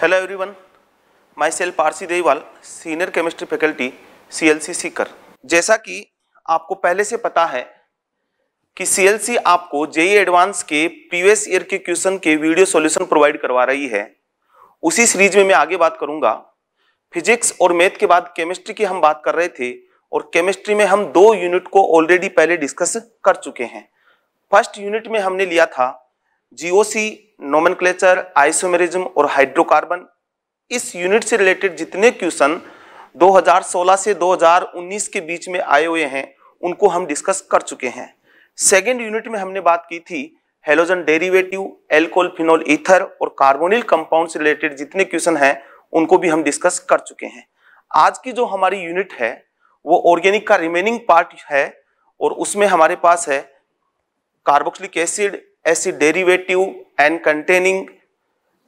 Hello everyone myself Parsi Dewal senior chemistry faculty C L C Sikar जैसा कि आपको पहले से पता है कि सी एल सी आपको जेई एडवांस e के प्रीवियस ईयर के क्वेश्चन के वीडियो सॉल्यूशन प्रोवाइड करवा रही है उसी सीरीज में मैं आगे बात करूंगा फिजिक्स और मैथ के बाद केमिस्ट्री की हम बात कर रहे थे और केमिस्ट्री में हम दो यूनिट को ऑलरेडी पहले डिस्कस कर चुके हैं फर्स्ट यूनिट में हमने लिया था जीओसी नोमेनक्लेचर आइसोमेरिज्म और हाइड्रोकार्बन इस यूनिट से रिलेटेड जितने क्वेश्चन 2016 से 2019 के बीच में आए हुए हैं उनको हम डिस्कस कर चुके हैं सेकेंड यूनिट में हमने बात की थी halogen derivative alcohol phenol ether और कार्बोनिल कंपाउंड से रिलेटेड जितने क्वेश्चन हैं उनको भी हम डिस्कस कर चुके हैं आज की जो हमारी यूनिट है वो ऑर्गेनिक का रिमेनिंग पार्ट है और उसमें हमारे पास है कार्बोक्सिलिक एसिड ऐसी derivative and containing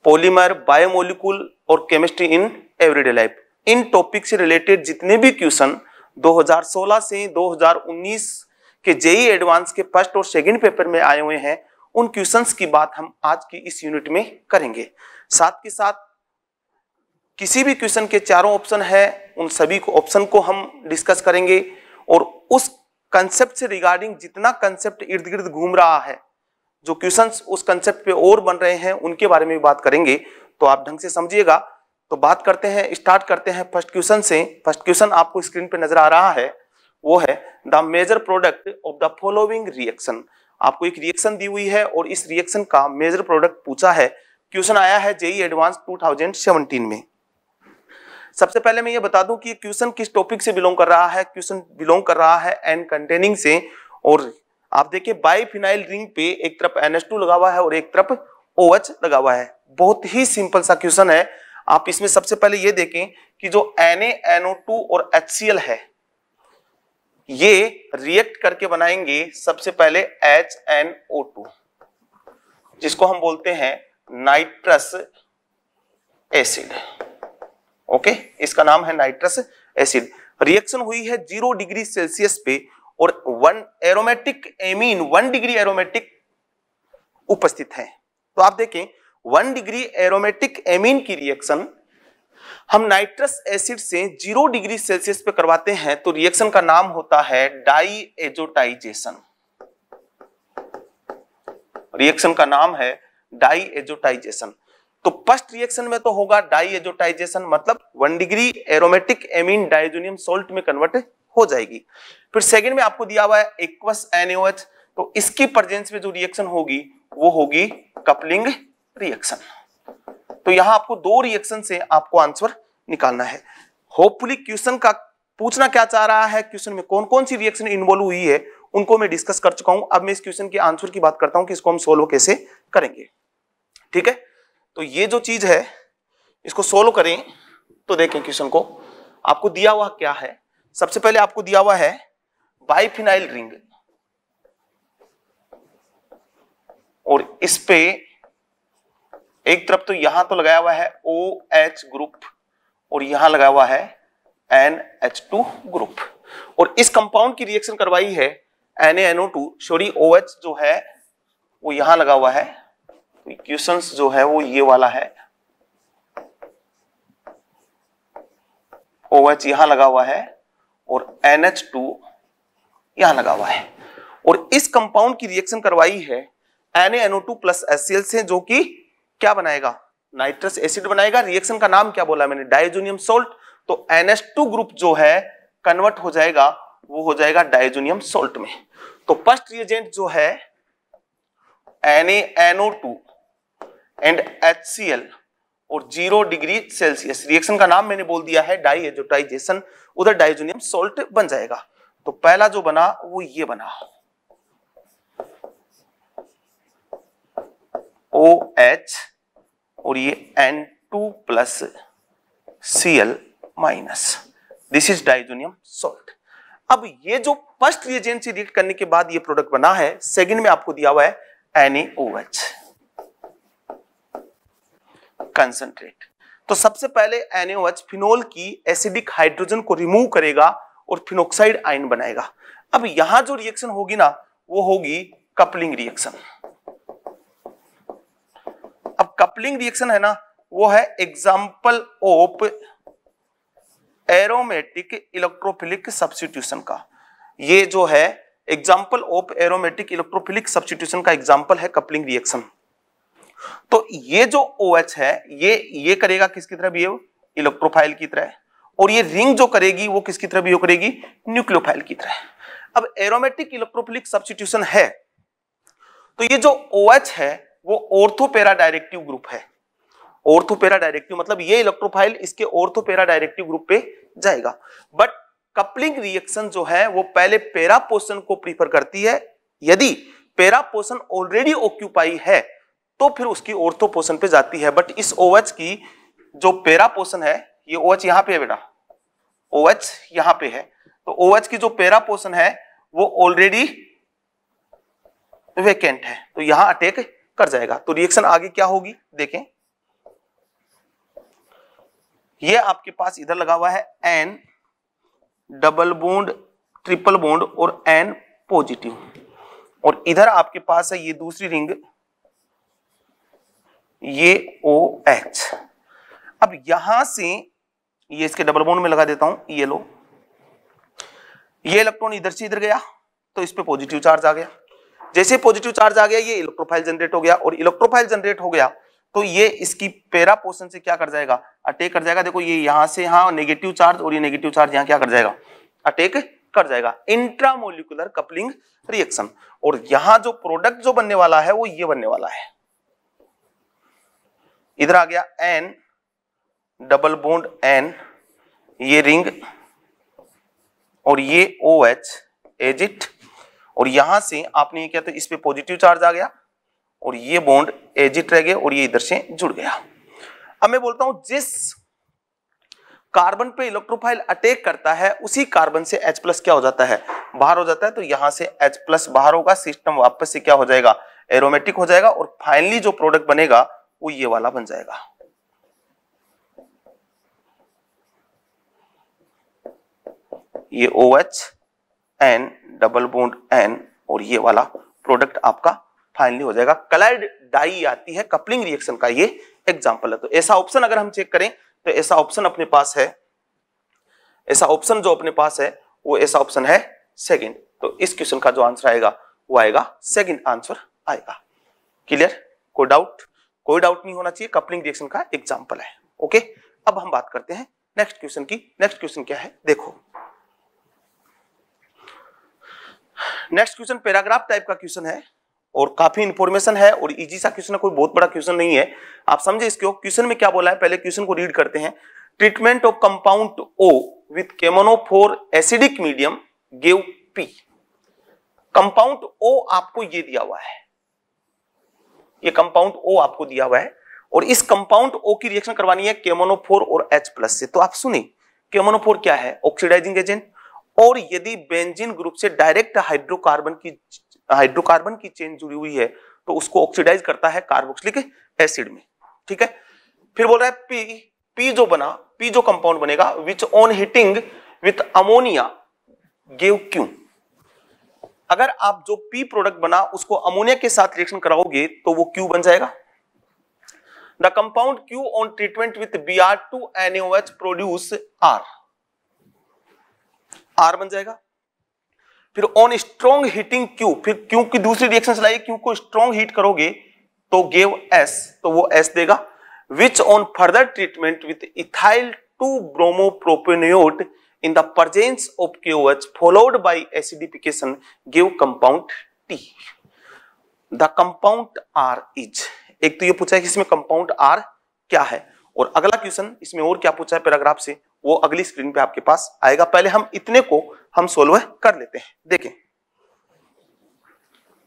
polymer biomolecule और केमिस्ट्री इन एवरीडे लाइफ इन टॉपिक से रिलेटेड जितने भी क्वेश्चन 2016 से 2019 के जेई एडवांस के फर्स्ट और सेकंड पेपर में आए हुए हैं उन क्वेश्चंस की बात हम आज की इस यूनिट में करेंगे साथ के साथ किसी भी क्वेश्चन के चारों ऑप्शन है उन सभी को ऑप्शन को हम डिस्कस करेंगे और उस कंसेप्ट से रिगार्डिंग जितना कंसेप्ट इर्द गिर्द घूम रहा है जो क्वेश्चंस उस कंसेप्ट पे और बन रहे हैं उनके बारे में भी बात करेंगे तो आप ढंग से समझिएगा तो बात करते हैं स्टार्ट करते हैं फर्स्ट क्वेश्चन से फर्स्ट क्वेश्चन आपको स्क्रीन पे नजर आ रहा है वो है the major product of the following reaction आपको एक रिएक्शन दी हुई है और इस रिएक्शन का मेजर प्रोडक्ट पूछा है क्वेश्चन आया है जेई एडवांस सेवनटीन में सबसे पहले मैं ये बता दूं कि क्वेश्चन किस टॉपिक से बिलोंग कर रहा है क्वेश्चन बिलोंग कर रहा है एंड कंटेनिंग से और आप देखिए बाई फिनाइल रिंग पे एक तरफ टू लगा हुआ है और एक तरफ ओ OH लगा हुआ है बहुत ही सिंपल सा क्वेश्चन है आप इसमें सबसे पहले ये देखें कि जो NaNO2 और HCl है ये रिएक्ट करके बनाएंगे सबसे पहले HNO2 जिसको हम बोलते हैं नाइट्रस एसिड ओके इसका नाम है नाइट्रस एसिड रिएक्शन हुई है जीरो डिग्री सेल्सियस पे और one aromatic amine one degree aromatic उपस्थित है तो आप देखें वन डिग्री एरोमेटिक एमीन की रिएक्शन हम नाइट्रस एसिड से जीरो डिग्री सेल्सियस पे करवाते हैं तो रिएक्शन का नाम होता है डाई एजोटाइजेशन रिएक्शन का नाम है डाई एजोटाइजेशन तो फर्स्ट रिएक्शन में तो होगा डाई एजोटाइजेशन मतलब one degree aromatic amine diazonium salt में कन्वर्ट हो जाएगी फिर सेकंड में आपको दिया हुआ है एक्वस एनओएच तो इसकी प्रेजेंस में जो रिएक्शन होगी वो होगी कपलिंग रिएक्शन तो यहां आपको दो रिएक्शन से आपको आंसर निकालना है होपफुली क्वेश्चन का पूछना क्या चाह रहा है क्वेश्चन में कौन कौन सी रिएक्शन इन्वॉल्व हुई है उनको मैं डिस्कस कर चुका हूं अब मैं इस क्वेश्चन के आंसर की बात करता हूं कि इसको हम सोल्व कैसे करेंगे ठीक है तो ये जो चीज है इसको सोल्व करें तो देखें क्वेश्चन को आपको दिया हुआ क्या है सबसे पहले आपको दिया हुआ है बाइफिनाइल रिंग और इस पे एक तरफ तो यहां तो लगाया हुआ है ओ एच ग्रुप और यहां लगाया हुआ है एन एच टू ग्रुप और इस कंपाउंड की रिएक्शन करवाई है N NO two sorry O H जो है वो यहां लगा हुआ है इक्वेशन जो है वो ये वाला है ओ एच यहां लगा हुआ है और NH2 यहां लगा हुआ है और इस कंपाउंड की रिएक्शन करवाई है NaNO2 प्लस HCl से जो कि क्या बनाएगा नाइट्रस एसिड बनाएगा रिएक्शन का नाम क्या बोला मैंने डायजोनियम सोल्ट तो NH2 ग्रुप जो है कन्वर्ट हो जाएगा वो हो जाएगा डायजोनियम सोल्ट में तो फर्स्ट रिएजेंट जो है NaNO2 एंड HCl और जीरो डिग्री सेल्सियस रिएक्शन का नाम मैंने बोल दिया है डाई एजोटाइजेशन उधर डाइजोनियम सोल्ट बन जाएगा तो पहला जो बना वो ये बना ओ एच और ये N two plus C L minus this is diazonium salt अब ये जो फर्स्ट रिएजेंट से रिएक्ट करने के बाद ये प्रोडक्ट बना है सेकंड में आपको दिया हुआ है एन कंसेंट्रेट तो सबसे पहले एनओएच फिनोल की एसिडिक हाइड्रोजन को रिमूव करेगा और फिनोक्साइड आयन बनाएगा अब यहां जो रिएक्शन होगी ना वो होगी कपलिंग रिएक्शन अब कपलिंग रिएक्शन है ना वो है example of aromatic electrophilic substitution का ये जो है example of aromatic electrophilic substitution का एग्जाम्पल है कपलिंग रिएक्शन तो ये जो ओ OH है ये ये करेगा किसकी तरह बिहेव इलेक्ट्रोफाइल की तरह और ये रिंग जो करेगी वो किसकी तरह बिहेव करेगी न्यूक्लियोफाइल की तरह अब एरोमेटिक इलेक्ट्रोफिलिक सब्सिट्यूशन है तो ये जो ओ OH है वो ऑर्थोपेरा डायरेक्टिव ग्रुप है ऑर्थोपेरा डायरेक्टिव मतलब ये इलेक्ट्रोफाइल इसके ऑर्थोपेरा डायरेक्टिव ग्रुप पे जाएगा बट कपलिंग रिएक्शन जो है वो पहले पेरा पोषण को प्रीफर करती है यदि पेरा पोषण ऑलरेडी ऑक्यूपाई है तो फिर उसकी ओर्थो तो पोषण पे जाती है बट इस ओएच की जो पेरा पोषण है ये ओएच यहां पे है बेटा ओएच यहां पे है तो ओएच की जो पेरा पोषण है वो ऑलरेडी वेकेंट है तो यहां अटैक कर जाएगा तो रिएक्शन आगे क्या होगी देखें ये आपके पास इधर लगा हुआ है N double bond triple bond और एन पॉजिटिव और इधर आपके पास है ये दूसरी रिंग ये ओ एच अब यहां से ये इसके डबल बोन में लगा देता हूं ये लो ये इलेक्ट्रॉन इधर से इधर गया तो इस पर पॉजिटिव चार्ज आ गया जैसे पॉजिटिव चार्ज आ गया ये इलेक्ट्रोफाइल जनरेट हो गया और इलेक्ट्रोफाइल जनरेट हो गया तो ये इसकी पेरा पोर्शन से क्या कर जाएगा अटैक कर जाएगा देखो ये यहां से यहां नेगेटिव चार्ज और ये नेगेटिव चार्ज यहाँ क्या कर जाएगा अटैक कर जाएगा इंट्रामोलिकुलर कपलिंग रिएक्शन और यहां जो प्रोडक्ट जो बनने वाला है वो ये बनने वाला है इधर आ गया एन डबल बोन्ड एन ये रिंग और ये ओ एच एजिट और यहां से आपने ये किया तो इस पे पॉजिटिव चार्ज आ गया और ये बॉन्ड एजिट रह गया और ये इधर से जुड़ गया अब मैं बोलता हूं जिस कार्बन पे इलेक्ट्रोफाइल अटैक करता है उसी कार्बन से H प्लस क्या हो जाता है बाहर हो जाता है तो यहां से H प्लस बाहर होगा सिस्टम वापस से क्या हो जाएगा एरोमेटिक हो जाएगा और फाइनली जो प्रोडक्ट बनेगा वो ये वाला बन जाएगा ये O H N double bond N और ये वाला प्रोडक्ट आपका फाइनली हो जाएगा कलर्ड डाई आती है कपलिंग रिएक्शन का ये एग्जाम्पल है तो ऐसा ऑप्शन अगर हम चेक करें तो ऐसा ऑप्शन अपने पास है ऐसा ऑप्शन जो अपने पास है वो ऐसा ऑप्शन है सेकंड तो इस क्वेश्चन का जो आंसर आएगा वो आएगा सेकंड आंसर आएगा क्लियर कोई डाउट कोई डाउट नहीं होना चाहिए कपलिंग रिएक्शन का एग्जाम्पल है ओके अब हम बात करते हैं नेक्स्ट क्वेश्चन की नेक्स्ट क्वेश्चन क्या है देखो नेक्स्ट क्वेश्चन पैराग्राफ टाइप का क्वेश्चन है और काफी इंफॉर्मेशन है और इजी सा क्वेश्चन है कोई बहुत बड़ा क्वेश्चन नहीं है आप समझे इसको क्वेश्चन में क्या बोला है पहले क्वेश्चन को रीड करते हैं treatment of compound O with KMnO four acidic medium gave P compound O आपको ये दिया हुआ है ये कंपाउंड ओ आपको दिया हुआ है और इस कंपाउंड ओ की रिएक्शन करवानी है केमोनोफोर और एच प्लस से तो आप सुनिए केमोनोफोर क्या है ऑक्सीडाइजिंग एजेंट और यदि बेंजीन ग्रुप से डायरेक्ट हाइड्रोकार्बन की हाइड्रोकार्बन की चेन जुड़ी हुई है तो उसको ऑक्सीडाइज करता है कार्बोक्सिलिक एसिड में ठीक है फिर बोल रहा है पी पी जो बना पी जो कंपाउंड बनेगा which on heating with ammonia gave Q अगर आप जो पी प्रोडक्ट बना उसको अमोनिया के साथ रिएक्शन कराओगे तो वो क्यू बन जाएगा the compound Q on treatment with B R two H produce R R बन जाएगा फिर ऑन स्ट्रॉन्ग हीटिंग क्यू फिर क्यू की दूसरी रिएक्शन चलाइए क्यू को स्ट्रॉन्ग हीट करोगे तो गेव एस तो वो एस देगा which on further treatment with ethyl two bromopropanoate in the presence of Q H followed by acidification give compound T the compound R is एक तो ये पूछा है कि इसमें कंपाउंड आर क्या है और अगला क्वेश्चन इसमें और क्या पूछा है पैराग्राफ से वो अगली स्क्रीन पे आपके पास आएगा पहले हम इतने को हम सोल्व कर लेते हैं देखें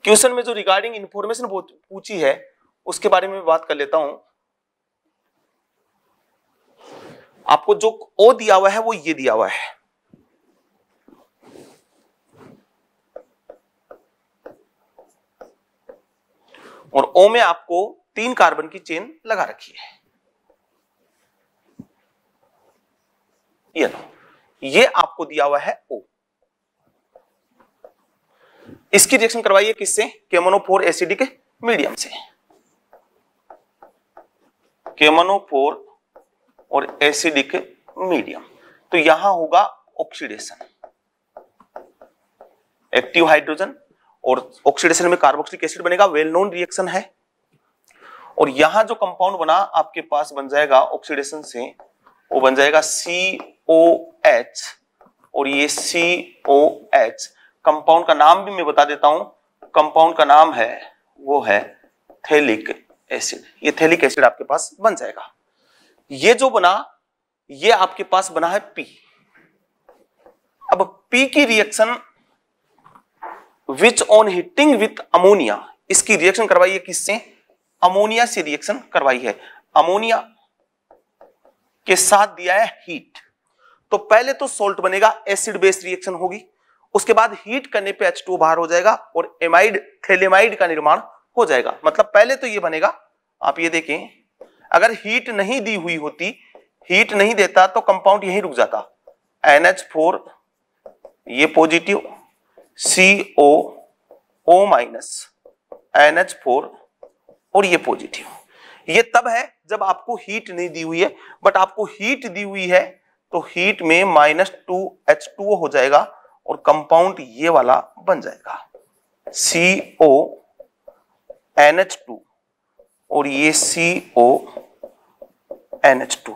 क्वेश्चन में जो रिगार्डिंग इंफॉर्मेशन पूछी है उसके बारे में बात कर लेता हूं आपको जो ओ दिया हुआ है वो ये दिया हुआ है और ओ में आपको तीन कार्बन की चेन लगा रखी है ये लो ये आपको दिया हुआ है ओ इसकी रिएक्शन करवाइए किससे केमोनोफोर एसिडिक मीडियम से केमोनोफोर और एसिडिक मीडियम तो यहां होगा ऑक्सीडेशन एक्टिव हाइड्रोजन और ऑक्सीडेशन में कार्बोक्सिलिक एसिड बनेगा वेल नोन रिएक्शन है और यहां जो कंपाउंड बना आपके पास बन जाएगा ऑक्सीडेशन से वो बन जाएगा सी ओ एच और ये सी ओ एच कंपाउंड का नाम भी मैं बता देता हूं कंपाउंड का नाम है वो है थैलिक एसिड ये थैलिक एसिड आपके पास बन जाएगा ये जो बना ये आपके पास बना है पी अब पी की reaction which on heating with ammonia इसकी रिएक्शन करवाई है किससे अमोनिया से रिएक्शन करवाई है अमोनिया के साथ दिया है हीट तो पहले तो सोल्ट बनेगा एसिड बेस रिएक्शन होगी उसके बाद हीट करने पे टू बाहर हो जाएगा और एमाइड थेलेमाइड का निर्माण हो जाएगा मतलब पहले तो ये बनेगा आप ये देखें अगर हीट नहीं दी हुई होती हीट नहीं देता तो कंपाउंड यहीं रुक जाता NH4 ये positive CO O minus NH4 और ये पॉजिटिव ये तब है जब आपको हीट नहीं दी हुई है बट आपको हीट दी हुई है तो हीट में माइनस टू एच टू हो जाएगा और कंपाउंड ये वाला बन जाएगा C O N H two और ये C O N H two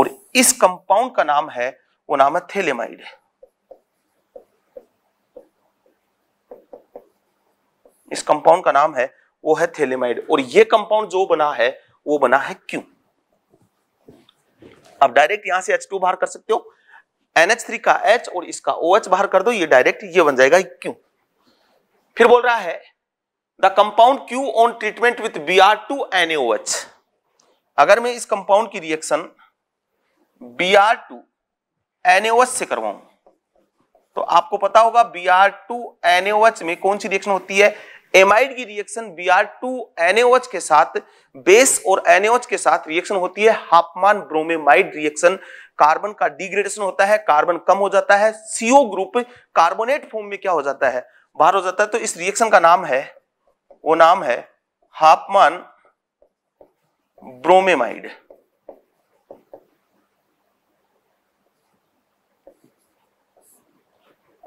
और इस कंपाउंड का नाम है वो नाम है थेलेमाइड इस कंपाउंड का नाम है वो है थेलेमाइड और ये कंपाउंड जो बना है वो बना है क्यू अब डायरेक्ट यहां से H2 बाहर कर सकते हो NH3 का H और इसका OH बाहर कर दो ये डायरेक्ट ये बन जाएगा क्यों फिर बोल रहा है the compound Q on treatment with B R two N H अगर मैं इस कंपाउंड की reaction B R two N से करवाऊ तो आपको पता होगा बी आर टू एन में कौन सी रिएक्शन होती है एमाइड की reaction B R two N के साथ बेस और एन के साथ रिएक्शन होती है हापमान ब्रोमेमाइड रिएक्शन कार्बन का डिग्रेडेशन होता है कार्बन कम हो जाता है सीओ ग्रुप कार्बोनेट फॉर्म में क्या हो जाता है बाहर हो जाता है तो इस रिएक्शन का नाम है वो नाम है हापमान ब्रोमेमाइड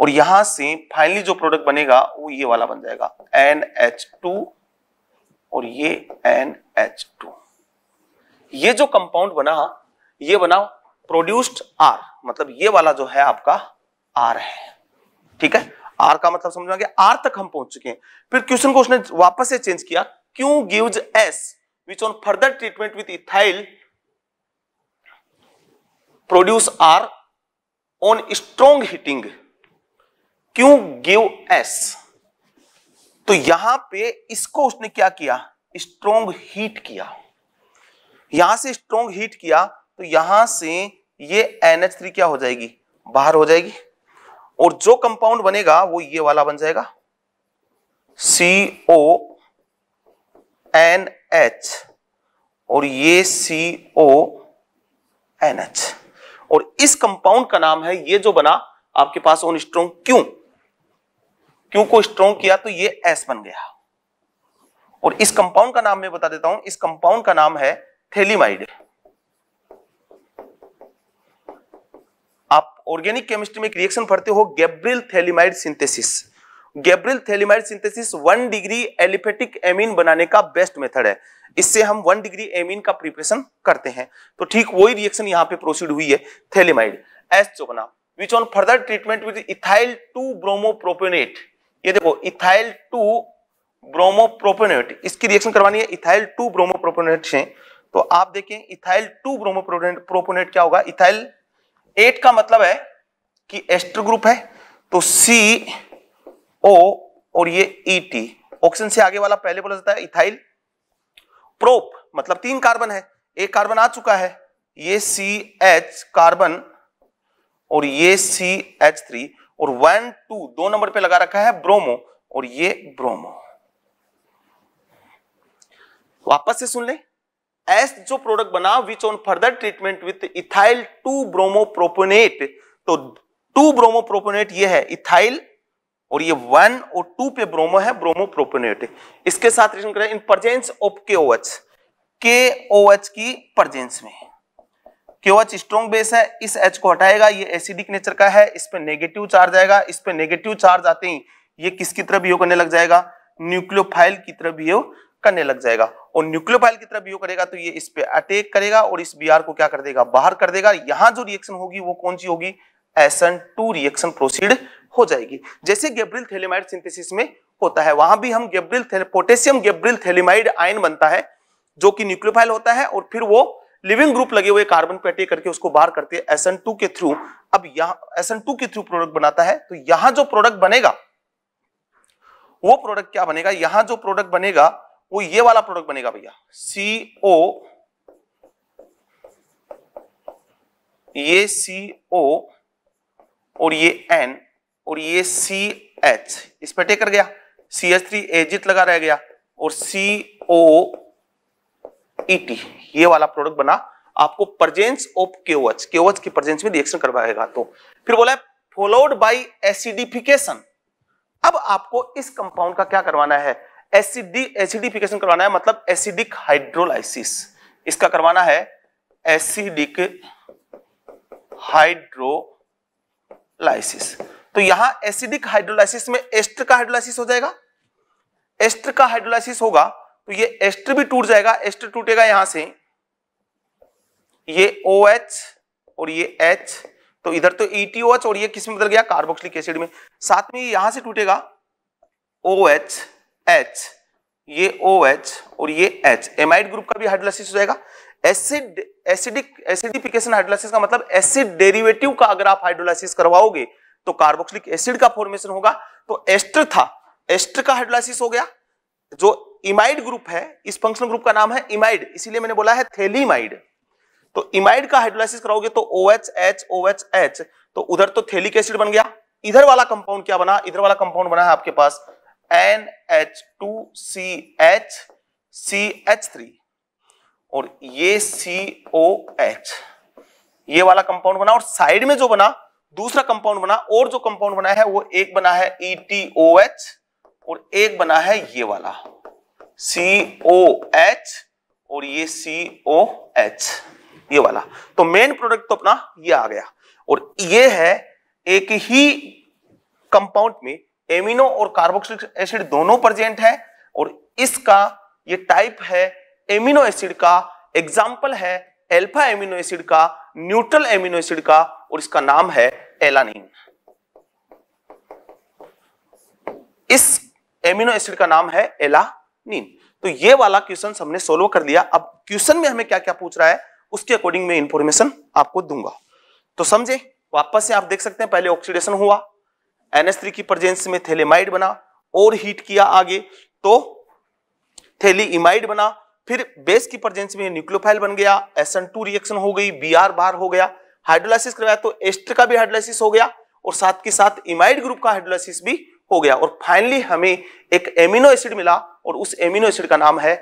और यहां से फाइनली जो प्रोडक्ट बनेगा वो ये वाला बन जाएगा NH2 और ये NH2 ये जो कंपाउंड बना ये बना प्रोड्यूस्ड आर मतलब ये वाला जो है आपका आर है ठीक है आर का मतलब गया आर तक हम पहुंच चुके हैं फिर क्वेश्चन को उसने वापस से चेंज किया Q give S which on further treatment with ethyl produce R on strong heating Q give S तो यहां पे इसको उसने क्या किया स्ट्रॉन्ग हीट किया यहां से स्ट्रॉन्ग हीट किया तो यहां से ये एन एच थ्री क्या हो जाएगी बाहर हो जाएगी और जो कंपाउंड बनेगा वो ये वाला बन जाएगा सी ओ एन एच और ये सी ओ एन एच और इस कंपाउंड का नाम है ये जो बना आपके पास ओन स्ट्रोंग क्यों क्यों को स्ट्रोंग किया तो ये एस बन गया और इस कंपाउंड का नाम मैं बता देता हूं इस कंपाउंड का नाम है थेलीमाइड ऑर्गेनिक केमिस्ट्री में एक रिएक्शन पढ़ते हो Gabriel phthalimide synthesis Gabriel phthalimide synthesis one degree aliphatic amine बनाने का बेस्ट मेथड है इससे हम वन डिग्री एमीन का प्रिपरेशन करते हैं तो ठीक वही रिएक्शन यहाँ पे प्रोसीड हुई है थैलीमाइड एस चोबना which on further treatment with ethyl two bromopropanoate ये देखो इथाइल टू ब्रोमोप्रोपेनेट इसकी रिएक्शन करवानी है इथाइल टू ब्रोमोप्रोपेनेट से तो आप देखें इथाइल टू ब्रोमोप्रोपेनेट क्या होगा इथाइल एट का मतलब है कि एस्टर ग्रुप है तो सी ओ और ये ई e टी ऑक्सीजन से आगे वाला पहले बोला जाता है इथाइल प्रोप मतलब तीन कार्बन है एक कार्बन आ चुका है ये सी एच कार्बन और ये सी एच थ्री और वन टू दो नंबर पे लगा रखा है ब्रोमो और ये ब्रोमो वापस से सुन लें एस जो प्रोडक्ट बना which on further treatment with ethyl two bromopropanoate तो टू ब्रोमोप्रोपोनेट ये है इथाइल और ये वन और टू पे ब्रोमो है ब्रोमोप्रोपोनेट इसके साथ रिएक्शन करें इन प्रजेंस ऑफ के ओ एच के ओ एच की प्रजेंस में के स्ट्रॉन्ग बेस है इस एच को हटाएगा ये एसिडिक नेचर का है इस पे नेगेटिव चार्ज आएगा इस पे नेगेटिव चार्ज आते ही ये किसकी तरफ बिहेव करने लग जाएगा न्यूक्लियोफाइल की तरफ बिहेव करने लग जाएगा और न्यूक्लियोफाइल की तरफ यू करेगा तो ये इस पे अटैक करेगा और इस बीआर को क्या कर देगा बाहर कर देगा यहां जो रिएक्शन होगी वो कौन सी होगी एसन टू रिएक्शन प्रोसीड हो जाएगी जैसे गेब्रिल थैलेमाइड सिंथेसिस में होता है वहां भी हम Gabriel potassium Gabriel phthalimide ion बनता है जो कि न्यूक्लियोफाइल होता है और फिर वो लिविंग ग्रुप लगे हुए कार्बन पे अटैक करके उसको बाहर करते हैं एसन टू के थ्रू अब यहां एसन टू के थ्रू प्रोडक्ट बनाता है तो यहां जो प्रोडक्ट बनेगा वो प्रोडक्ट क्या बनेगा यहां जो प्रोडक्ट बनेगा वो ये वाला प्रोडक्ट बनेगा भैया सी ओ ये सी ओ और ये एन और ये सी एच इस पर टेकर गया सी एच थ्री एजिट लगा रह गया और सी ओ टी ये वाला प्रोडक्ट बना आपको प्रजेंस ऑफ केओएच केओएच की प्रजेंस में रिएक्शन करवाएगा तो फिर बोला फॉलोड बाय एसिडिफिकेशन अब आपको इस कंपाउंड का क्या करवाना है एसिडी एसिडिफिकेशन करवाना है मतलब एसिडिक हाइड्रोलाइसिस इसका करवाना है एसिडिक हाइड्रोलाइसिस तो यहां एसिडिक हाइड्रोलाइसिस में एस्टर का हाइड्रोलाइसिस हो जाएगा एस्टर का हाइड्रोलाइसिस होगा तो ये एस्टर भी टूट जाएगा एस्टर टूटेगा यहां से ये ओ OH और ये एच तो इधर तो ईटीओ e ETOH और ये किसमें बदल गया कार्बोक्सिलिक एसिड में साथ में यहां से टूटेगा ओ OH एच ये ओ एच और ये एच एमाइड ग्रुप का भी हाइड्रोलाइसिस हो जाएगा एसिड एसिडिक एसिडिफिकेशन हाइड्रोलाइसिस का मतलब एसिड डेरिवेटिव का अगर आप हाइड्रोलाइसिस करवाओगे तो कार्बोक्सिलिक एसिड का फॉर्मेशन होगा तो एस्टर था एस्टर का हाइड्रोलाइसिस हो गया जो इमाइड ग्रुप है इस फंक्शनल ग्रुप का नाम है इमाइड इसीलिए मैंने बोला है थैलीमाइड तो इमाइड का हाइड्रोलाइसिस कराओगे तो O H H O H H तो उधर तो थैलिक एसिड बन गया इधर वाला कंपाउंड क्या बना इधर वाला कंपाउंड बना है आपके पास N H two C H C H three और ये सी ओ एच ये वाला कंपाउंड बना और साइड में जो बना दूसरा कंपाउंड बना और जो कंपाउंड बना है वो एक बना है ई टी ओ एच और एक बना है ये वाला सी ओ एच और ये सी ओ एच ये वाला तो मेन प्रोडक्ट तो अपना ये आ गया और ये है एक ही कंपाउंड में एमिनो और कार्बोक्सिलिक एसिड दोनों प्रेजेंट है और इसका ये टाइप है एमिनो एसिड का एग्जाम्पल है एल्फा एमिनो एसिड का न्यूट्रल एमिनो एसिड का और इसका नाम है एलानिन इस एमिनो एसिड का नाम है एलानिन तो ये वाला क्वेश्चन हमने सोल्व कर लिया अब क्वेश्चन में हमें क्या क्या पूछ रहा है उसके अकॉर्डिंग में इंफॉर्मेशन आपको दूंगा तो समझे वापस से आप देख सकते हैं पहले ऑक्सीडेशन हुआ NH3 की प्रेजेंस में थेलेमाइड बना और हीट किया आगे तो थैली इमाइड बना फिर बेस की प्रेजेंस में न्यूक्लियोफाइल बन गया टू रिएक्शन हो गई बी आर बाहर हो गया हाइड्रोलाइसिस करवाया तो एस्टर का भी हाइड्रोलाइसिस हो गया और साथ के साथ इमाइड ग्रुप का हाइड्रोलाइसिस भी हो गया और फाइनली हमें एक एमिनो एसिड मिला और उस एमिनो एसिड का नाम है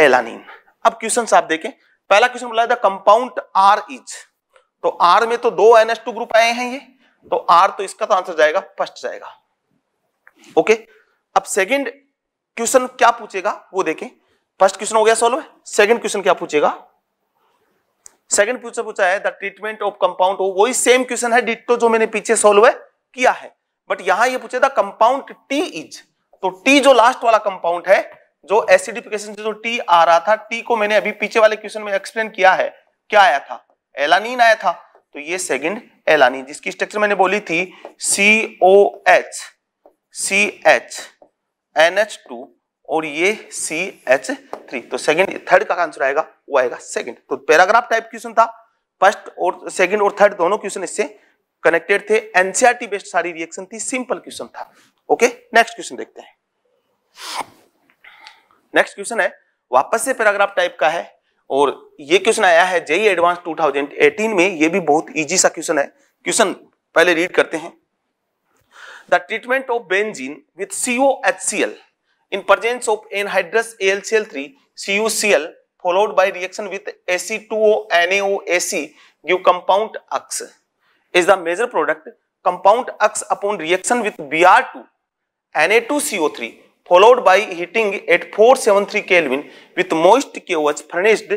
एलानिन अब क्वेश्चन आप देखें पहला क्वेश्चन बोला कंपाउंड आर इज तो आर में तो दो एनएस टू ग्रुप आए हैं ये तो आर तो इसका तो आंसर जाएगा फर्स्ट जाएगा ओके अब सेकंड क्वेश्चन क्या पूछेगा वो देखें फर्स्ट क्वेश्चन हो गया सॉल्व सेकंड क्वेश्चन क्या पूछेगा सेकंड क्वेश्चन पूछा है द ट्रीटमेंट ऑफ कंपाउंड वही सेम क्वेश्चन है डिटो जो मैंने पीछे सॉल्व किया है बट यहां ये पूछे द कंपाउंड टी इज तो टी जो लास्ट वाला कंपाउंड है जो एसिडिफिकेशन से जो टी आ रहा था टी को मैंने अभी पीछे वाले क्वेश्चन में एक्सप्लेन किया है क्या आया था एलानीन आया था तो ये सेकंड एलानी जिसकी स्ट्रक्चर मैंने बोली थी C O H C H N H two और ये सी एच थ्री तो सेकंड थर्ड का आंसर आएगा वो आएगा सेकंड तो पैराग्राफ टाइप क्वेश्चन था फर्स्ट और सेकंड और थर्ड दोनों क्वेश्चन इससे कनेक्टेड थे एनसीआरटी बेस्ड e सारी रिएक्शन थी सिंपल क्वेश्चन था ओके नेक्स्ट क्वेश्चन देखते हैं नेक्स्ट क्वेश्चन है वापस से पैराग्राफ टाइप का है और ये क्वेश्चन आया है जेई एडवांस 2018 में ये भी बहुत इजी सा क्वेश्चन है क्वेश्चन पहले रीड करते हैं the treatment of benzene with CO H C L in presence of anhydrous L C L three C U C L followed by reaction with AC2O NaOAC give compound ox is the major product compound ox upon reaction with Br2 three followed by heating at 473 Kelvin with moist KOH furnished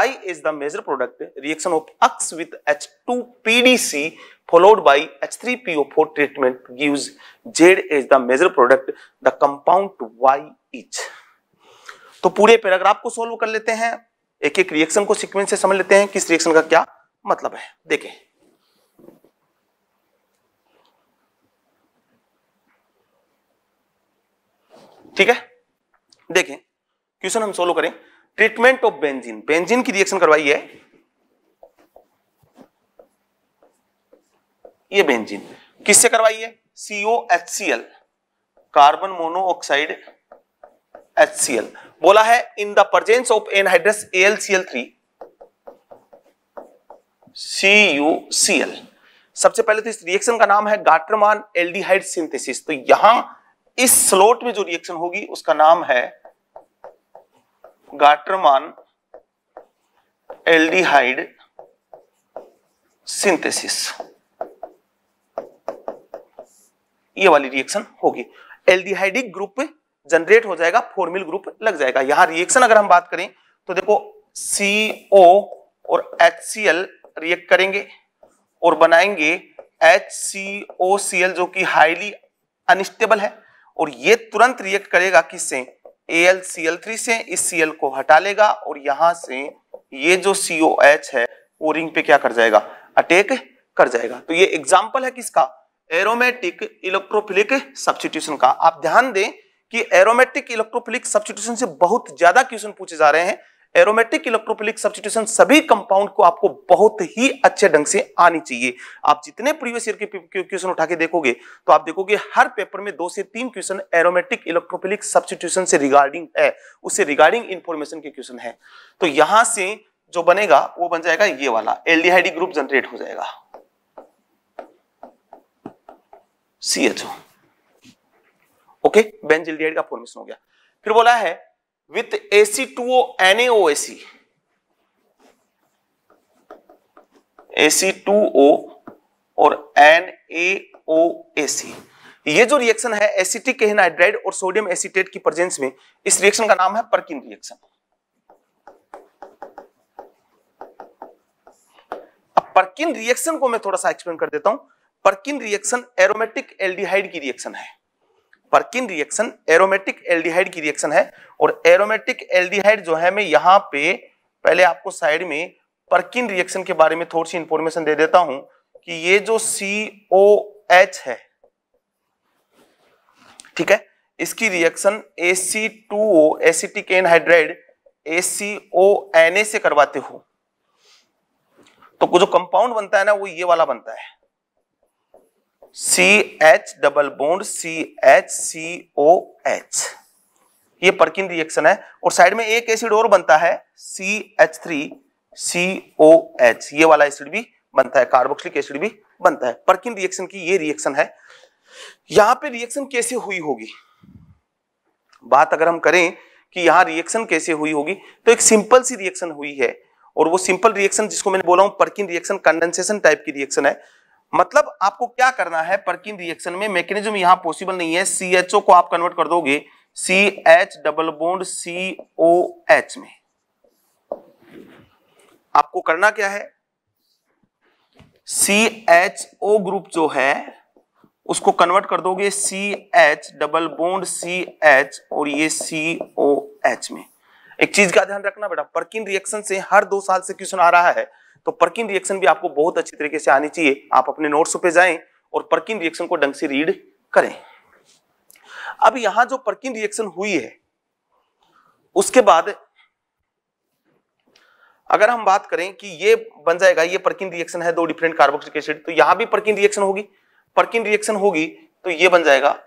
Y is the major product reaction of ox with H2PDC followed by H3PO4 treatment gives Z is the major product the compound Y is तो पूरे paragraph को solve कर लेते हैं एक एक reaction को sequence से समझ लेते हैं किस रिएक्शन का क्या मतलब है देखें ठीक है देखें क्वेश्चन हम सोल्व करें ट्रीटमेंट ऑफ बेंजीन बेंजीन की रिएक्शन करवाई है ये बेंजीन किससे करवाई है CO H C L carbon monoxide H C L बोला है in the presence of anhydrous L C L three C U C L सबसे पहले तो इस रिएक्शन का नाम है गाटरमान एल्डिहाइड सिंथेसिस तो यहां इस स्लोट में जो रिएक्शन होगी उसका नाम है गाटरमान एल्डिहाइड सिंथेसिस ये वाली रिएक्शन होगी एल्डिहाइडिक ग्रुप जनरेट हो जाएगा फॉर्मिल ग्रुप लग जाएगा यहां रिएक्शन अगर हम बात करें तो देखो ओ और एल रिएक्ट करेंगे और बनाएंगे एल जो कि हाईली अनस्टेबल है और ये तुरंत रिएक्ट करेगा किससे एल सी एल थ्री से इस सी एल को हटा लेगा और यहां से ये जो सीओ एच है वो रिंग पे क्या कर जाएगा अटैक कर जाएगा तो ये एग्जाम्पल है किसका एरोमेटिक इलेक्ट्रोफिलिक सब्सटीट्यूशन का आप ध्यान दें कि एरोमेटिक इलेक्ट्रोफिलिक सब्सटीट्यूशन से बहुत ज्यादा क्वेश्चन पूछे जा रहे हैं एरोमेटिक इलेक्ट्रोफिलिक सब्सटीट्यूशन सभी कंपाउंड को आपको बहुत ही अच्छे ढंग से आनी चाहिए आप जितने प्रीवियस ईयर के क्वेश्चन उठा के देखोगे तो आप देखोगे हर पेपर में दो से तीन क्वेश्चन एरोमेटिक इलेक्ट्रोफिलिक सब्सटीट्यूशन से रिगार्डिंग है उससे रिगार्डिंग इंफॉर्मेशन के क्वेश्चन है तो यहां से जो बनेगा वो बन जाएगा ये वाला एल्डिहाइडी ग्रुप जनरेट हो जाएगा C H okay benzaldehyde का फॉर्मेशन हो गया फिर बोला है with AC2O NaOAC. E. AC2O और NaOAC e. ये जो रिएक्शन है एसिटिक एनहाइड्राइड और सोडियम एसिटेट की प्रेजेंस में इस रिएक्शन का नाम है परकिन रिएक्शन परकिन रिएक्शन को मैं थोड़ा सा एक्सप्लेन कर देता हूं परकिन रिएक्शन एरोमेटिक एल्डिहाइड की रिएक्शन है परकिन रिएक्शन एरोमेटिक एल्डिहाइड की रिएक्शन है और एरोमेटिक एल्डिहाइड जो है मैं यहाँ पे पहले आपको साइड में परकिन रिएक्शन के बारे में थोड़ी सी इंफॉर्मेशन दे देता हूं कि ये जो सी ओ एच है ठीक है इसकी reaction A C two O acetic anhydride A C O N A से करवाते हो तो जो कंपाउंड बनता है ना वो ये वाला बनता है C H double bond C H C O H ये परकिन रिएक्शन है और साइड में एक एसिड और बनता है C H three C O H ये वाला एसिड भी बनता है कार्बोक्सिलिक एसिड भी बनता है परकिन रिएक्शन की ये रिएक्शन है यहां पे रिएक्शन कैसे हुई होगी बात अगर हम करें कि यहां रिएक्शन कैसे हुई होगी तो एक सिंपल सी रिएक्शन हुई है और वो सिंपल रिएक्शन जिसको मैंने बोला हूं परकिन रिएक्शन कंडेंसेशन टाइप की रिएक्शन है मतलब आपको क्या करना है परकिन रिएक्शन में मैकेनिज्म यहां पॉसिबल नहीं है सी एच ओ को आप कन्वर्ट कर दोगे C H double bond C O H में आपको करना क्या है सी एच ओ ग्रुप जो है उसको कन्वर्ट कर दोगे C H double bond C H और ये सी ओ एच में एक चीज का ध्यान रखना बेटा परकिन रिएक्शन से हर दो साल से क्वेश्चन आ रहा है तो परकिन रिएक्शन भी आपको बहुत अच्छी तरीके से आनी चाहिए आप अपने नोट्स पे जाएं और परकिन रिएक्शन को ढंग से रीड करें अब यहां जो परकिन रिएक्शन हुई है उसके बाद अगर हम बात करें कि ये बन जाएगा ये परकिन रिएक्शन है दो डिफरेंट कार्बोक्सिलिक एसिड तो यहां भी परकिन रिएक्शन होगी परकिन रिएक्शन होगी तो ये बन जाएगा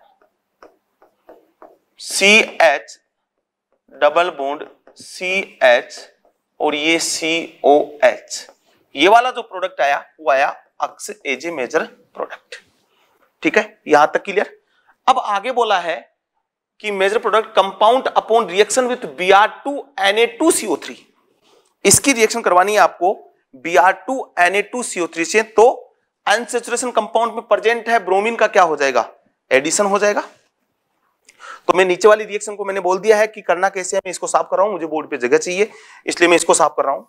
C H double bond C H और ये सी ओ एच ये वाला जो प्रोडक्ट आया वो आया अक्स एज ए मेजर प्रोडक्ट ठीक है यहां तक क्लियर अब आगे बोला है कि major product compound upon reaction with B R two N A two CO three इसकी रिएक्शन करवानी है आपको B R two N A two CO three से तो अनसेचुरेशन कंपाउंड में प्रेजेंट है ब्रोमीन का क्या हो जाएगा एडिशन हो जाएगा तो मैं नीचे वाली रिएक्शन को मैंने बोल दिया है कि करना कैसे है मैं इसको साफ कर रहा हूं मुझे बोर्ड पे जगह चाहिए इसलिए मैं इसको साफ कर रहा हूं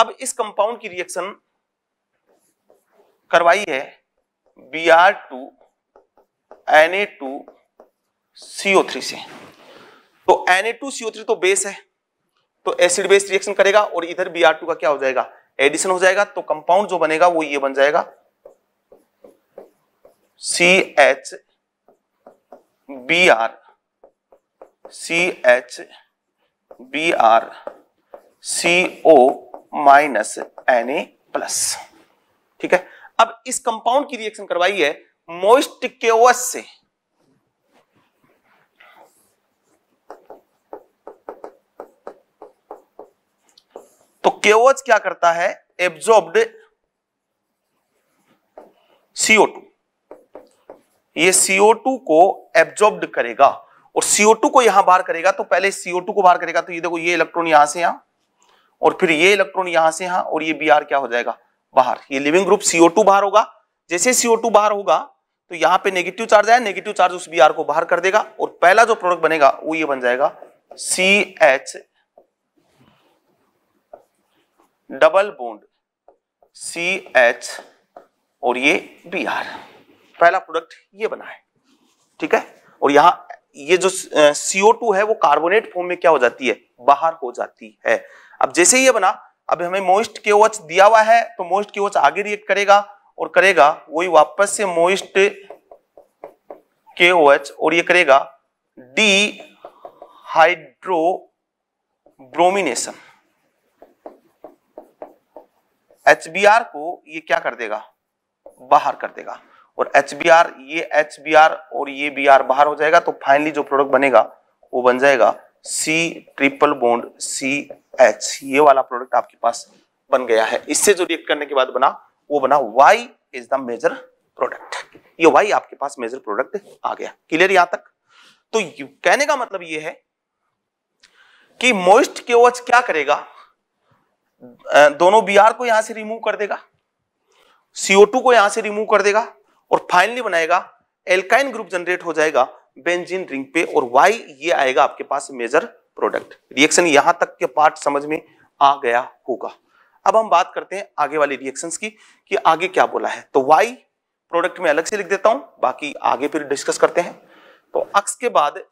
अब इस कंपाउंड की रिएक्शन करवाई है B R two N A two CO three से तो N A two CO three तो बेस है तो एसिड बेस रिएक्शन करेगा और इधर बी आर टू का क्या हो जाएगा एडिशन हो जाएगा तो कंपाउंड जो बनेगा वो ये बन जाएगा C H B R C H B R C O minus N plus ठीक है अब इस कंपाउंड की रिएक्शन करवाई है मोइस्ट ओस से तो केओएच क्या करता है एब्जॉर्ब्ड सीओ टू ये सीओ टू को एब्जॉर्ब्ड करेगा और सीओ टू को यहां बाहर करेगा तो पहले सीओ टू को बाहर करेगा तो ये देखो ये इलेक्ट्रॉन यहां से यहां और फिर ये इलेक्ट्रॉन यहां से यहां और ये बी क्या हो जाएगा बाहर ये लिविंग ग्रुप सीओ बाहर होगा जैसे सीओ बाहर होगा तो यहां पे नेगेटिव चार्ज आया नेगेटिव चार्ज उस बी को बाहर कर देगा और पहला जो प्रोडक्ट बनेगा वो ये बन जाएगा C H double bond C H और ये बी आर पहला प्रोडक्ट ये बना है ठीक है और यहां ये जो सीओ टू है वो कार्बोनेट फॉर्म में क्या हो जाती है बाहर हो जाती है अब जैसे ही ये बना अब हमें मोइस्ट के दिया हुआ है तो मोइस्ट के आगे रिएक्ट करेगा और करेगा वही वापस से मोइस्ट के और ये करेगा डी हाइड्रो ब्रोमिनेशन एच को ये क्या कर देगा बाहर कर देगा और एच ये एच और ये बी बाहर हो जाएगा तो फाइनली जो प्रोडक्ट बनेगा वो बन जाएगा C triple bond C H ये वाला प्रोडक्ट आपके पास बन गया है इससे जो रिएक्ट करने के बाद बना वो बना Y is the major product ये वाई आपके पास मेजर प्रोडक्ट आ गया क्लियर यहां तक तो कहने का मतलब ये है कि मोइस्ट के ओच क्या करेगा दोनों बी को यहां से रिमूव कर देगा सीओ को यहां से रिमूव कर देगा और फाइनली बनाएगा एल्काइन ग्रुप जनरेट हो जाएगा बेंजीन रिंग पे और वाई ये आएगा आपके पास मेजर प्रोडक्ट रिएक्शन यहां तक के पार्ट समझ में आ गया होगा अब हम बात करते हैं आगे वाले रिएक्शंस की कि आगे क्या बोला है तो वाई प्रोडक्ट में अलग से लिख देता हूं बाकी आगे फिर डिस्कस करते हैं तो अक्स के बाद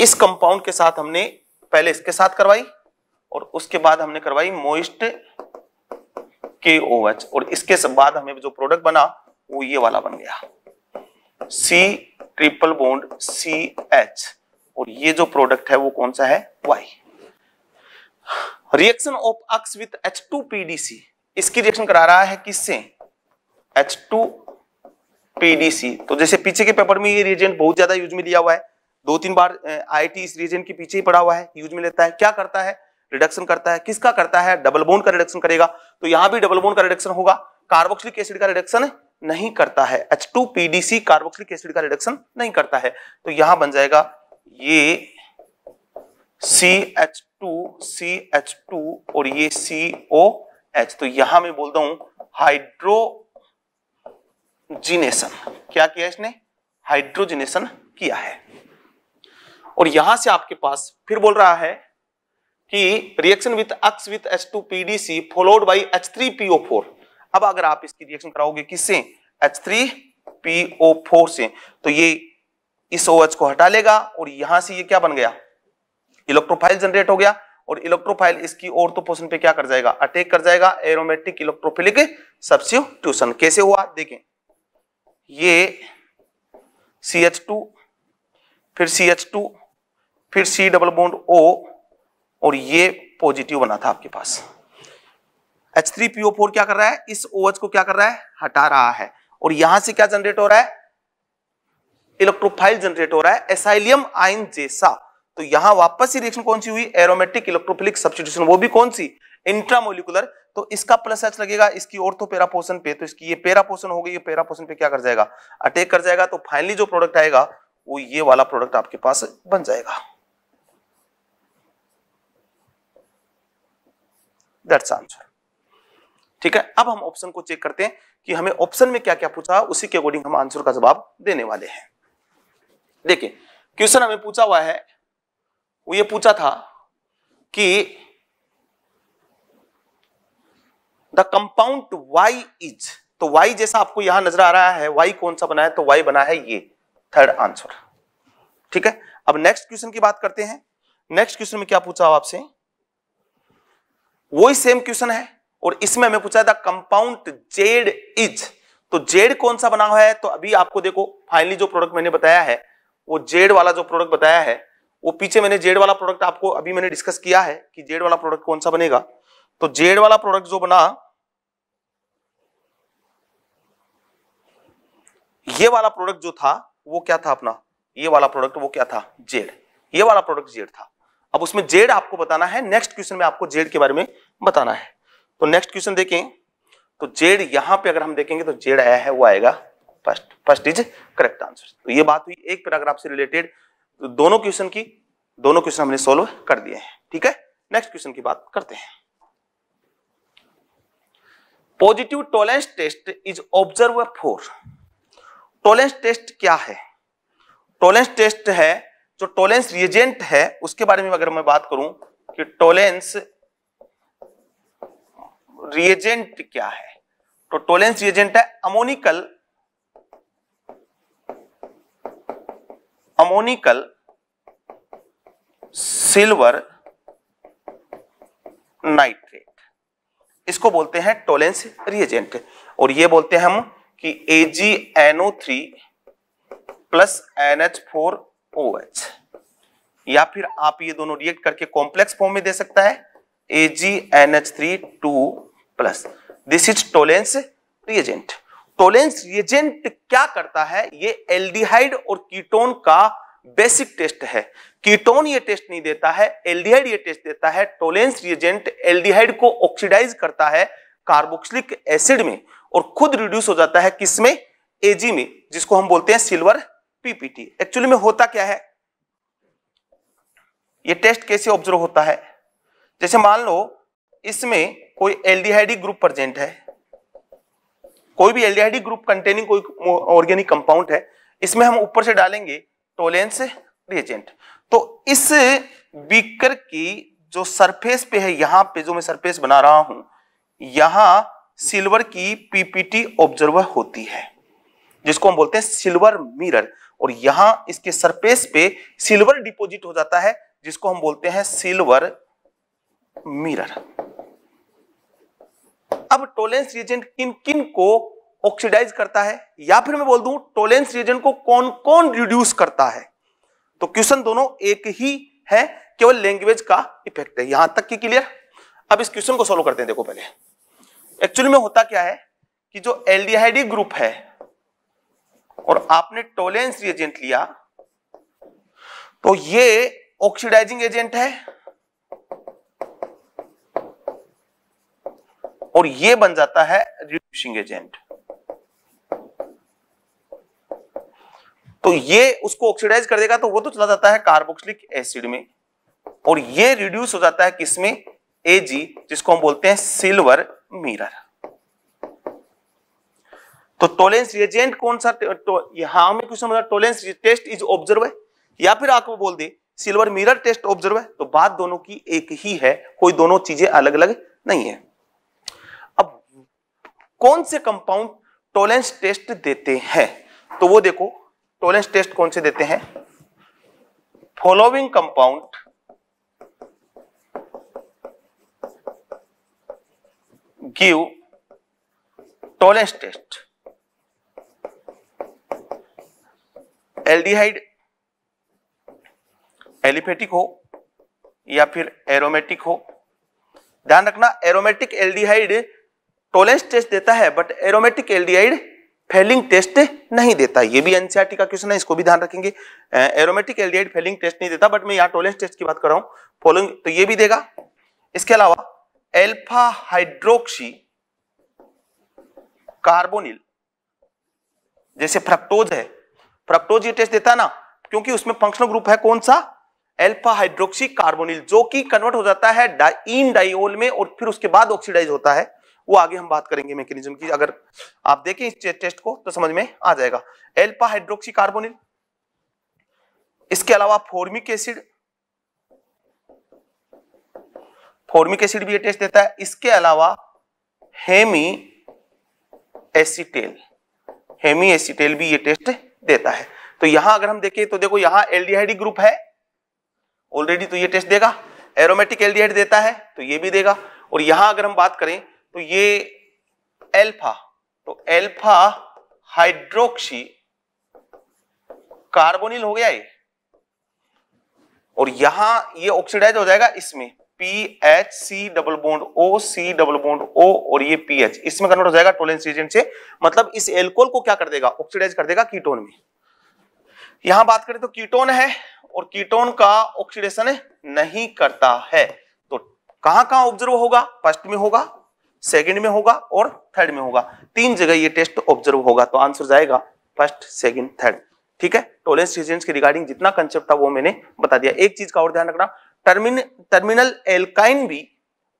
इस कंपाउंड के साथ हमने पहले इसके साथ करवाई और उसके बाद हमने करवाई मोइस्ट के ओ एच और इसके बाद हमें जो प्रोडक्ट बना वो ये वाला बन गया C triple bond C H और ये जो प्रोडक्ट है वो कौन सा है Y reaction of X with H two PDC इसकी रिएक्शन करा रहा है किससे एच टू पीडीसी तो जैसे पीछे के पेपर में ये रिएजेंट बहुत ज्यादा यूज में लिया हुआ है दो तीन बार आईटी इस रिएजेंट के पीछे ही पड़ा हुआ है यूज में लेता है क्या करता है रिडक्शन करता है किसका करता है डबल बोन का रिडक्शन करेगा तो यहां भी डबल बोन का रिडक्शन होगा कार्बोक्सिलिक एसिड का रिडक्शन नहीं करता है H two PDC carboxylic acid का रिडक्शन नहीं करता है तो यहां बन जाएगा ये C H two C H two और ये सी ओ एच तो यहां मैं बोलता हूं हाइड्रोजिनेशन क्या किया इसने हाइड्रोजिनेशन किया है और यहां से आपके पास फिर बोल रहा है कि reaction with X with H two PDC followed by H three PO four अब अगर आप इसकी रिएक्शन कराओगे किससे H three P O four से तो ये इस OH को हटा लेगा और यहां से ये क्या बन गया इलेक्ट्रोफाइल जनरेट हो गया और इलेक्ट्रोफाइल इसकी और तो पोषण पे क्या कर जाएगा अटैक कर जाएगा एरोमेटिक इलेक्ट्रोफिलिक सब्सिट्यूशन कैसे हुआ देखें ये CH2 फिर CH2 फिर C डबल बॉन्ड O और ये पॉजिटिव बना था आपके पास H3PO4 क्या कर रहा है इस OH को क्या कर रहा है हटा रहा है और यहां से क्या जनरेट हो रहा है इलेक्ट्रोफाइल जनरेट हो रहा है एसाइलियम आयन जैसा तो यहां वापस ही रिएक्शन कौन सी हुई एरोमेटिक इलेक्ट्रोफिलिक सब्सटीट्यूशन वो भी कौन सी इंट्रामोलिकुलर तो इसका प्लस एच लगेगा इसकी और तो पेरापोषण पे तो इसकी ये पेरापोषण हो गई ये पेरापोषण पे क्या कर जाएगा अटैक कर जाएगा तो फाइनली जो प्रोडक्ट आएगा वो ये वाला प्रोडक्ट आपके पास बन जाएगा दैट्स आंसर ठीक है अब हम ऑप्शन को चेक करते हैं कि हमें ऑप्शन में क्या क्या पूछा उसी के अकॉर्डिंग हम आंसर का जवाब देने वाले हैं देखिए क्वेश्चन हमें पूछा हुआ है वो ये पूछा था कि द कंपाउंड वाई इज तो वाई जैसा आपको यहां नजर आ रहा है वाई कौन सा बना है तो वाई बना है ये थर्ड आंसर ठीक है अब नेक्स्ट क्वेश्चन की बात करते हैं नेक्स्ट क्वेश्चन में क्या पूछा आपसे वही सेम क्वेश्चन है और इसमें हमें पूछा था कंपाउंड जेड इज तो जेड कौन सा बना हुआ है तो अभी आपको देखो फाइनली जो प्रोडक्ट मैंने बताया है वो जेड वाला जो प्रोडक्ट बताया है वो पीछे मैंने जेड वाला प्रोडक्ट आपको अभी मैंने डिस्कस किया है कि जेड वाला प्रोडक्ट कौन सा बनेगा तो जेड वाला प्रोडक्ट जो बना ये वाला प्रोडक्ट जो था वो क्या था अपना ये वाला प्रोडक्ट वो क्या था जेड ये वाला प्रोडक्ट जेड था अब उसमें जेड आपको बताना है नेक्स्ट क्वेश्चन में आपको जेड के बारे में बताना है तो नेक्स्ट क्वेश्चन देखें तो जेड यहां पे अगर हम देखेंगे तो जेड आया है वो आएगा first first is correct answer तो ये बात हुई एक पैराग्राफ से रिलेटेड तो दोनों क्वेश्चन की दोनों क्वेश्चन हमने सोल्व कर दिए हैं ठीक है नेक्स्ट क्वेश्चन की बात करते हैं positive Tollens test is observe for Tollens test क्या है टॉलेंस टेस्ट है जो टॉलेंस रिएजेंट है उसके बारे में अगर मैं बात करूं कि टॉलेंस रिएजेंट क्या है तो टोलेंस रिएजेंट है अमोनिकल अमोनिकल सिल्वर नाइट्रेट इसको बोलते हैं टोलेंस रिएजेंट और ये बोलते हैं हम कि AgNO3 प्लस एच या फिर आप ये दोनों रिएक्ट करके कॉम्प्लेक्स फॉर्म में दे सकता है AgNH3 two plus this is Tollens reagent Tollens reagent क्या करता है ये एल्डिहाइड और कीटोन का बेसिक टेस्ट है कीटोन ये टेस्ट नहीं देता है एल्डिहाइड ये टेस्ट देता है टोलेंस रिएजेंट एल्डिहाइड को ऑक्सीडाइज करता है कार्बोक्सिलिक एसिड में और खुद रिड्यूस हो जाता है किसमें एजी में जिसको हम बोलते हैं सिल्वर पीपीटी एक्चुअली में होता क्या है ये टेस्ट कैसे ऑब्जर्व होता है जैसे मान लो इसमें कोई एल्डिहाइडिक ग्रुप प्रेजेंट है कोई भी एल्डिहाइडिक ग्रुप कंटेनिंग कोई ऑर्गेनिक कंपाउंड है इसमें हम ऊपर से डालेंगे टोलेंस रिएजेंट तो इस बीकर की जो सरफेस पे है यहां पे जो मैं सरफेस बना रहा हूं यहां सिल्वर की पीपीटी ऑब्जर्वर होती है जिसको हम बोलते हैं सिल्वर मिरर और यहां इसके सरफेस पे सिल्वर डिपॉजिट हो जाता है जिसको हम बोलते हैं सिल्वर मिरर अब टोलेंस रिएजेंट किन किन को ऑक्सीडाइज करता है या फिर मैं बोल दूं टोलेंस रिएजेंट को कौन कौन रिड्यूस करता है तो क्वेश्चन दोनों एक ही है केवल लैंग्वेज का इफेक्ट है यहां तक की क्लियर अब इस क्वेश्चन को सोल्व करते हैं देखो पहले एक्चुअली में होता क्या है कि जो एल ग्रुप है और आपने टोलेंस रिएजेंट लिया तो ये ऑक्सीडाइजिंग एजेंट है और ये बन जाता है रिड्यूसिंग एजेंट तो ये उसको ऑक्सीडाइज कर देगा तो वो तो चला जाता है कार्बोक्सिलिक एसिड में और ये रिड्यूस हो जाता है किसमें एजी जिसको हम बोलते हैं सिल्वर मिरर तो टोलेंस रिएजेंट कौन सा तो, यहां में क्वेश्चन मतलब टोलेंस टेस्ट इज ऑब्जर्व या फिर आपको बोल दे सिल्वर मिरर टेस्ट ऑब्जर्व है तो बात दोनों की एक ही है कोई दोनों चीजें अलग अलग नहीं है कौन से कंपाउंड टोलेंस टेस्ट देते हैं तो वो देखो टोलेंस टेस्ट कौन से देते हैं following compound give Tollens test aldehyde aliphatic हो या फिर एरोमेटिक हो ध्यान रखना एरोमेटिक एल्डिहाइड टोलेंस टेस्ट देता है but aromatic aldehyde Fehling test नहीं देता ये भी एनसीआरटी e का क्वेश्चन है इसको भी ध्यान रखेंगे एरोमेटिक एल्डिहाइड फेलिंग टेस्ट नहीं देता बट मैं यहाँ टोलेंस टेस्ट की बात कर रहा हूँ फॉलोइंग तो ये भी देगा इसके अलावा एल्फा हाइड्रोक्सी कार्बोनिल जैसे फ्रक्टोज है फ्रक्टोज ये टेस्ट देता है ना क्योंकि उसमें फंक्शनल ग्रुप है कौन सा एल्फा हाइड्रोक्सी कार्बोनिल जो कि कन्वर्ट हो जाता है डाइन डाइओल में और फिर उसके बाद ऑक्सीडाइज होता है वो आगे हम बात करेंगे मैकेनिज्म की अगर आप देखें इस टेस्ट को तो समझ में आ जाएगा एल्पा हाइड्रोक्सी कार्बोनिल इसके अलावा फॉर्मिक एसिड फॉर्मिक एसिड भी ये टेस्ट देता है इसके अलावा हेमी एसिटेल हेमी एसिटेल भी ये टेस्ट देता है तो यहां अगर हम देखें तो देखो यहां एल्डिहाइड ग्रुप है ऑलरेडी तो ये टेस्ट देगा एरोमेटिक एल्डिहाइड देता है तो ये भी देगा और यहां अगर हम बात करें तो ये एल्फा तो एल्फा हाइड्रोक्सी कार्बोनिल हो गया ये और यहां ये ऑक्सीडाइज हो जाएगा इसमें P H C double bond O C double bond O और ये पी एच इसमें कन्वर्ट हो जाएगा टोलेंस एजेंट से मतलब इस एल्कोल को क्या कर देगा ऑक्सीडाइज कर देगा कीटोन में यहां बात करें तो कीटोन है और कीटोन का ऑक्सीडेशन नहीं करता है तो कहां कहां ऑब्जर्व होगा फर्स्ट में होगा सेकंड में होगा और थर्ड में होगा तीन जगह ये टेस्ट ऑब्जर्व होगा तो आंसर जाएगा फर्स्ट सेकंड थर्ड ठीक है टोलेंस रीजेंस के रिगार्डिंग जितना कंसेप्ट था वो मैंने बता दिया एक चीज का और ध्यान रखना टर्मिन टर्मिनल एल्काइन भी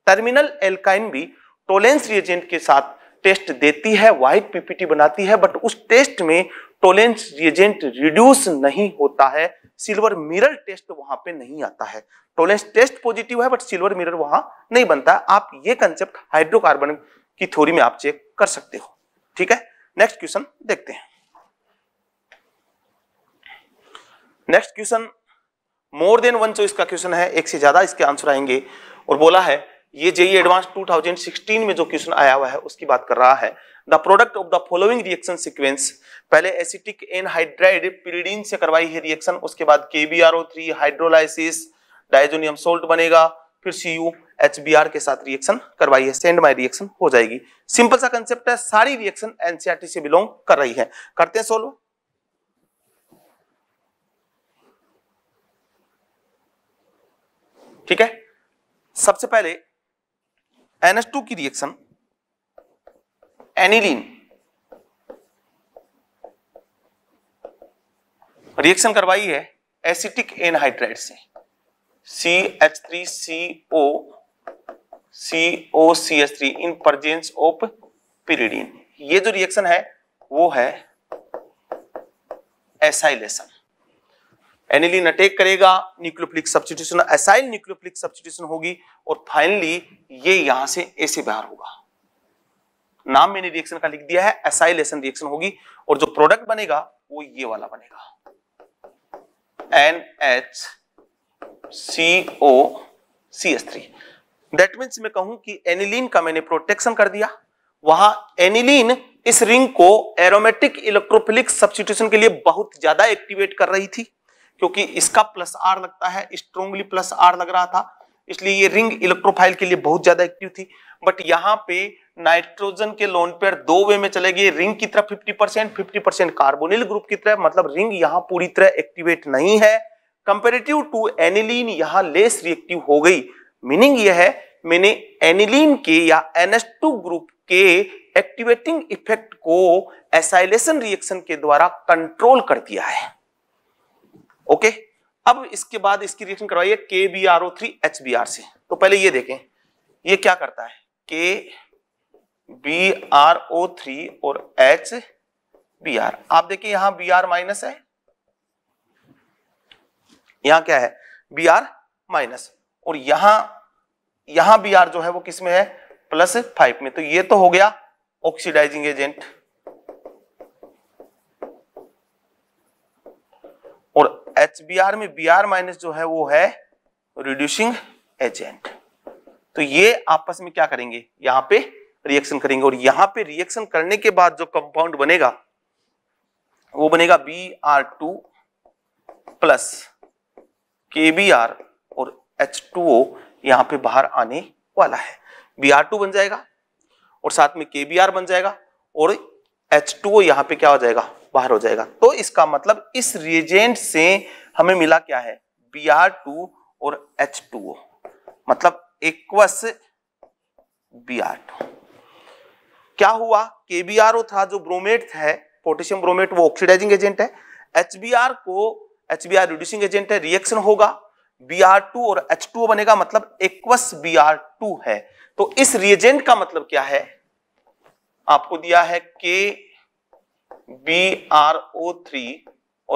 टर्मिनल एल्काइन भी टोलेंस रिजेंट के साथ टेस्ट देती है व्हाइट पीपीटी बनाती है बट उस टेस्ट में टोलेंस रिएजेंट रिड्यूस नहीं होता है सिल्वर मिरर टेस्ट वहां पे नहीं आता है टोलेंस टेस्ट पॉजिटिव है बट सिल्वर मिरर वहां नहीं बनता है आप ये कंसेप्ट हाइड्रोकार्बन की थ्योरी में आप चेक कर सकते हो ठीक है नेक्स्ट क्वेश्चन देखते हैं next question more than one choice का क्वेश्चन है एक से ज्यादा इसके आंसर आएंगे और बोला है ये जेई एडवांस 2016 में जो क्वेश्चन आया हुआ है उसकी बात कर रहा है the product of the following reaction sequence पहले एसिटिक एनहाइड्राइड पीरिडीन से करवाई है रिएक्शन उसके बाद के हाइड्रोलाइसिस डायजोनियम सोल्ट बनेगा फिर C U H B R के साथ रिएक्शन करवाई है सेंड माई रिएक्शन हो जाएगी सिंपल सा कंसेप्ट है सारी रिएक्शन एनसीआरटी e से बिलोंग कर रही है करते हैं सोल्व ठीक है सबसे पहले एनएस टू की रिएक्शन एनिलीन रिएक्शन करवाई है एसिटिक एनहाइड्राइड से C H three C O C O C H three in presence of pyridine ये जो रिएक्शन है वो है एसाइलेशन एनिलीन अटैक करेगा nucleophilic substitution acyl nucleophilic substitution होगी और फाइनली ये यहां से ऐसे बाहर होगा नाम मैंने रिएक्शन का लिख दिया है एसाइलेशन रिएक्शन होगी और जो प्रोडक्ट बनेगा वो ये वाला बनेगा N H C O C S three that means मैं कहूं कि एनिलीन का मैंने प्रोटेक्शन कर दिया वहां एनिलीन इस रिंग को एरोमेटिक इलेक्ट्रोफिलिक सब्सिट्यूशन के लिए बहुत ज्यादा एक्टिवेट कर रही थी क्योंकि इसका प्लस आर लगता है स्ट्रोंगली प्लस आर लग रहा था इसलिए ये रिंग इलेक्ट्रोफाइल के लिए बहुत ज्यादा एक्टिव थी बट यहाँ पे नाइट्रोजन के लोन पेयर दो वे में चले गए रिंग की तरह 50 percent fifty percent carbonyl group की तरह मतलब रिंग यहाँ पूरी तरह एक्टिवेट नहीं है कंपेरेटिव टू एनिलीन यहाँ लेस रिएक्टिव हो गई मीनिंग यह है मैंने एनिलीन के या एनएस2 ग्रुप के एक्टिवेटिंग इफेक्ट को एसाइलेशन रिएक्शन के द्वारा कंट्रोल कर दिया है ओके okay? अब इसके बाद इसकी रिएक्शन करवाइए K B R O three H B R से तो पहले ये देखें ये क्या करता है K B R O three और एच बी आर आप देखिए यहां बी आर माइनस है यहां क्या है बी आर माइनस और यहां यहां बी आर जो है वो किसमें है प्लस फाइव में तो ये तो हो गया ऑक्सीडाइजिंग एजेंट और एच बी आर में बी आर माइनस जो है वो है रिड्यूसिंग एजेंट तो ये आपस में क्या करेंगे यहां पे रिएक्शन करेंगे और यहां पे रिएक्शन करने के बाद जो कंपाउंड बनेगा वो बनेगा B R two plus K B R और एच टू ओ यहां पर बाहर आने वाला है बी आर टू बन जाएगा और साथ में के बी आर बन जाएगा और एच टू यहाँ पे क्या हो जाएगा बाहर हो जाएगा तो इसका मतलब इस रिएजेंट से हमें मिला क्या है बी आर टू और एच टू ओ मतलब एक्वस बी आर टू क्या हुआ के बी आर ओ था जो ब्रोमेट है पोटेशियम ब्रोमेट वो ऑक्सीडाइजिंग एजेंट है एच बी आर को H B R reducing agent है रिएक्शन होगा बी आर टू और एच टू बनेगा मतलब एक्वस बी आर टू है तो इस रिएजेंट का मतलब क्या है आपको दिया है K B R O three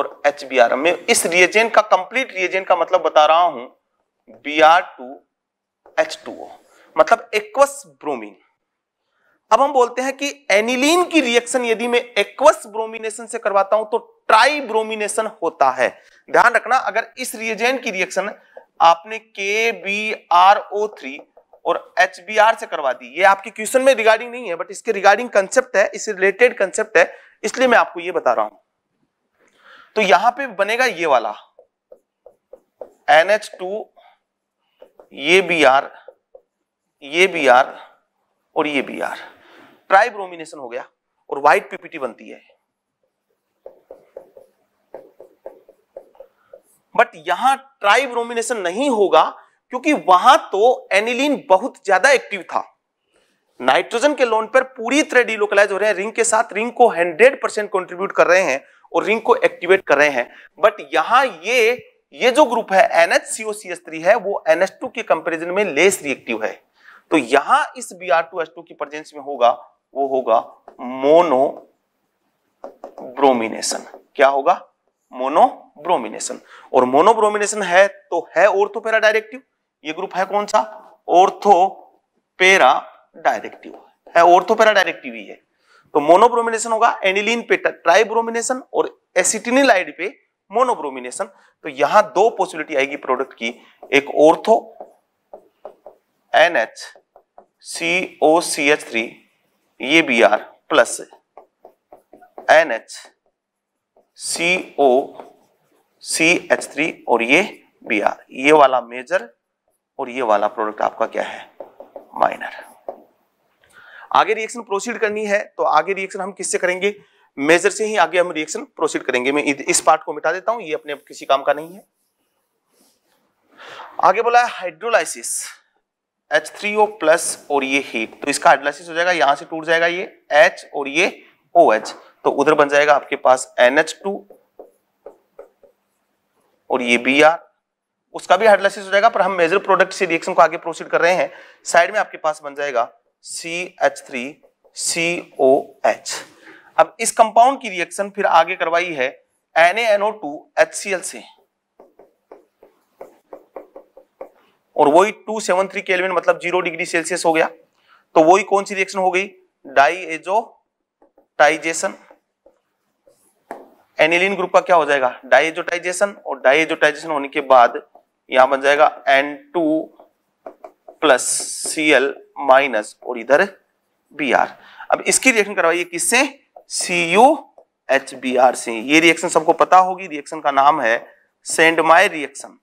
और एच बी आर मैं इस रिएजेंट का कंप्लीट रिएजेंट का मतलब बता रहा हूं B R two H two O मतलब एक्वस ब्रोमीन अब हम बोलते हैं कि एनिलीन की रिएक्शन यदि मैं एक्वस ब्रोमिनेशन से करवाता हूं तो ट्राई ब्रोमिनेशन होता है ध्यान रखना अगर इस रिएजेंट की रिएक्शन आपने K B R O three और एच से करवा दी ये आपके क्वेश्चन में रिगार्डिंग नहीं है बट इसके रिगार्डिंग कंसेप्ट है इससे रिलेटेड कंसेप्ट है इसलिए मैं आपको ये बता रहा हूं तो यहां पे बनेगा ये वाला टू ये बी आर ये बी आर और ये बी आर ट्राइब रोमिनेशन हो गया और व्हाइट पीपीटी बनती है बट यहां ट्राइब रोमिनेशन नहीं होगा क्योंकि वहां तो एनिलीन बहुत ज्यादा एक्टिव था नाइट्रोजन के लोन पर पूरी तरह डीलोकलाइज हो रहे हैं रिंग के साथ रिंग को 100 परसेंट कॉन्ट्रीब्यूट कर रहे हैं और रिंग को एक्टिवेट कर रहे हैं बट यहां ये ये जो ग्रुप है NHCOCH3 है वो NH2 के कंपैरिजन में लेस रिएक्टिव है तो यहां इस Br2H2 की प्रेजेंस में होगा वो होगा मोनो ब्रोमिनेशन क्या होगा मोनोब्रोमिनेशन और मोनोब्रोमिनेशन है तो है और तो पैरा डायरेक्टिव ये ग्रुप है कौन सा ओर्थो पेरा डायरेक्टिव है ओर्थो पेरा डायरेक्टिव ही है तो मोनोब्रोमिनेशन होगा एनिलीन पे ट्राइब्रोमिनेशन और एसिटिनिलाइड पे मोनोब्रोमिनेशन तो यहां दो पॉसिबिलिटी आएगी प्रोडक्ट की एक ortho NH C O C H three ये B R plus N H C O C H three और ये बी आर ये वाला मेजर और ये वाला प्रोडक्ट आपका क्या है माइनर आगे रिएक्शन प्रोसीड करनी है तो आगे रिएक्शन हम किससे करेंगे मेजर से ही आगे हम रिएक्शन प्रोसीड करेंगे मैं इस पार्ट को मिटा देता हूं ये अपने किसी काम का नहीं है आगे बोला है hydrolysis H three O plus और ये हीट तो इसका हाइड्रोलाइसिस हो जाएगा यहां से टूट जाएगा ये एच और ये ओ एच तो उधर बन जाएगा आपके पास एनएच टू और ये बी आर उसका भी हाइड्रोलाइसिस हो जाएगा पर हम मेजर प्रोडक्ट से रिएक्शन को आगे प्रोसीड कर रहे हैं साइड में आपके पास बन जाएगा C H three C O H अब इस कंपाउंड की रिएक्शन फिर आगे करवाई है एल से और वही थ्री केल्विन मतलब जीरो डिग्री सेल्सियस हो गया तो वही कौन सी रिएक्शन हो गई डाइएजो टाइजेशन एनिलीन ग्रुप का क्या हो जाएगा डाइजोटाइजेशन और डाइजोटाइजेशन होने के बाद यहां बन जाएगा N two plus C L minus और इधर बी आर अब इसकी रिएक्शन करवाइए किससे C U H B R से ये रिएक्शन सबको पता होगी रिएक्शन का नाम है सेंडमाय रिएक्शन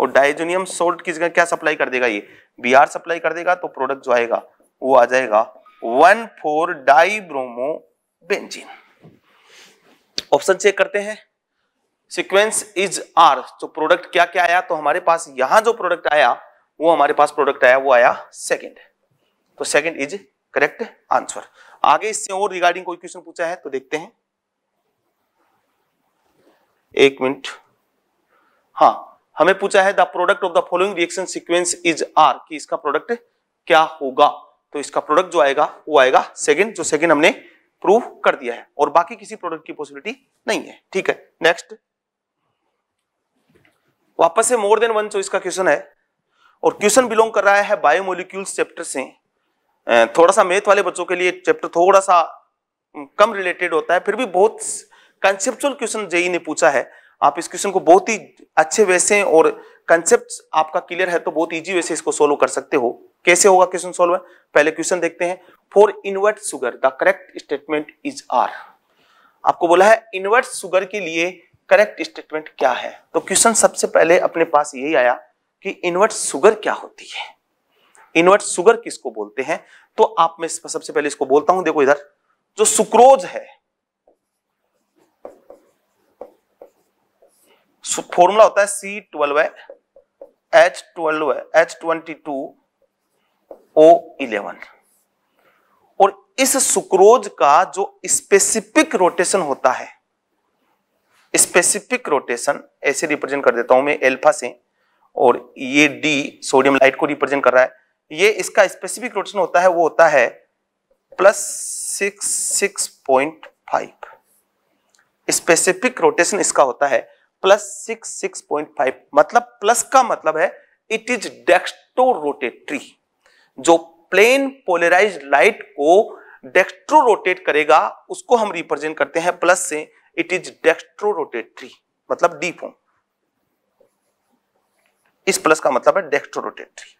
और डाइजोनियम सोल्ट की जगह क्या सप्लाई कर देगा ये बी आर सप्लाई कर देगा तो प्रोडक्ट जो आएगा वो आ जाएगा one four dibromo benzene option check करते हैं सिक्वेंस इज आर तो प्रोडक्ट क्या क्या आया तो हमारे पास यहां जो प्रोडक्ट आया वो हमारे पास प्रोडक्ट आया वो आया सेकेंड तो सेकेंड इज करेक्ट आंसर आगे इससे और रिगार्डिंग कोई क्वेश्चन पूछा है तो देखते हैं एक मिनट हाँ हमें पूछा है the product of the following reaction sequence is are कि इसका प्रोडक्ट क्या होगा तो इसका प्रोडक्ट जो आएगा वो आएगा सेकंड जो सेकंड हमने प्रूव कर दिया है और बाकी किसी प्रोडक्ट की पॉसिबिलिटी नहीं है ठीक है नेक्स्ट वापस से मोर देन वन चॉइस का क्वेश्चन है और क्वेश्चन बिलोंग कर रहा है बायोमोलिक्यूल्स चैप्टर से थोड़ा सा मैथ वाले बच्चों के लिए चैप्टर थोड़ा सा कम रिलेटेड होता है फिर भी बहुत कंसेप्चुअल क्वेश्चन जेई ने पूछा है आप इस क्वेश्चन को बहुत ही अच्छे वैसे और कंसेप्ट आपका क्लियर है तो बहुत इजी वैसे इसको सोल्व कर सकते हो कैसे होगा क्वेश्चन सोल्व है पहले क्वेश्चन देखते हैं for invert sugar the correct statement is are आपको बोला है इनवर्ट सुगर के लिए करेक्ट स्टेटमेंट क्या है तो क्वेश्चन सबसे पहले अपने पास यही आया कि इन्वर्ट सुगर क्या होती है इन्वर्ट सुगर किसको बोलते हैं तो आप में सबसे पहले इसको बोलता हूं देखो इधर जो सुक्रोज है फॉर्मूला होता है C twelve H twelve H twenty two O eleven और इस सुक्रोज का जो स्पेसिफिक रोटेशन होता है स्पेसिफिक रोटेशन ऐसे रिप्रेजेंट कर देता हूं मैं एल्फा से और ये डी सोडियम लाइट को रिप्रेजेंट कर रहा है ये इसका स्पेसिफिक रोटेशन होता है वो होता है plus six six point five specific rotation इसका होता है plus six six point five मतलब प्लस का मतलब है इट इज डेक्स्ट्रो रोटेटरी जो प्लेन पोलराइज लाइट को डेक्स्ट्रो रोटेट करेगा उसको हम रिप्रेजेंट करते हैं प्लस से इट इज डेक्स्ट्रोरोटेटरी मतलब डी फॉर्म इस प्लस का मतलब है डेक्स्ट्रोरोटेटरी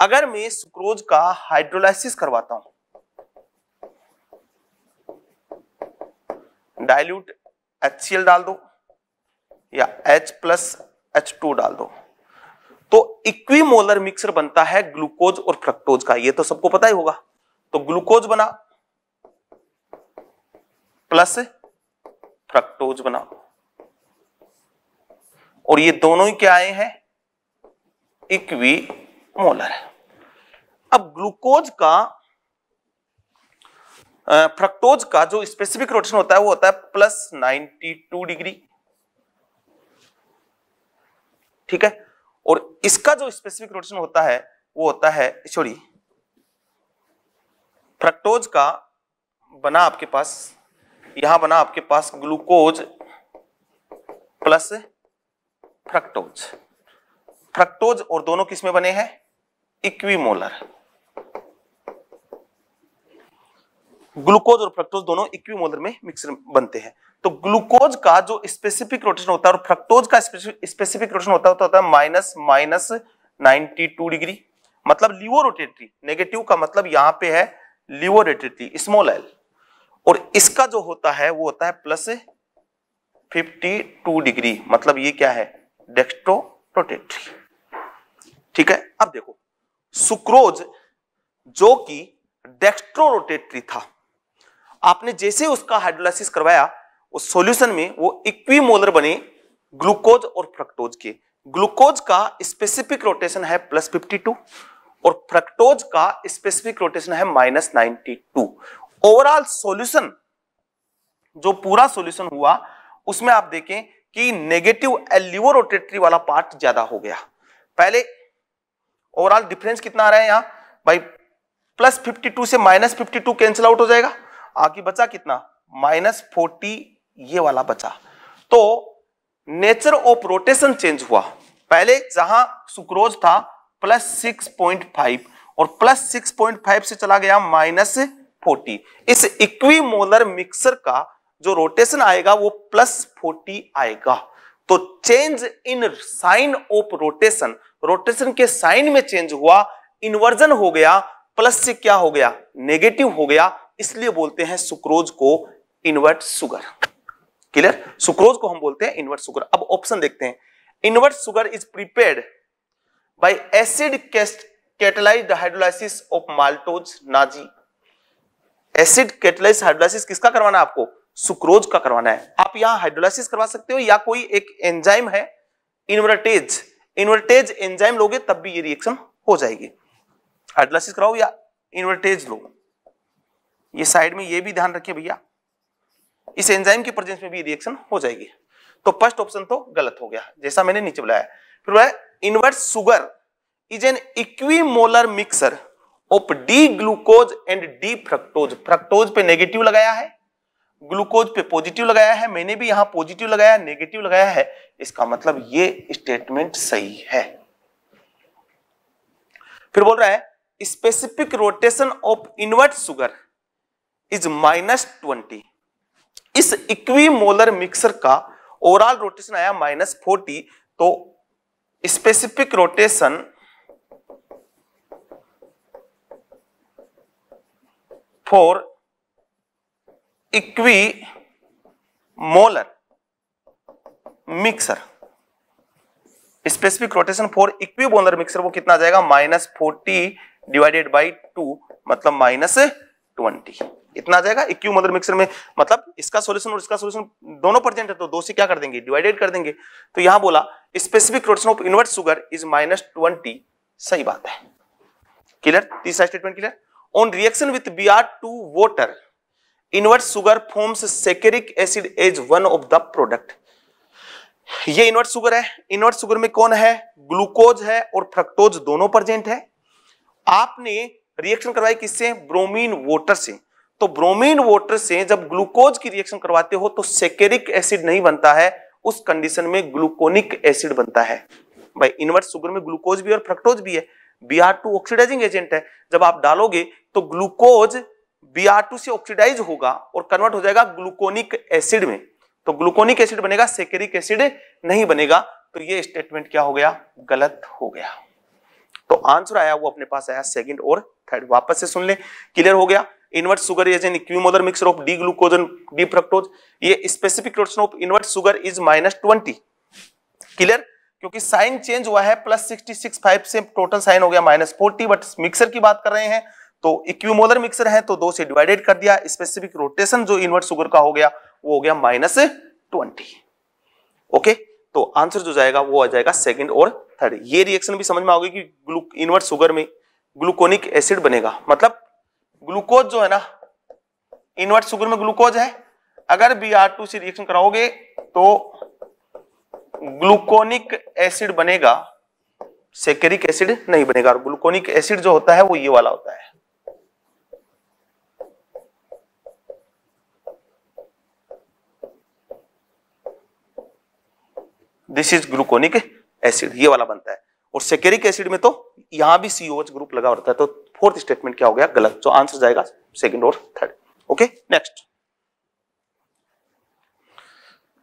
अगर मैं सुक्रोज का हाइड्रोलाइसिस करवाता हूं डाइल्यूट एच डाल दो या H प्लस एच डाल दो तो इक्वीमोलर मिक्सर बनता है ग्लूकोज और फ्रक्टोज का ये तो सबको पता ही होगा तो ग्लूकोज बना प्लस फ्रक्टोज बना और ये दोनों ही क्या आए हैं इक्वी मोलर है अब ग्लूकोज का फ्रक्टोज का जो स्पेसिफिक रोटेशन होता है वो होता है प्लस 92 डिग्री ठीक है और इसका जो स्पेसिफिक रोटेशन होता है वो होता है सॉरी फ्रक्टोज का बना आपके पास यहां बना आपके पास ग्लूकोज प्लस फ्रक्टोज फ्रक्टोज और दोनों किसमें बने हैं इक्वीमोलर ग्लूकोज और फ्रक्टोज दोनों इक्वीमोलर में मिक्सर बनते हैं तो ग्लूकोज का जो स्पेसिफिक रोटेशन होता है और फ्रक्टोज का स्पेसिफिक रोटेशन होता है तो होता है minus minus ninety two degree मतलब लिवोरोटेटरी नेगेटिव का मतलब यहां पे है लिवोरेटेटरी स्मॉल एल और इसका जो होता है वो होता है प्लस 52 डिग्री मतलब ये क्या है डेक्स्ट्रो रोटेटरी ठीक है अब देखो सुक्रोज जो कि डेक्स्ट्रो रोटेटरी था आपने जैसे उसका हाइड्रोलाइसिस करवाया उस सॉल्यूशन में वो मोलर बने ग्लूकोज और फ्रक्टोज के ग्लूकोज का स्पेसिफिक रोटेशन है प्लस 52 और फ्रक्टोज का स्पेसिफिक रोटेशन है माइनस 92 ओवरऑल सॉल्यूशन जो पूरा सॉल्यूशन हुआ उसमें आप देखें कि नेगेटिव एल्यूओ रोटेटरी वाला पार्ट ज्यादा हो गया पहले ओवरऑल डिफरेंस कितना आ रहा है यहां भाई प्लस 52 से माइनस 52 कैंसिल आउट हो जाएगा आगे बचा कितना माइनस 40 ये वाला बचा तो नेचर ऑफ रोटेशन चेंज हुआ पहले जहां सुक्रोज था प्लस सिक्स पॉइंट फाइव और प्लस सिक्स पॉइंट फाइव से चला गया माइनस फोर्टी इस इक्वीमोलर मिक्सर का जो रोटेशन आएगा वो प्लस फोर्टी आएगा तो change in sign of rotation rotation के साइन में चेंज हुआ इन्वर्जन हो गया प्लस से क्या हो गया नेगेटिव हो गया इसलिए बोलते हैं सुक्रोज को इन्वर्ट सुगर क्लियर सुक्रोज को हम बोलते हैं इन्वर्ट सुगर अब ऑप्शन देखते हैं invert sugar is prepare by acid catalyse hydrolysis of maltose नाजी एसिड कैटलाइज हाइड्रोलाइसिस किसका करवाना है आपको सुक्रोज का करवाना है आप यहां हाइड्रोलाइसिस करवा सकते हो या कोई एक एंजाइम है इन्वर्टेज इन्वर्टेज एंजाइम लोगे तब भी ये रिएक्शन हो जाएगी हाइड्रोलाइसिस कराओ या इन्वर्टेज लो ये साइड में ये भी ध्यान रखिए भैया इस एंजाइम की प्रेजेंस में भी रिएक्शन हो जाएगी तो फर्स्ट ऑप्शन तो गलत हो गया जैसा मैंने नीचे बुलाया फिर बोला invert sugar is an equimolar mixture of D glucose and D fructose fructose पे नेगेटिव लगाया है ग्लूकोज पे पॉजिटिव लगाया है मैंने भी यहां पॉजिटिव लगाया नेगेटिव लगाया है इसका मतलब ये स्टेटमेंट सही है फिर बोल रहा है specific rotation of invert sugar is minus twenty इस इक्वी मोलर मिक्सर का ओवरऑल रोटेशन आया माइनस फोर्टी तो specific rotation for equimolar mixture specific rotation for equimolar mixture वो कितना जाएगा minus forty divided by two मतलब minus twenty इतना जाएगा इक्वी मोलर मिक्सर में मतलब इसका सॉल्यूशन और इसका सॉल्यूशन दोनों परसेंट है तो दो से क्या कर देंगे डिवाइडेड कर देंगे तो यहां बोला specific rotation of invert sugar is minus twenty सही बात है क्लियर तीसरा statement clear reaction with B R two water invert sugar forms saccharic acid as one of the product ये इनवर्ट सुगर है इनवर्ट सुगर में कौन है glucose है और फ्रक्टोज दोनों प्रजेंट है आपने रिएक्शन करवाई किससे ब्रोमीन वोटर से तो ब्रोमीन वोटर से जब ग्लूकोज की रिएक्शन करवाते हो तो सेकेरिक एसिड नहीं बनता है उस कंडीशन में ग्लूकोनिक एसिड बनता है भाई इनवर्ट सुगर में ग्लूकोज भी और फ्रक्टोज भी है B R two oxidising agent है जब आप डालोगे तो ग्लूकोज बी आर टू से ऑक्सीडाइज होगा और कन्वर्ट हो जाएगा ग्लूकोनिक एसिड में तो ग्लूकोनिक एसिड बनेगा सेकेरिक एसिड नहीं बनेगा तो ये स्टेटमेंट क्या हो गया गलत हो गया तो आंसर आया वो अपने पास आया सेकेंड और थर्ड वापस से सुन ले क्लियर हो गया invert sugar is an equimolar mixture of D glucose and D fructose ये specific of invert sugar is minus twenty clear क्योंकि साइन चेंज हुआ है प्लस सिक्सटी सिक्स फाइव से टोटल साइन हो गया माइनस फोर्टी बट मिक्सर की बात कर रहे हैं तो इक्विमोलर मिक्सर है तो दो से डिवाइडेड कर दिया स्पेसिफिक रोटेशन जो इनवर्ट सुगर का हो गया वो हो गया माइनस ट्वेंटी ओके तो आंसर जो जाएगा वो आ जाएगा सेकंड और थर्ड ये रिएक्शन भी समझ में आओगे कि इनवर्ट सुगर में ग्लूकोनिक एसिड बनेगा मतलब ग्लूकोज जो है ना इनवर्ट सुगर में ग्लूकोज है अगर बी आर टू से रिएक्शन कराओगे तो ग्लूकोनिक एसिड बनेगा सेकेरिक एसिड नहीं बनेगा और ग्लूकोनिक एसिड जो होता है वो ये वाला होता है दिस इज ग्लूकोनिक एसिड ये वाला बनता है और सेकेरिक एसिड में तो यहां भी सीओएच ग्रुप लगा होता है तो फोर्थ स्टेटमेंट क्या हो गया गलत जो आंसर जाएगा सेकंड और थर्ड ओके नेक्स्ट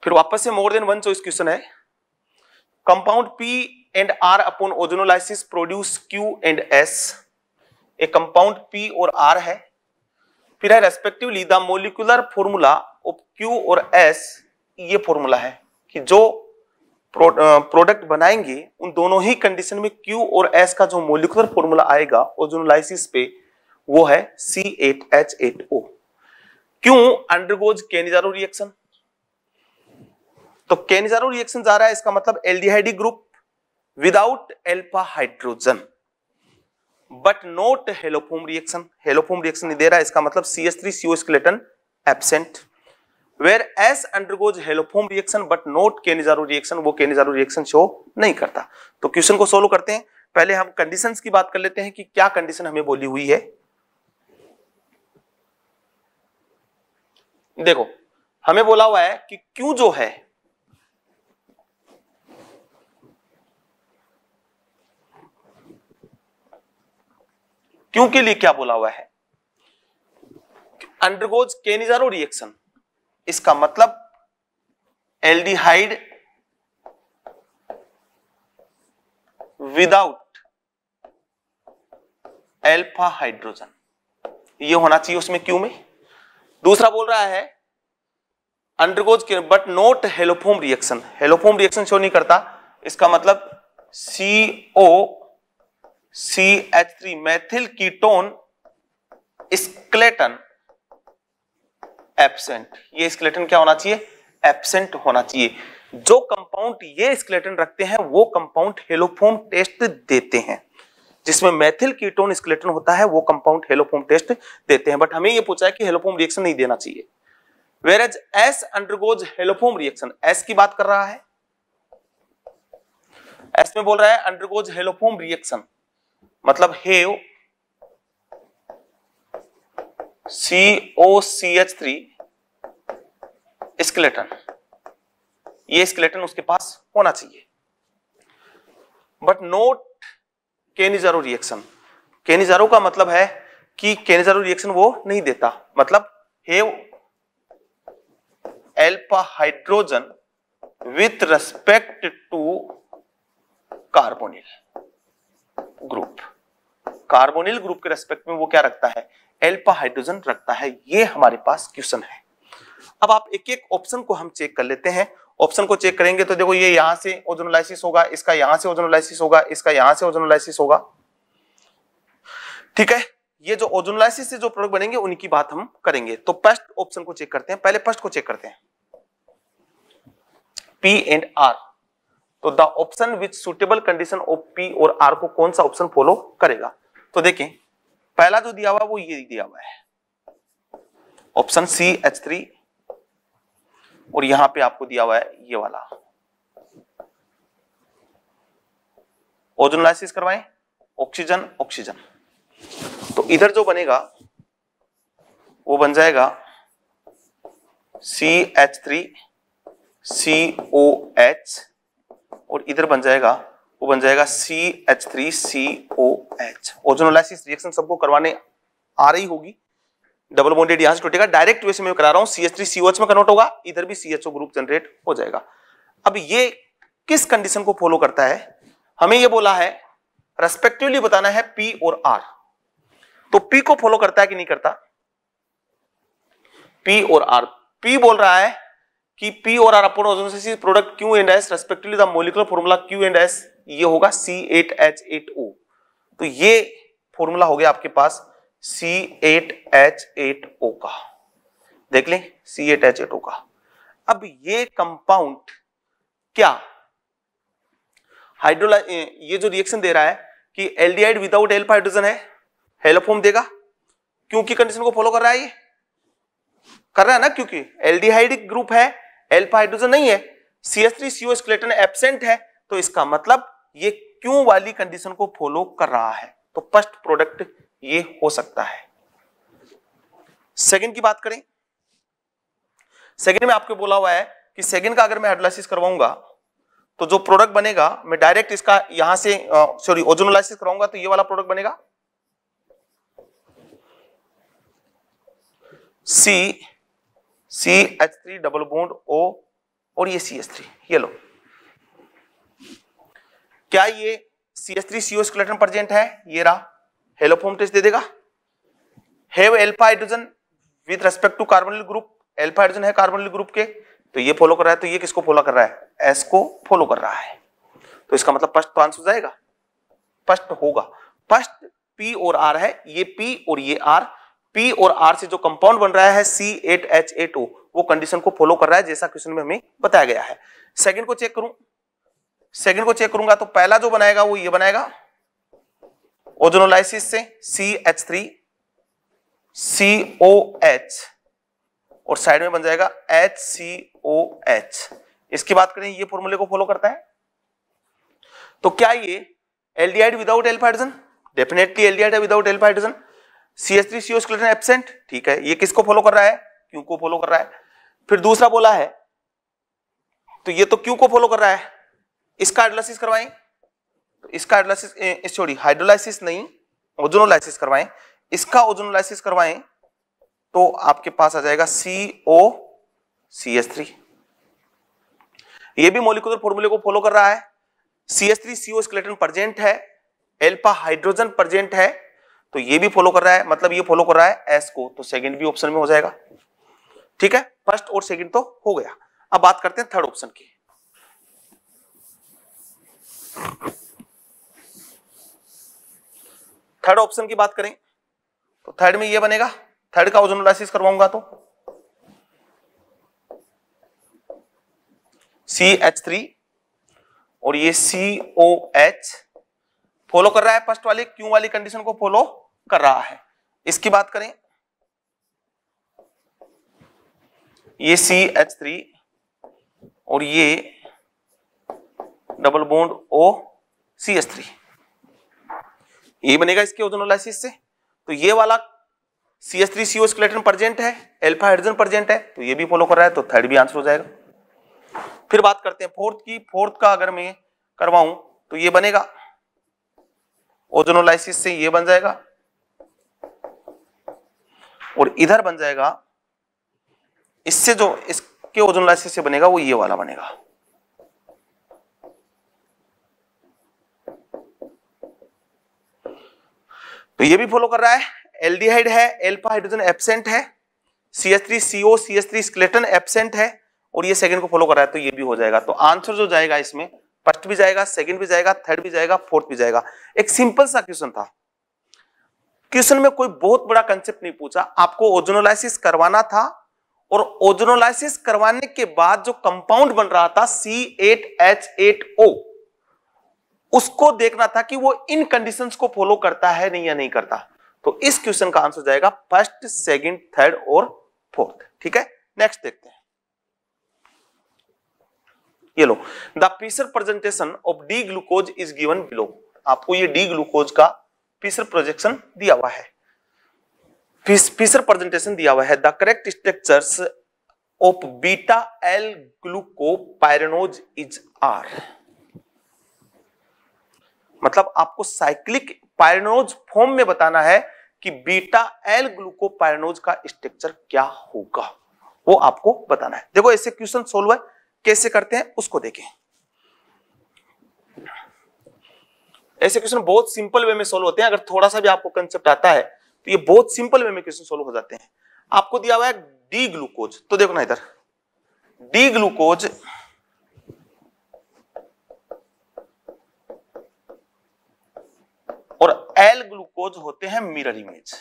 फिर वापस से more than one choice question है compound P and R upon ozonolysis produce Q and S. A compound P और R है फिर है respectively the molecular formula of Q और S ये फॉर्मूला है कि जो प्रोडक्ट बनाएंगे उन दोनों ही कंडीशन में Q और S का जो मोलिकुलर फॉर्मूला आएगा ओजोनोलाइसिस पे वो है C8H8O क्यों अंडरगोज केनिजारो रिएक्शन तो कैनिजारो रिएक्शन जा रहा है इसका मतलब aldehydic group without alpha hydrogen but not haloform reaction haloform reaction नहीं दे रहा है इसका मतलब C S three CO skeleton absent where S undergoes haloform reaction but not Cannizzaro reaction वो केनिजारो रिएक्शन शो नहीं करता तो क्वेश्चन को सोल्व करते हैं पहले हम कंडीशंस की बात कर लेते हैं कि क्या कंडीशन हमें बोली हुई है देखो हमें बोला हुआ है कि क्यों जो है क्यों के लिए क्या बोला हुआ है अंडरगोज केनिजारो रिएक्शन इसका मतलब एल्डिहाइड विदाउट एल्फा हाइड्रोजन ये होना चाहिए उसमें क्यों में दूसरा बोल रहा है undergoes but not haloform reaction haloform reaction show नहीं करता इसका मतलब CO C H three methyl ketone skeleton absent ये स्क्लेटन क्या होना चाहिए एबसेंट होना चाहिए जो कंपाउंड ये स्केलेटन रखते हैं वो कंपाउंड हेलोफोम टेस्ट देते हैं जिसमें मैथिल कीटोन स्क्लेटन होता है वो कंपाउंड हेलोफोम टेस्ट देते हैं बट हमें ये पूछा है कि हेलोफोम रिएक्शन नहीं देना चाहिए whereas S undergoes haloform reaction S की बात कर रहा है एस में बोल रहा है अंडरगोज हेलोफोम रिएक्शन मतलब have C O C H three skeleton ये स्केलेटन उसके पास होना चाहिए but not Cannizzaro reaction Cannizzaro का मतलब है कि केनिजारो रिएक्शन वो नहीं देता मतलब have alpha hydrogen with respect to carbonyl group carbonyl group के रेस्पेक्ट में वो क्या रखता है एल्पा हाइड्रोजन रखता है ये हमारे पास क्वेश्चन है अब आप एक एक ऑप्शन को हम चेक कर लेते हैं ऑप्शन को चेक करेंगे तो देखो ये यहां से ओजोनोलाइसिस होगा इसका यहां से ओजोनोलाइसिस होगा इसका यहां से ओजोनोलाइसिस होगा ठीक है ये जो ओजोनोलाइसिस से जो प्रोडक्ट बनेंगे उनकी बात हम करेंगे तो फर्स्ट ऑप्शन को चेक करते हैं पहले फर्स्ट को चेक करते हैं पी एंड आर तो the option which suitable condition of P और आर को कौन सा ऑप्शन फॉलो करेगा तो देखें पहला जो दिया हुआ वो ये दिया हुआ है ऑप्शन सी एच थ्री और यहां पे आपको दिया हुआ है ये वाला ओजोनलाइसिस करवाए ऑक्सीजन ऑक्सीजन तो इधर जो बनेगा वो बन जाएगा C H three C O H और इधर बन जाएगा वो बन जाएगा C H three C O H ozonolysis reaction सबको करवाने आ रही होगी डबल बॉन्डेड यहां से टूटेगा डायरेक्ट वे से मैं करा रहा हूं C H three C O H में कन्वर्ट होगा इधर भी C H O group generate हो जाएगा अब ये किस कंडीशन को फॉलो करता है हमें ये बोला है रेस्पेक्टिवली बताना है पी और आर तो पी को फॉलो करता है कि नहीं करता पी और आर पी बोल रहा है कि P और R upon ozonolysis product Q and S respectively the molecular formula Q and S ये होगा C8H8O तो ये फॉर्मूला हो गया आपके पास C8H8O का देख लें C8H8O का अब ये कंपाउंड क्या हाइड्रोला ये जो रिएक्शन दे रहा है कि एल्डिहाइड विदाउट एल्फा हाइड्रोजन है हेलोफॉर्म देगा क्योंकि कंडीशन को फॉलो कर रहा है ये कर रहा है ना क्योंकि एल्डिहाइड ग्रुप है एल्फा हाइड्रोजन नहीं है C S three CO skeleton absent है तो इसका मतलब ये क्यों वाली कंडीशन को फॉलो कर रहा है तो फर्स्ट प्रोडक्ट ये हो सकता है सेकंड की बात करें सेकंड में आपको बोला हुआ है कि सेकंड का अगर मैं हाइड्रोलाइसिस करवाऊंगा तो जो प्रोडक्ट बनेगा मैं डायरेक्ट इसका यहां से सॉरी ओजोनोलाइसिस कराऊंगा तो ये वाला प्रोडक्ट बनेगा C C H three double bond O और ये सी एस थ्री ये लो क्या ये C S three CO skeleton present है ये रहा हेलोफॉर्म टेस्ट दे देगा have alpha hydrogen with respect to carbonyl group alpha hydrogen है कार्बोनिल ग्रुप के तो ये फॉलो कर रहा है तो ये किसको फॉलो कर रहा है एस को फॉलो कर रहा है तो इसका मतलब फर्स्ट तो आंसर जाएगा फर्स्ट होगा फर्स्ट पी और आर है ये पी और ये आर पी और आर से जो कंपाउंड बन रहा है C eight H A two वो कंडीशन को फॉलो कर रहा है जैसा क्वेश्चन में हमें बताया गया है सेकंड को चेक करूं सेकंड को चेक करूंगा तो पहला जो बनाएगा वो ये बनाएगा ओजोनोलाइसिस से C H three C O H और साइड में बन जाएगा एच सी ओ एच इसकी बात करें ये फॉर्मूले को फॉलो करता है तो क्या ये aldehyde without alpha hydrogen definitely aldehyde without alpha hydrogen C S three CO skeleton absent ठीक है ये किसको फॉलो कर रहा है क्यू को फॉलो कर रहा है फिर दूसरा बोला है तो ये तो क्यू को फॉलो कर रहा है इसका एडलाइसिस करवाएं तो इसका एडलाइसिस सॉरी हाइड्रोलाइसिस नहीं ओजोनोलाइसिस करवाएं इसका ओजोनोलाइसिस करवाएं तो आपके पास आ जाएगा C O C S three ये भी मोलिकुलर फॉर्मूले को फॉलो कर रहा है C S three CO skeleton present है एल्फा हाइड्रोजन प्रेजेंट है तो ये भी फॉलो कर रहा है मतलब ये फॉलो कर रहा है एस को तो सेकंड भी ऑप्शन में हो जाएगा ठीक है फर्स्ट और सेकंड तो हो गया अब बात करते हैं थर्ड ऑप्शन की थर्ड ऑप्शन की बात करें तो थर्ड में ये बनेगा थर्ड का ओजोनोलाइसिस करवाऊंगा तो सी एच थ्री और ये सी ओ एच फॉलो कर रहा है फर्स्ट वाली क्यू वाली कंडीशन को फॉलो कर रहा है इसकी बात करें ये सी एच थ्री और ये double bond O C H three ये बनेगा इसके ओजोनोलाइसिस से तो ये वाला C H three CO skeleton present है एल्फा हाइड्रोजन प्रजेंट है तो ये भी फॉलो कर रहा है तो थर्ड भी आंसर हो जाएगा फिर बात करते हैं फोर्थ की फोर्थ का अगर मैं करवाऊं तो ये बनेगा ओजोनोलाइसिस से ये बन जाएगा और इधर बन जाएगा इससे जो इसके ओजोनोलाइसिस से बनेगा वो ये वाला बनेगा तो ये भी फॉलो कर रहा है एल्डिहाइड है एल्फा हाइड्रोजन एब्सेंट है C three CO C S three skeleton absent है और ये सेकंड को फॉलो कर रहा है तो ये भी हो जाएगा तो आंसर जो जाएगा इसमें फर्स्ट भी जाएगा सेकंड भी जाएगा थर्ड भी जाएगा फोर्थ भी जाएगा एक सिंपल सा क्वेश्चन था क्वेश्चन में कोई बहुत बड़ा कंसेप्ट नहीं पूछा आपको ओजोनोलाइसिस करवाना था और ओजोनोलाइसिस करवाने के बाद जो कंपाउंड बन रहा था C8H8O उसको देखना था कि वो इन कंडीशन को फॉलो करता है नहीं या नहीं करता तो इस क्वेश्चन का आंसर जाएगा फर्स्ट सेकंड थर्ड और फोर्थ ठीक है नेक्स्ट देखते हैं ये लो the Fischer presentation of D glucose is given below आपको ये डी ग्लूकोज का पीसर प्रोजेक्शन दिया हुआ है पीसर प्रेजेंटेशन दिया हुआ है the correct structures of beta L glucopyranose is are मतलब आपको साइक्लिक पायरेनोज फॉर्म में बताना है कि बीटा एल ग्लूकोपायरेनोज का स्ट्रक्चर क्या होगा वो आपको बताना है देखो ऐसे क्वेश्चन सोल्व है कैसे करते हैं उसको देखें ऐसे क्वेश्चन बहुत सिंपल वे में सोल्व होते हैं अगर थोड़ा सा भी आपको कंसेप्ट आता है तो ये बहुत सिंपल वे में क्वेश्चन सोल्व हो जाते हैं आपको दिया हुआ है डी ग्लूकोज तो देखो ना इधर डी ग्लूकोज और एल ग्लूकोज होते हैं मिरर इमेज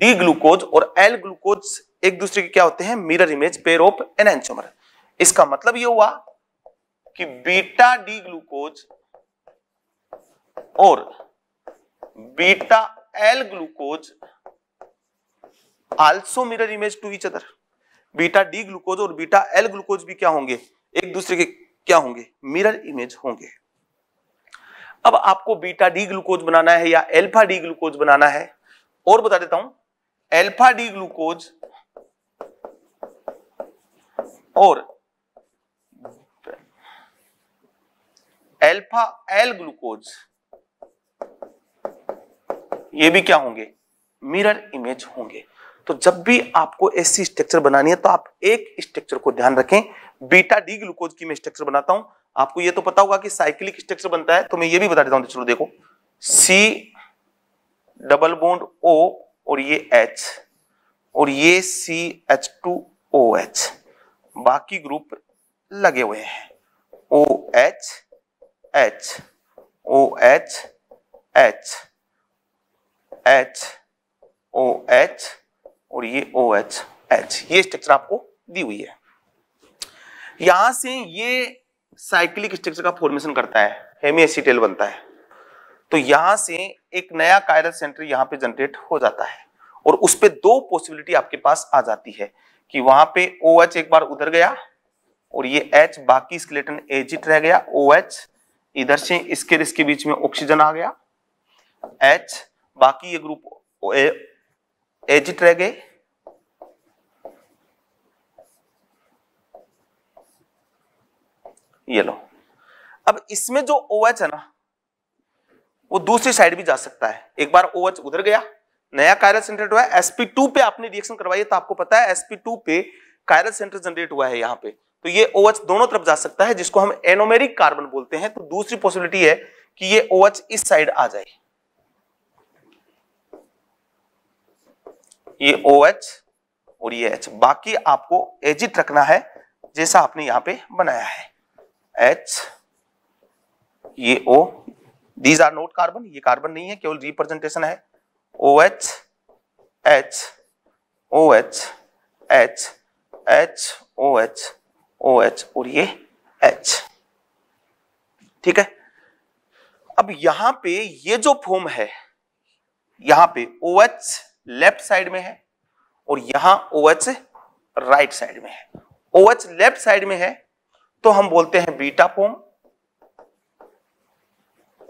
डी ग्लूकोज और एल ग्लूकोज एक दूसरे के क्या होते हैं mirror image pair of enantiomer इसका मतलब यह हुआ कि बीटा डी ग्लूकोज और beta L glucose also mirror image to each other beta D glucose और बीटा एल ग्लूकोज भी क्या होंगे एक दूसरे के क्या होंगे मिरर इमेज होंगे अब आपको बीटा डी ग्लूकोज बनाना है या एल्फा डी ग्लूकोज बनाना है और बता देता हूं एल्फा डी ग्लूकोज और एल्फा एल ग्लूकोज ये भी क्या होंगे मिरर इमेज होंगे तो जब भी आपको ऐसी स्ट्रक्चर बनानी है तो आप एक स्ट्रक्चर को ध्यान रखें बीटा डी ग्लूकोज की मैं स्ट्रक्चर बनाता हूं आपको यह तो पता होगा कि साइक्लिक स्ट्रक्चर बनता है तो मैं ये भी बता देता हूं तो चलो देखो सी डबल बोन्ड ओ और ये एच और ये C H two O H बाकी ग्रुप लगे हुए हैं O H H O H H H O H और ये ओ एच एच ये स्ट्रक्चर आपको दी हुई है यहां से ये साइक्लिक स्ट्रक्चर का फॉर्मेशन करता है हेमीएसिटेल बनता है तो यहां से एक नया कायरल सेंटर यहां पे जनरेट हो जाता है और उस पर दो पॉसिबिलिटी आपके पास आ जाती है कि वहां पे ओ OH एक बार उधर गया और ये एच बाकी स्केलेटन एजिट रह गया ओ OH इधर से इसके इसके बीच में ऑक्सीजन आ गया एच बाकी ये ग्रुप एजिट रह गए ये लो अब इसमें जो ओ OH है ना वो दूसरी साइड भी जा सकता है एक बार ओ OH उधर गया नया कायरल सेंटर हुआ है टू पे आपने रिएक्शन करवाई है तो आपको पता है टू पे कायरल सेंटर जनरेट हुआ है यहाँ पे तो ये OH दोनों तरफ जा सकता है जिसको हम एनोमेरिक कार्बन बोलते हैं तो दूसरी पॉसिबिलिटी है कि ये OH इस साइड आ जाए ये OH और ये एच बाकी आपको एजिट रखना है जैसा आपने यहां पे बनाया है एच ये O these are not carbon ये कार्बन नहीं है केवल रिप्रेजेंटेशन है O H H O H H H O H O H और ये एच ठीक है अब यहां पे ये जो फोम है यहां पे ओ एच लेफ्ट साइड में है और यहां ओ एच राइट साइड में है ओ एच लेफ्ट साइड में है तो हम बोलते हैं बीटा फोम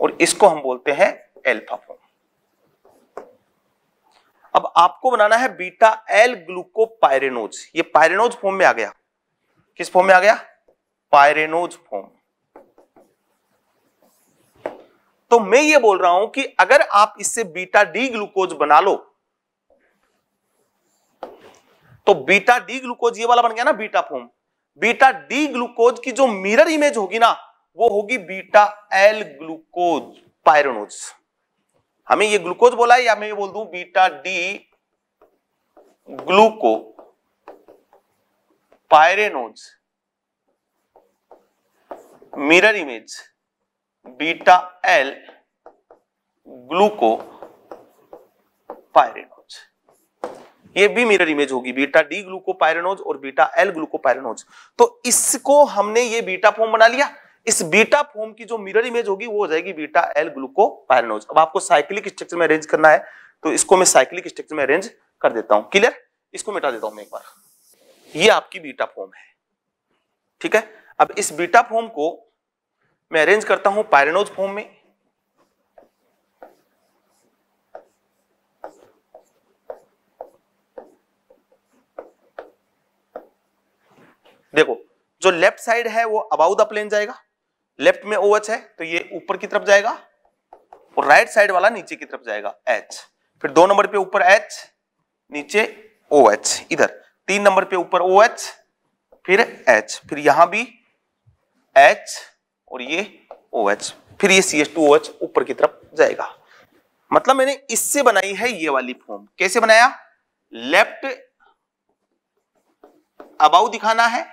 और इसको हम बोलते हैं एल्फा फोम अब आपको बनाना है बीटा एल ग्लूकोपायरेनोज ये पायरेनोज फॉर्म में आ गया किस फॉर्म में आ गया पायरेनोज फॉर्म तो मैं ये बोल रहा हूं कि अगर आप इससे बीटा डी ग्लूकोज बना लो तो बीटा डी ग्लूकोज ये वाला बन गया ना beta form beta D glucose की जो मिरर इमेज होगी ना वो होगी बीटा एल ग्लूकोज पायरेनोज हमें ये ग्लूकोज बोला है या मैं ये बोल दू beta D glucopyranose mirror image beta L glucopyranose ये भी मिरर इमेज होगी बीटा डी ग्लूको पायरेनोज और बीटा एल ग्लूको पायरेनोज तो इसको हमने ये बीटा फॉर्म बना लिया इस बीटा फॉर्म की जो मिरर इमेज होगी वो हो जाएगी बीटा एल ग्लूकोपायरेनोज अब आपको साइक्लिक स्ट्रक्चर में अरेंज करना है तो इसको मैं साइक्लिक स्ट्रक्चर में अरेंज कर देता हूं क्लियर इसको मिटा देता हूं मैं एक बार ये आपकी बीटा फॉर्म है ठीक है अब इस बीटा फॉर्म को मैं अरेंज करता हूं पायरनोज फॉर्म में देखो जो लेफ्ट साइड है वो अबाउ द प्लेन जाएगा लेफ्ट में ओ है तो ये ऊपर की तरफ जाएगा और राइट साइड वाला नीचे की तरफ जाएगा एच फिर दो नंबर पे ऊपर एच नीचे ओ एच इधर तीन नंबर पे ऊपर ओ एच फिर एच फिर यहां भी एच और ये ओ एच फिर ये C H two O H ऊपर की तरफ जाएगा मतलब मैंने इससे बनाई है ये वाली फॉर्म कैसे बनाया लेफ्ट अबाउ दिखाना है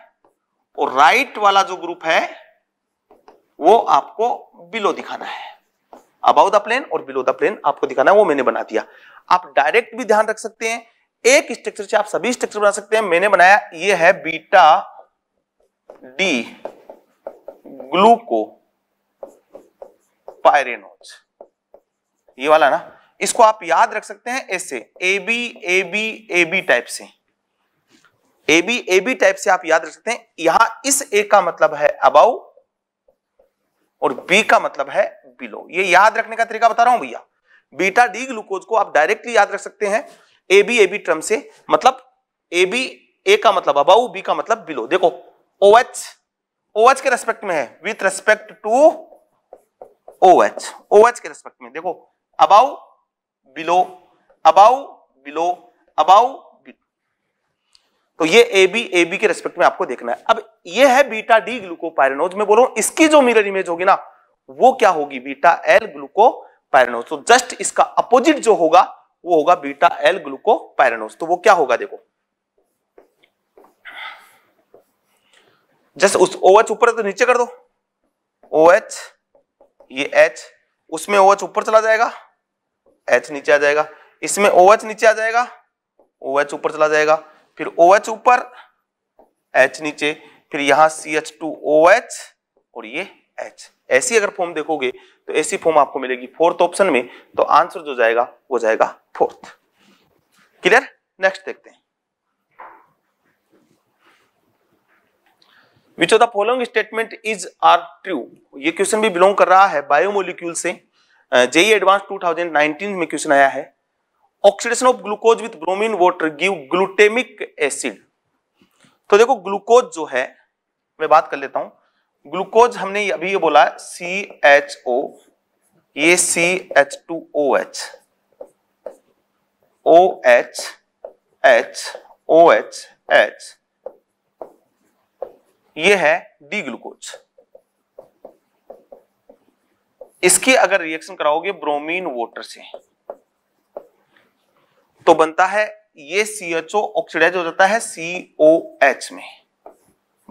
और राइट वाला जो ग्रुप है वो आपको बिलो दिखाना है अबाउ द प्लेन और बिलो द प्लेन आपको दिखाना है वो मैंने बना दिया आप डायरेक्ट भी ध्यान रख सकते हैं एक स्ट्रक्चर से आप सभी स्ट्रक्चर बना सकते हैं मैंने बनाया ये है बीटा डी ग्लूको पायरेनोज ये वाला ना इसको आप याद रख सकते हैं ऐसे A B A B A B type से A B A B type से आप याद रख सकते हैं यहां इस ए का मतलब है अबाउ और बी का मतलब है बिलो ये याद रखने का तरीका बता रहा हूं भैया बीटा डी ग्लूकोज को आप डायरेक्टली याद रख सकते हैं A B A B term से मतलब ए बी ए का मतलब अबाउ बी का मतलब बिलो देखो ओ एच ओ एच के रेस्पेक्ट में है with respect to O H O H के रेस्पेक्ट में देखो above below above below above तो ये ए बी ए बी के रेस्पेक्ट में आपको देखना है अब ये है बीटा डी ग्लूकोपायरेनोज मैं बोल रहा हूं इसकी जो मिरर इमेज होगी ना वो क्या होगी बीटा एल ग्लूकोपायरेनोज तो जस्ट इसका अपोजिट जो होगा वो होगा बीटा एल ग्लूकोपायरेनोज तो वो क्या होगा देखो जस्ट उस ओ ऊपर तो नीचे कर दो ओ एच ये एच उसमें ओ एच ऊपर चला जाएगा एच नीचे आ जाएगा इसमें ओ एच नीचे आ जाएगा ओ एच ऊपर चला जाएगा फिर ओ OH ऊपर एच नीचे फिर यहां C H two O H और ये एच ऐसी अगर फॉर्म देखोगे तो ऐसी फॉर्म आपको मिलेगी फोर्थ ऑप्शन में तो आंसर जो जाएगा वो जाएगा फोर्थ क्लियर नेक्स्ट देखते हैं which of the following statement is are true ये क्वेश्चन भी बिलोंग कर रहा है बायोमोलिक्यूल से जेई एडवांस 2019 में क्वेश्चन आया है oxidation of glucose with bromine water give glutamic acid तो देखो ग्लूकोज जो है मैं बात कर लेता हूं ग्लूकोज हमने अभी ये बोला सी एच ओ ये C H two O H O H H O H H ये है डी ग्लूकोज इसकी अगर रिएक्शन कराओगे ब्रोमीन वाटर से तो बनता है ये सी एच ओ ऑक्सीडाइज हो जाता है सी ओ एच में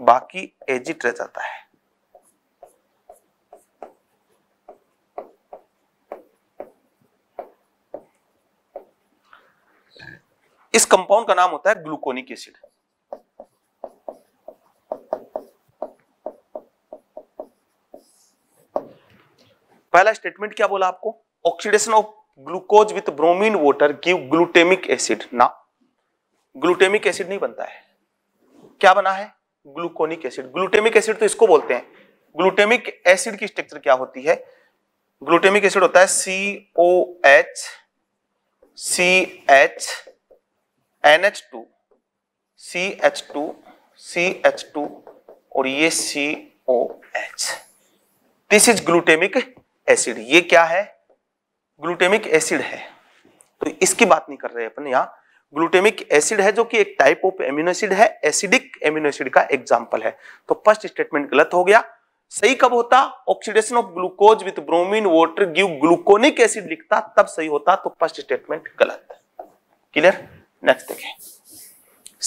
बाकी एजिट रह जाता है इस कंपाउंड का नाम होता है ग्लूकोनिक एसिड पहला स्टेटमेंट क्या बोला आपको oxidation of glucose with bromine water give glutamic acid ना ग्लूटेमिक एसिड नहीं बनता है क्या बना है ग्लूकोनिक एसिड ग्लूटेमिक एसिड तो इसको बोलते हैं ग्लूटेमिक एसिड की स्ट्रक्चर क्या होती है ग्लूटेमिक एसिड होता है C O H C H N H two C H two C H two और ये C O H this is glutamic acid ये क्या है ग्लूटेमिक एसिड है तो इसकी बात नहीं कर रहे अपन यहाँ ग्लूटेमिक एसिड है जो कि एक टाइप ऑफ एम्यूनो एसिड है एसिडिक एम्यूनो एसिड का एग्जाम्पल है तो फर्स्ट स्टेटमेंट गलत हो गया सही कब होता oxidation of glucose with bromine water give gluconic acid लिखता तब सही होता तो फर्स्ट स्टेटमेंट गलत क्लियर नेक्स्ट देखें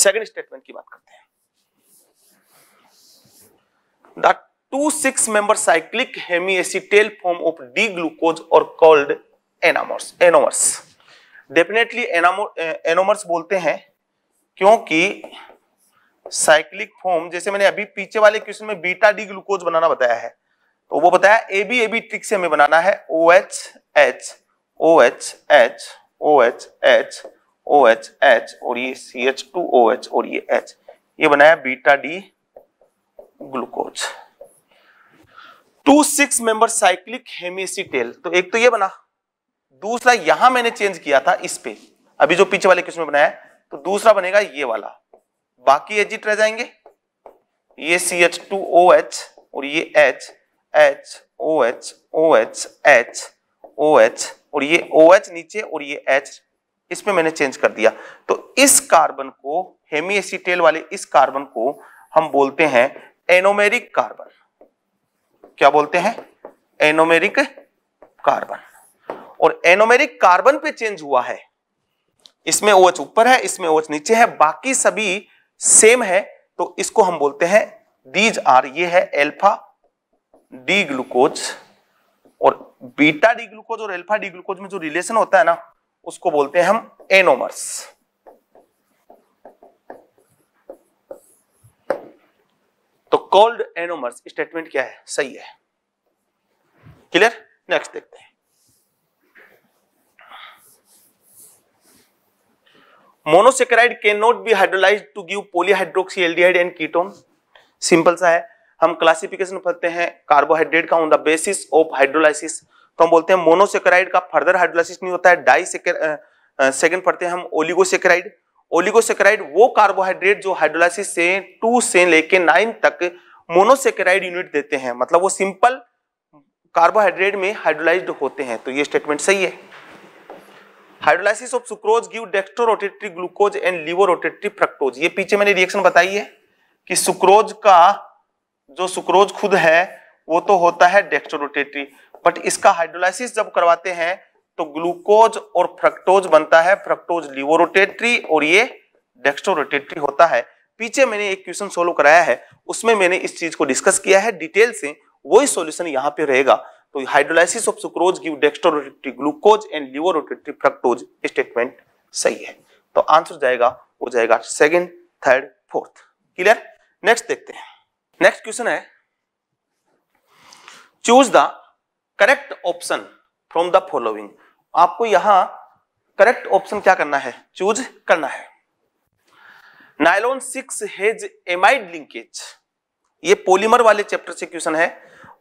सेकंड स्टेटमेंट की बात करते हैं the two six member cyclic hemiacetal form of D glucose और called anomers anomers definitely anomers बोलते हैं क्योंकि साइक्लिक फॉर्म जैसे मैंने अभी पीछे वाले क्वेश्चन में बीटा डी ग्लूकोज बनाना बताया है तो वो बताया A B A B trick से हमें बनाना है O H H O H H O H H O H H और ये C H two O H और ये एच ये बनाया beta D glucose two six member cyclic hemiacetal तो एक तो ये बना दूसरा यहां मैंने चेंज किया था इस पे अभी जो पीछे वाले क्वेश्चन में बनाया तो दूसरा बनेगा ये वाला बाकी एजिट रह जाएंगे ये C H two O H और ये H H O H O H H O H और ये ओ एच नीचे और ये एच इसमें मैंने चेंज कर दिया तो इस कार्बन को हेमी एसिटेल वाले इस कार्बन को हम बोलते हैं एनोमेरिक कार्बन क्या बोलते हैं एनोमेरिक कार्बन और एनोमेरिक कार्बन पे चेंज हुआ है इसमें ओएच ऊपर है इसमें ओएच नीचे है बाकी सभी सेम है तो इसको हम बोलते हैं डीज आर ये है एल्फा डी ग्लूकोज और बीटा डी ग्लूकोज और एल्फा डी ग्लूकोज में जो रिलेशन होता है ना उसको बोलते हैं हम एनोमर्स तो कोल्ड एनोमर्स स्टेटमेंट क्या है सही है क्लियर नेक्स्ट देखते हैं monosaccharide can not be hydrolyse to give polyhydroxy aldehyde and ketone simple सा है हम क्लासिफिकेशन पढ़ते हैं कार्बोहाइड्रेट का on the basis of hydrolysis तो हम बोलते हैं मोनोसेक्राइड का फर्दर हाइड्रोलाइसिस नहीं होता है डाई सेकेंड पढ़ते हैं हम ओलिगोसेक्राइड ओलिगोसेक्राइड वो कार्बोहाइड्रेट जो हाइड्रोलाइसिस से टू से लेके नाइन तक मोनोसेक्राइड यूनिट देते हैं मतलब वो सिंपल कार्बोहाइड्रेट में हाइड्रोलाइज होते हैं तो ये स्टेटमेंट सही है hydrolysis of sucrose give rotatory glucose and rotatory fructose ये पीछे मैंने रिएक्शन बताई है कि सुक्रोज का जो सुक्रोज खुद है वो तो होता है रोटेटरी बट इसका हाइड्रोलाइसिस जब करवाते हैं तो ग्लूकोज और फ्रक्टोज बनता है फ्रक्टोज रोटेटरी और ये रोटेटरी होता है पीछे मैंने एक क्वेश्चन सोल्व कराया है उसमें मैंने इस चीज को डिस्कस किया है डिटेल से वही सोल्यूशन यहाँ पे रहेगा तो hydrolysis of sucrose give give glucose and laevo rotatory fructose statement सही है तो आंसर जाएगा वो जाएगा second third fourth clear next देखते हैं नेक्स्ट क्वेश्चन है choose the correct option from the following आपको यहां करेक्ट ऑप्शन क्या करना है चूज करना है nylon six has amide linkage ये पॉलीमर वाले चैप्टर से क्वेश्चन है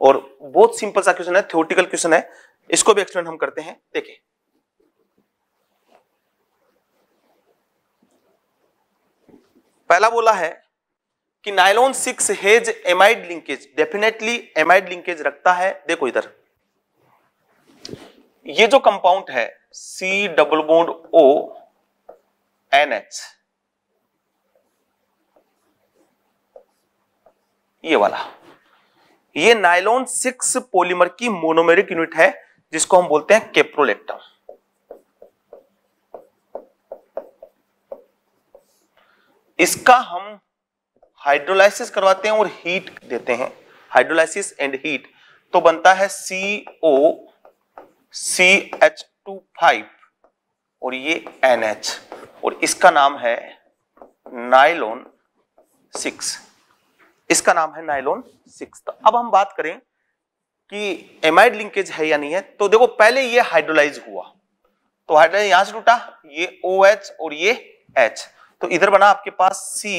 और बहुत सिंपल सा क्वेश्चन है थियोटिकल क्वेश्चन है इसको भी एक्सप्लेन हम करते हैं देखिए पहला बोला है कि nylon six has amide linkage definitely amide linkage रखता है देखो इधर ये जो कंपाउंड है C double bond O N H ये वाला ये नाइलॉन सिक्स पॉलीमर की मोनोमेरिक यूनिट है जिसको हम बोलते हैं केप्रोलेक्टम इसका हम हाइड्रोलाइसिस करवाते हैं और हीट देते हैं हाइड्रोलाइसिस एंड हीट तो बनता है C O C H two five और ये एन एच और इसका नाम है नाइलोन सिक्स इसका नाम है नाइलोन सिक्स तो अब हम बात करें कि एमाइड लिंकेज है या नहीं है तो देखो पहले ये हाइड्रोलाइज हुआ तो हाइड्रोलाइज यहां से टूटा ये ओ OH और ये एच तो इधर बना आपके पास C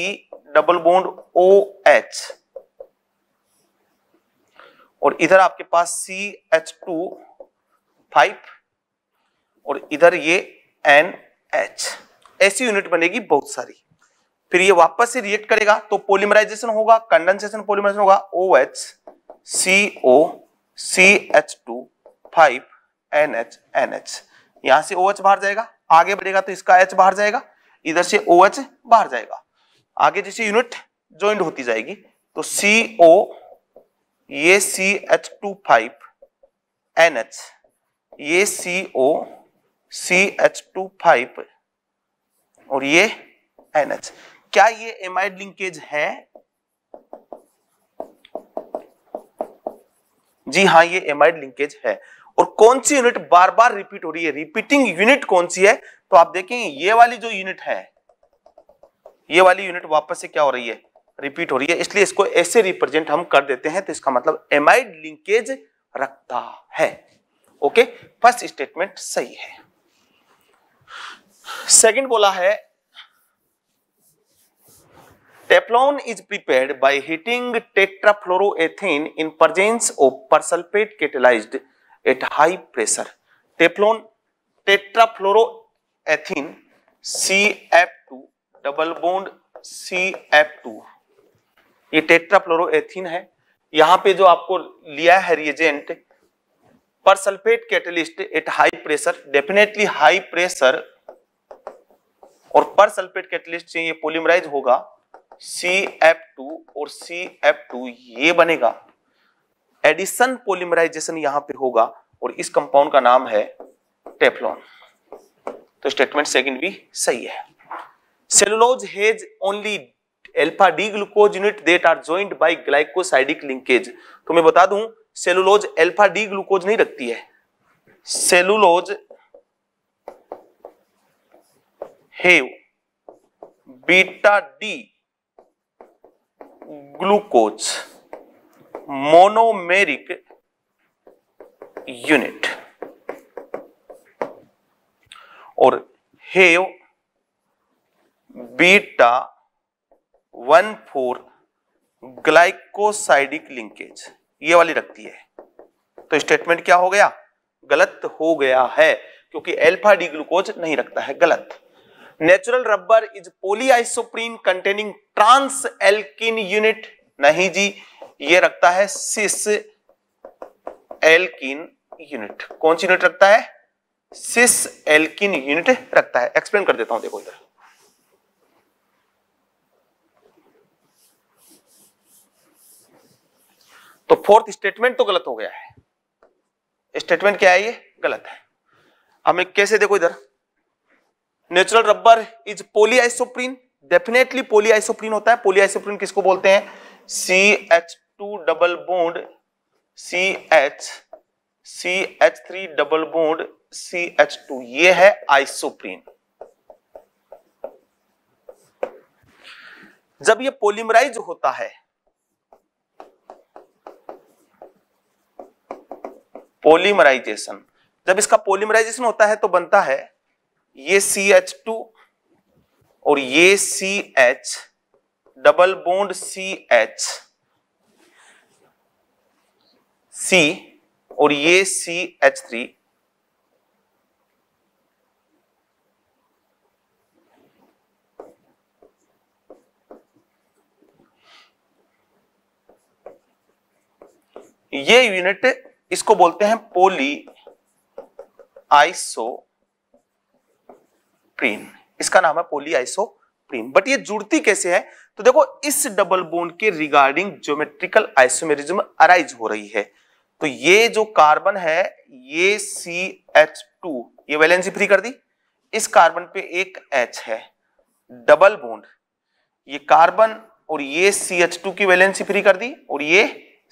double bond O H और इधर आपके पास सी एच टू फाइव और इधर ये एन एच ऐसी यूनिट बनेगी बहुत सारी फिर ये वापस से रिएक्ट करेगा तो पोलिमराइजेशन होगा कंडेंसेशन पोलिमराइजेशन होगा O H C O C H two five N H N H यहां से ओ एच बाहर जाएगा आगे बढ़ेगा तो इसका एच बाहर जाएगा इधर से ओ OH एच बाहर जाएगा आगे जैसे यूनिट ज्वाइंट होती जाएगी तो सी ओ ये C H two five N H ये C O C H two five और ये एन एच क्या ये एमाइड लिंकेज है जी हाँ ये एमाइड लिंकेज है और कौन सी यूनिट बार बार रिपीट हो रही है रिपीटिंग यूनिट कौन सी है तो आप देखेंगे ये वाली जो यूनिट है ये वाली यूनिट वापस से क्या हो रही है रिपीट हो रही है इसलिए इसको ऐसे रिप्रेजेंट हम कर देते हैं तो इसका मतलब एमाइड लिंकेज रखता है ओके फर्स्ट स्टेटमेंट सही है सेकंड बोला है Teflon is prepared by heating tetrafluoroethene in presence of persulphate catalysed at high pressure Teflon tetrafluoroethene C F two double bond C F two ये टेट्राफ्लोरोन है यहाँ पे जो आपको लिया है reagent sulphate catalyst at high pressure definitely high pressure और persulphate catalyst से ये पोलिमराइज होगा सी एफ टू और सी एफ टू ये बनेगा एडिसन पोलिमराइजेशन यहां पे होगा और इस कंपाउंड का नाम है टेफ्लॉन तो स्टेटमेंट सेकंड भी सही है cellulose has only alpha D glucose unit that are joint by glycosidic linkage तो मैं बता दूं सेलुलोज एल्फा डी ग्लूकोज नहीं रखती है cellulose have beta D glucose monomeric unit और have beta one four glycosidic linkage ये वाली रखती है तो स्टेटमेंट क्या हो गया गलत हो गया है क्योंकि एल्फा डी ग्लूकोज नहीं रखता है गलत natural rubber is polyisoprene containing trans alkene unit नहीं जी ये रखता है सिस एल्किन यूनिट कौन सी यूनिट रखता है सिस एल्किन यूनिट रखता है एक्सप्लेन कर देता हूं देखो इधर तो फोर्थ स्टेटमेंट तो गलत हो गया है स्टेटमेंट क्या है ये गलत है हमें कैसे देखो इधर natural rubber is polyisoprene definitely polyisoprene होता है पोलियाइसोप्रीन किसको बोलते हैं C H two double bond C H C H three double bond C H two ये है आइसोप्रीन जब ये पोलिमराइज होता है पोलिमराइजेशन जब इसका पोलिमराइजेशन होता है तो बनता है ये सी एच टू और ये C H double bond C H C और ये सी एच थ्री ये यूनिट इसको बोलते हैं पोली आइसो प्रीन इसका नाम है पोली आइसो आइसोप्रीन बट ये जुड़ती कैसे है तो देखो इस डबल बोन के रिगार्डिंग ज्योमेट्रिकल आइसोमेरिज्म अराइज हो रही है तो ये जो कार्बन है ये सी एच टू ये वैलेंसी फ्री कर दी इस कार्बन पे एक एच है डबल बोन्ड ये कार्बन और ये सी एच टू की वैलेंसी फ्री कर दी और ये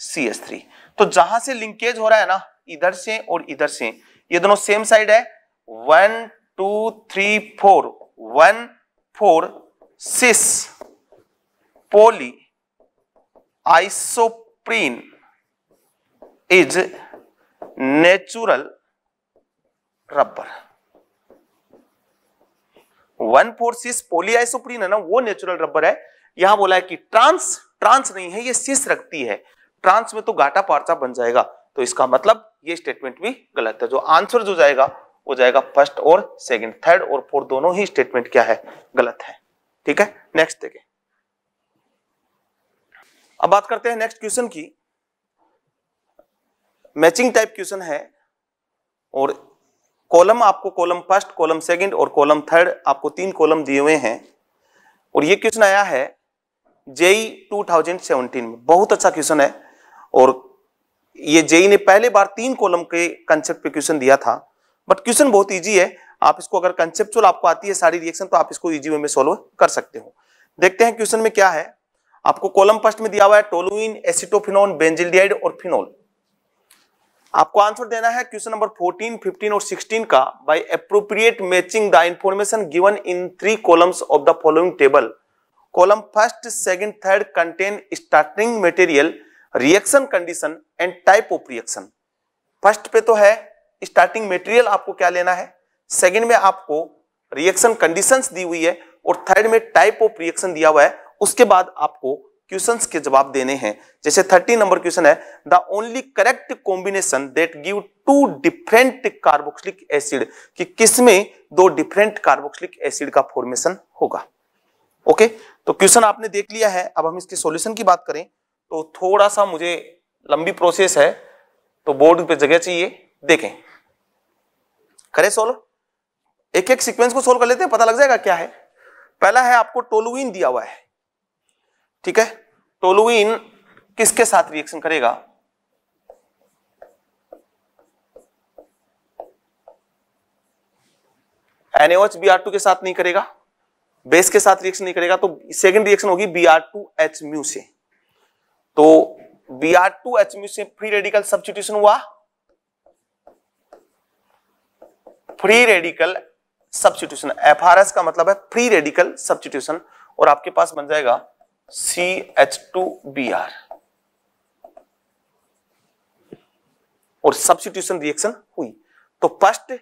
सी एच थ्री तो जहां से लिंकेज हो रहा है ना इधर से और इधर से ये दोनों सेम साइड है one two three four one four cis polyisoprene is natural rubber one four cis polyisoprene है ना वो नेचुरल रबर है यहां बोला है कि ट्रांस ट्रांस नहीं है ये सिस रखती है ट्रांस में तो घाटा पार्चा बन जाएगा तो इसका मतलब ये स्टेटमेंट भी गलत है जो आंसर जो जाएगा हो जाएगा फर्स्ट और सेकंड थर्ड और फोर्थ दोनों ही स्टेटमेंट क्या है गलत है ठीक है नेक्स्ट देखें अब बात करते हैं नेक्स्ट क्वेश्चन की मैचिंग टाइप क्वेश्चन है और कॉलम आपको कॉलम फर्स्ट कॉलम सेकंड और कॉलम थर्ड आपको तीन कॉलम दिए हुए हैं और ये क्वेश्चन आया है जेई 2017 e में बहुत अच्छा क्वेश्चन है और ये जेई e ने पहले बार तीन कॉलम के कंसेप्ट पे क्वेश्चन दिया था बट क्वेश्चन बहुत ईजी है आप इसको अगर कंसेप्चुअल आपको आती है सारी रिएक्शन तो आप इसको ईजी वे में सोल्व कर सकते हो देखते हैं क्वेश्चन में क्या है आपको कॉलम फर्स्ट में दिया हुआ है टोलुइन एसिटोफिनोन बेंजिलडियाइड और फिनोल आपको आंसर देना है क्वेश्चन नंबर 14, 15 और 16 का by appropriate matching the information given in three columns of the following table column first second third contain starting material reaction condition and type of reaction first पे तो है starting material आपको क्या लेना है second में आपको रिएक्शन कंडीशंस दी हुई है और थर्ड में टाइप ऑफ रिएक्शन दिया हुआ है उसके बाद आपको क्वेश्चंस के जवाब देने हैं जैसे थर्टी नंबर क्वेश्चन है the only correct combination that give two different carboxylic acid कि किसमें दो डिफरेंट कार्बोक्सिलिक एसिड का फॉर्मेशन होगा ओके तो क्वेश्चन आपने देख लिया है अब हम इसके सॉल्यूशन की बात करें तो थोड़ा सा मुझे लंबी प्रोसेस है तो बोर्ड पे जगह चाहिए देखें करें सोल्व एक एक सीक्वेंस को सोल्व कर लेते हैं पता लग जाएगा क्या है पहला है आपको टोलुइन दिया हुआ है ठीक है टोलुइन किसके साथ रिएक्शन करेगा एनएच बी आर टू के साथ नहीं करेगा बेस के साथ रिएक्शन नहीं करेगा तो सेकेंड रिएक्शन होगी B R two H mu से तो B R two H mu से फ्री रेडिकल सब्सिट्यूशन हुआ फ्री रेडिकल सब्सटीट्यूशन एफ का मतलब है फ्री रेडिकल सब्सटीट्यूशन और आपके पास बन जाएगा C H two B R और सब्सटीट्यूशन रिएक्शन हुई तो फर्स्ट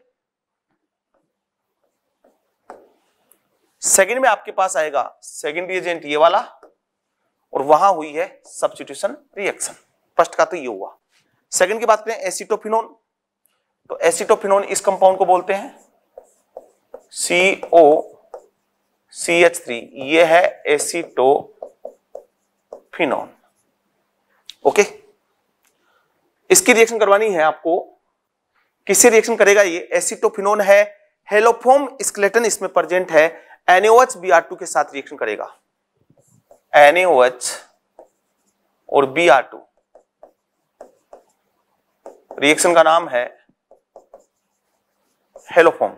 सेकंड में आपके पास आएगा सेकंड रिएजेंट ये वाला और वहां हुई है सब्सटीट्यूशन रिएक्शन फर्स्ट का तो ये हुआ सेकंड की बात करें एसिटोफिनोन तो एसिटोफिनोन इस कंपाउंड को बोलते हैं सी ओ सी एच थ्री ये है एसिटोफिनोन ओके इसकी रिएक्शन करवानी है आपको किससे रिएक्शन करेगा ये एसिटोफिनोन है हेलोफोम स्केलेटन इसमें प्रेजेंट है एनएच बी आर टू के साथ रिएक्शन करेगा एनएच और बी आर टू रिएक्शन का नाम है हेलोफोम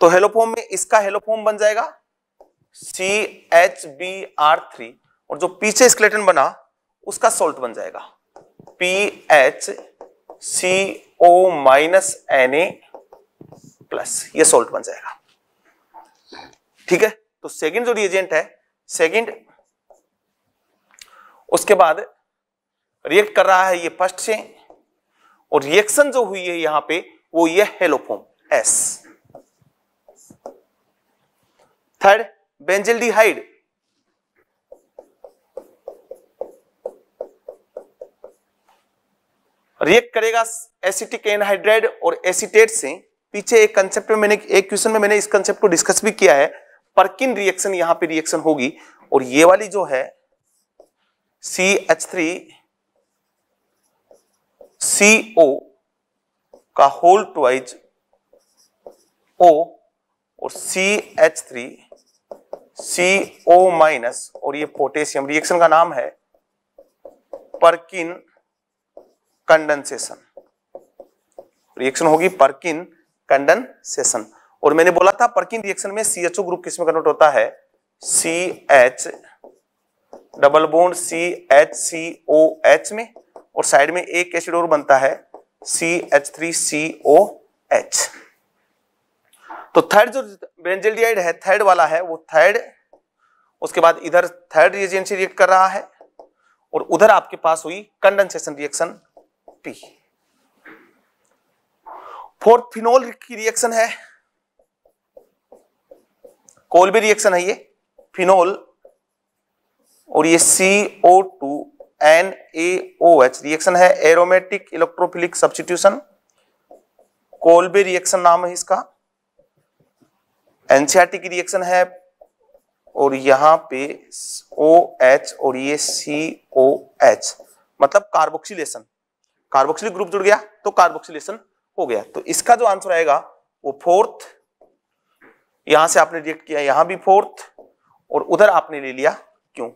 तो हेलोफोम में इसका हेलोफोम बन जाएगा C H B R three और जो पीछे स्केलेटन बना उसका सोल्ट बन जाएगा P H C O minus N A plus ये सोल्ट बन जाएगा ठीक है तो सेकंड जो रिएजेंट है सेकंड उसके बाद रिएक्ट कर रहा है ये फर्स्ट से और रिएक्शन जो हुई है यहां पे वो ये haloform as third benzaldehyde react करेगा एसिटिक एनहाइड्राइड और एसिटेट से पीछे एक कंसेप्ट में मैंने एक क्वेश्चन में मैंने इस कंसेप्ट को डिस्कस भी किया है परकिन रिएक्शन यहां पे रिएक्शन होगी और ये वाली जो है सी एच थ्री सी ओ का होल ट्वाइज ओ और C H three C O minus और ये पोटेशियम रिएक्शन का नाम है परकिन कंडेंसेशन रिएक्शन होगी परकिन कंडेंसेशन और मैंने बोला था परकिन रिएक्शन में सी एच ओ ग्रुप किसमें कन्वर्ट होता है C H double bond C H C O H में और साइड में एक एसिड और बनता है C H three C O H तो थर्ड जो बेंजल्डियाइड है थर्ड वाला है वो थर्ड उसके बाद इधर थर्ड रिएजेंसी रिएक्ट कर रहा है और उधर आपके पास हुई condensation reaction P fourth phenol की रिएक्शन है कोलबी रिएक्शन है ये फिनोल और ये C O two N A O H reaction है aromatic electrophilic substitution Kolbe reaction नाम है इसका एनसीआरटी की रिएक्शन है और यहाँ पे ओ एच और ये सी ओ एच मतलब कार्बोक्सिलेशन कार्बोक्सिलिक ग्रुप जुड़ गया तो कार्बोक्सिलेशन हो गया तो इसका जो आंसर आएगा वो फोर्थ यहां से आपने रिएक्ट किया यहां भी फोर्थ और उधर आपने ले लिया क्यों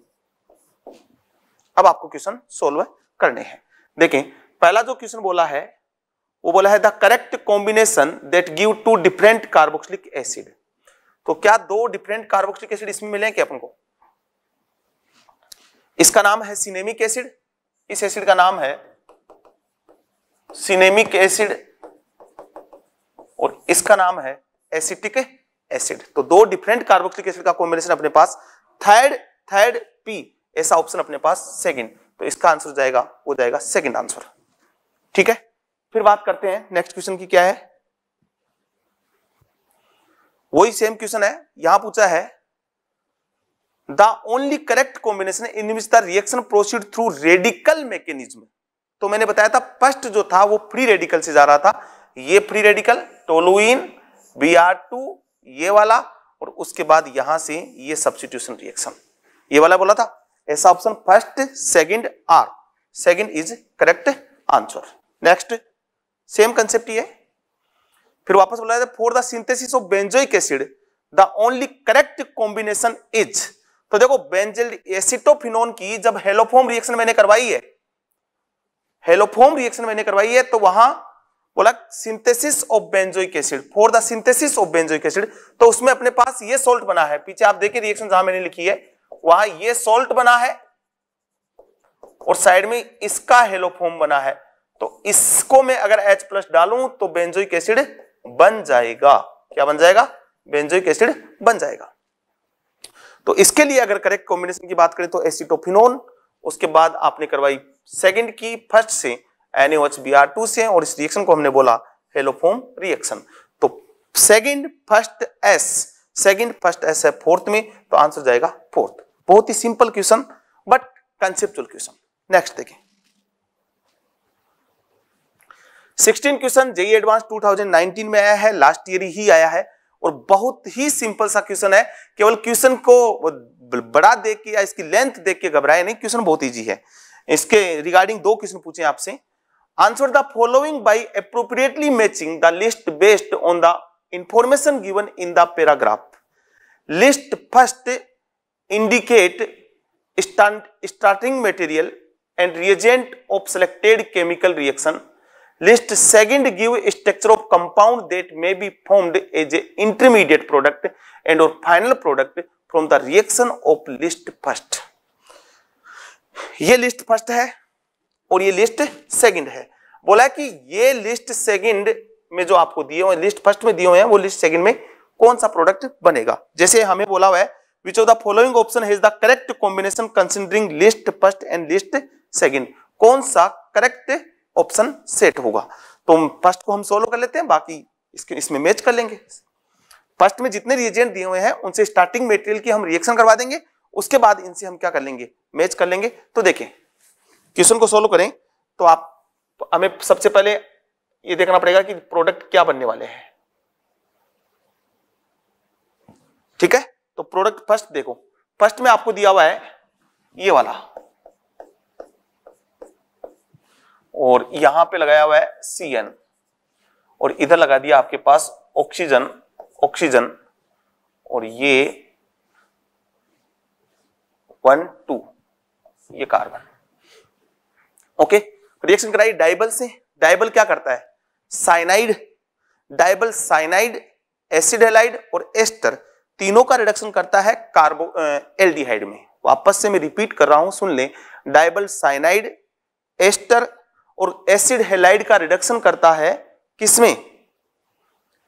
अब आपको क्वेश्चन सोल्व करने हैं देखें पहला जो क्वेश्चन बोला है वो बोला है the correct combination that give two different carboxylic acid तो क्या दो डिफरेंट कार्बोक्सिलिक एसिड इसमें मिले क्या अपन को इसका नाम है सिनेमिक एसिड इस एसिड का नाम है सिनेमिक एसिड और इसका नाम है एसिटिक एसिड तो दो डिफरेंट कार्बोक्सिलिक एसिड का कॉम्बिनेशन अपने पास थर्ड थर्ड पी ऐसा ऑप्शन अपने पास सेकंड तो इसका आंसर जाएगा वो जाएगा सेकंड आंसर ठीक है फिर बात करते हैं नेक्स्ट क्वेश्चन की क्या है वही सेम क्वेश्चन है यहां पूछा है the only correct combination in which the reaction proceed through radical mechanism तो मैंने बताया था फर्स्ट जो था वो फ्री रेडिकल से जा रहा था ये free radical toluene B R two ये वाला और उसके बाद यहां से ये सब्सटीट्यूशन रिएक्शन ये वाला बोला था ऐसा option first second R second is correct answer next same concept ये फिर वापस बोला जाता है for the synthesis of benzoic acid the only correct combination is तो देखो बेंजिल एसिटोफिनोन की जब हेलोफॉर्म रिएक्शन मैंने करवाई है हेलोफॉर्म रिएक्शन मैंने करवाई है तो वहां बोला synthesis of benzoic acid for the synthesis of benzoic acid तो उसमें अपने पास ये सॉल्ट बना है पीछे आप देखिए रिएक्शन जहां मैंने लिखी है वहां ये सॉल्ट बना है और साइड में इसका हेलोफॉर्म बना है तो इसको मैं अगर H प्लस डालू तो बेंजोइक एसिड बन जाएगा क्या बन जाएगा बेंजोइक एसिड बन जाएगा तो इसके लिए अगर करेक्ट कॉम्बिनेशन की बात करें तो एसिटोफिनोन उसके बाद आपने करवाई सेकंड की फर्स्ट से बी टू से और इस रिएक्शन को हमने बोला हेलोफोम रिएक्शन तो second first S second first S है फोर्थ में तो आंसर जाएगा फोर्थ बहुत ही simple question but conceptual question next देखें 16 क्वेश्चन जेई एडवांस 2019 में आया है लास्ट ईयर ही आया है और बहुत ही सिंपल सा क्वेश्चन है केवल क्वेश्चन को बड़ा देख के या इसकी लेंथ देख के घबराए नहीं क्वेश्चन बहुत ईजी है इसके रिगार्डिंग दो क्वेश्चन पूछे आपसे answer the following by appropriately matching the list based on the information given in the paragraph list first indicate starting material and reagent of selected chemical reaction list second give structure of compound that may be formed as a intermediate product and और final product from the reaction of list first ये list first है और ये list second है बोला कि ये list second में जो आपको दिए हुए लिस्ट फर्स्ट में दिए हुए हैं वो लिस्ट सेकंड में कौन सा प्रोडक्ट बनेगा जैसे हमें बोला हुआ है which of the following option has the correct combination considering list first and list second कौन सा करेक्ट ऑप्शन सेट होगा तो फर्स्ट को हम सोल्व कर लेते हैं बाकी इसके इसमें मैच कर लेंगे फर्स्ट में जितने रिएजेंट दिए हुए हैं उनसे स्टार्टिंग मेटेरियल की हम रिएक्शन करवा देंगे उसके बाद इनसे हम क्या कर लेंगे मैच कर लेंगे तो देखें क्वेश्चन को सोल्व करें तो आप तो हमें सबसे पहले ये देखना पड़ेगा कि प्रोडक्ट क्या बनने वाले हैं ठीक है तो प्रोडक्ट फर्स्ट देखो फर्स्ट में आपको दिया हुआ है ये वाला और यहां पे लगाया हुआ है सी एन और इधर लगा दिया आपके पास ऑक्सीजन ऑक्सीजन और ये वन टू ये कार्बन ओके रिएक्शन कराई डाइबल से डाइबल क्या करता है साइनाइड डाइबल साइनाइड एसिड और एस्टर तीनों का रिडक्शन करता है कार्बो एल्डिहाइड में वापस से मैं रिपीट कर रहा हूं सुन लें डाइबल साइनाइड एस्टर और एसिड हेलाइड का रिडक्शन करता है किसमें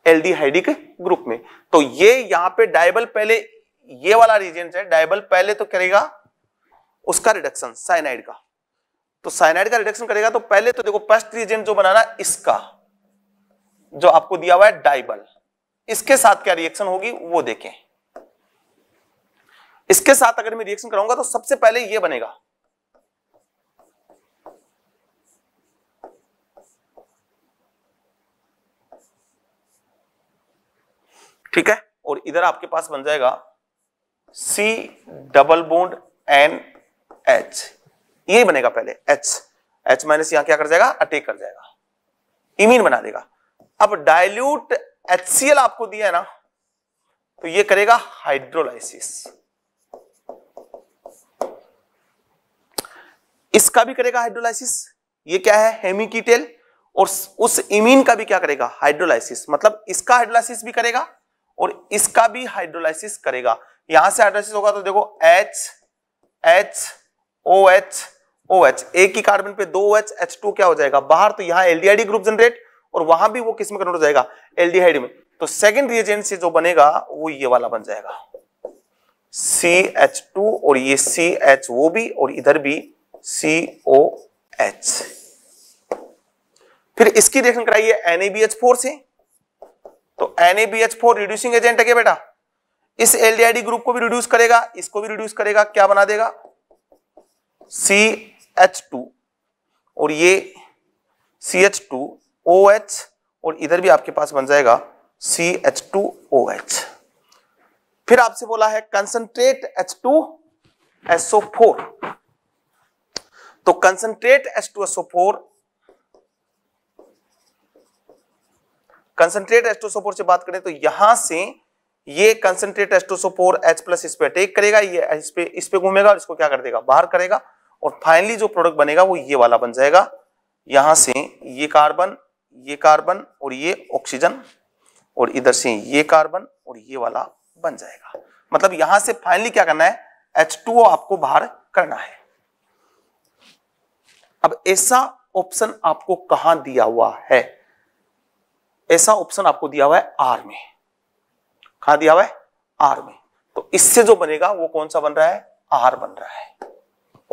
एल्डिहाइडिक ग्रुप में तो ये यहां पे डायबल पहले ये वाला रीजेंट है डायबल पहले तो करेगा उसका रिडक्शन साइनाइड का तो साइनाइड का रिडक्शन करेगा तो पहले तो देखो फर्स्ट रीजेंट जो बनाना इसका जो आपको दिया हुआ है डायबल इसके साथ क्या रिएक्शन होगी वो देखें इसके साथ अगर मैं रिएक्शन कराऊंगा तो सबसे पहले ये बनेगा ठीक है और इधर आपके पास बन जाएगा C double bond N H ये बनेगा पहले एच एच माइनस यहां क्या कर जाएगा अटेक कर जाएगा इमीन बना देगा अब डायल्यूट HCl आपको दिया है ना तो ये करेगा हाइड्रोलाइसिस इसका भी करेगा हाइड्रोलाइसिस ये क्या है हेमिकीटेल और उस इमीन का भी क्या करेगा हाइड्रोलाइसिस मतलब इसका हाइड्रोलाइसिस भी करेगा और इसका भी हाइड्रोलाइसिस करेगा यहां से हाइड्रोलाइसिस होगा तो देखो H H O H O H एक ही कार्बन पे दो एच एच टू क्या हो जाएगा बाहर तो यहाँ डी ग्रुप जनरेट और वहां भी वो किस में कन्वर्ट हो जाएगा एलडीहाइड में तो सेकेंड रिएजेंट से जो बनेगा वो ये वाला बन जाएगा सी एच टू और ये सी एच वो भी और इधर भी सी ओ एच फिर इसकी रिएक्शन कराइए एनएबीएच फोर से तो NaBH4 रिड्यूसिंग एजेंट है क्या बेटा इस एलडीआईडी ग्रुप को भी रिड्यूस करेगा इसको भी रिड्यूस करेगा क्या बना देगा सी एच टू और ये C H two O H और इधर भी आपके पास बन जाएगा C H two O H फिर आपसे बोला है concentrate H two SO four तो concentrate H two SO four concentrate एस्टोसोपोर से बात करें तो यहां से ये कंसनट्रेट एस्टोसोपोर एच प्लस इस पर अटेक करेगा ये इस पे इस पे घूमेगा और इसको क्या कर देगा बाहर करेगा और फाइनली जो प्रोडक्ट बनेगा वो ये वाला बन जाएगा यहां से ये कार्बन ये कार्बन और ये ऑक्सीजन और इधर से ये कार्बन और ये वाला बन जाएगा मतलब यहां से फाइनली क्या करना है टू आपको बाहर करना है अब ऐसा ऑप्शन आपको कहां दिया हुआ है ऐसा ऑप्शन आपको दिया हुआ है आर में कहा दिया हुआ है आर में तो इससे जो बनेगा वो कौन सा बन रहा है आर बन रहा है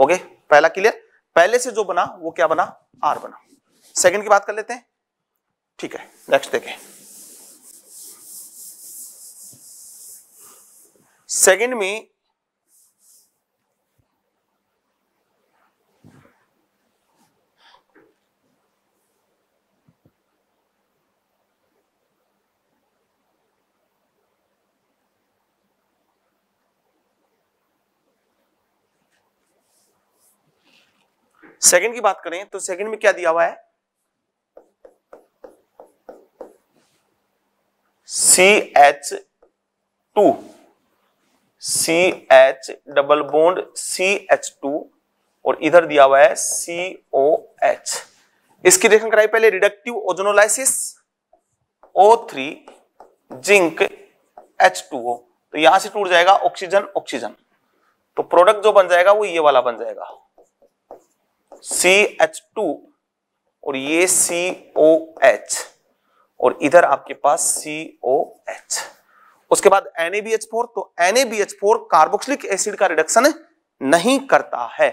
ओके पहला क्लियर पहले से जो बना वो क्या बना आर बना सेकंड की बात कर लेते हैं ठीक है नेक्स्ट देखें सेकंड में सेकंड की बात करें तो सेकंड में क्या दिया हुआ है C H two C H double bond C H two और इधर दिया हुआ है सी ओ एच इसकी देखना कराई पहले reductive ozonolysis O three zinc H two O तो यहां से टूट जाएगा ऑक्सीजन ऑक्सीजन तो प्रोडक्ट जो बन जाएगा वो ये वाला बन जाएगा सी एच टू और ये सी ओ एच और इधर आपके पास सी ओ एच उसके बाद बी एच फोर तो N A B H four carboxylic acid का रिडक्शन नहीं करता है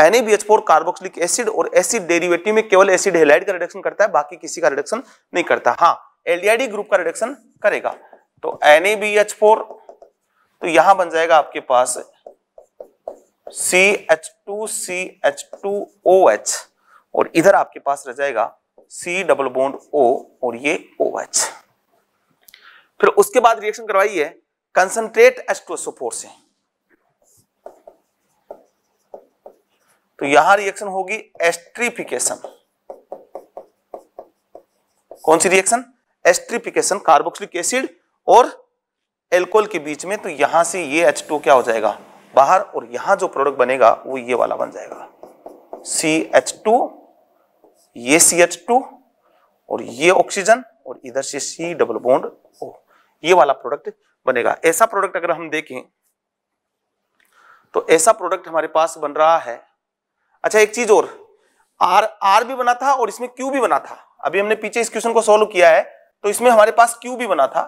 B H four carboxylic acid और एसिड डेरिवेटिव में केवल एसिड हेलाइड का रिडक्शन करता है बाकी किसी का रिडक्शन नहीं करता हाँ एलडीआईडी ग्रुप का रिडक्शन करेगा तो बी एच फोर तो यहां बन जाएगा आपके पास C H two C H two O H और इधर आपके पास रह जाएगा सी डबल बोन्ड ओ और ये ओ एच फिर उसके बाद रिएक्शन करवाइए concentrate H two SO four से तो यहां रिएक्शन होगी एस्ट्रीफिकेशन कौन सी रिएक्शन एस्ट्रीफिकेशन कार्बोक्सिलिक एसिड और एल्कोहल के बीच में तो यहां से ये H2 क्या हो जाएगा बाहर और यहां जो प्रोडक्ट बनेगा वो ये वाला बन जाएगा सी एच टू ये सी एच टू और ये ऑक्सीजन और इधर से सी डबल बॉन्ड ओ ये वाला प्रोडक्ट बनेगा ऐसा प्रोडक्ट अगर हम देखें तो ऐसा प्रोडक्ट हमारे पास बन रहा है अच्छा एक चीज और आर आर भी बना था और इसमें क्यू भी बना था अभी हमने पीछे इस क्वेश्चन को सॉल्व किया है तो इसमें हमारे पास क्यू भी बना था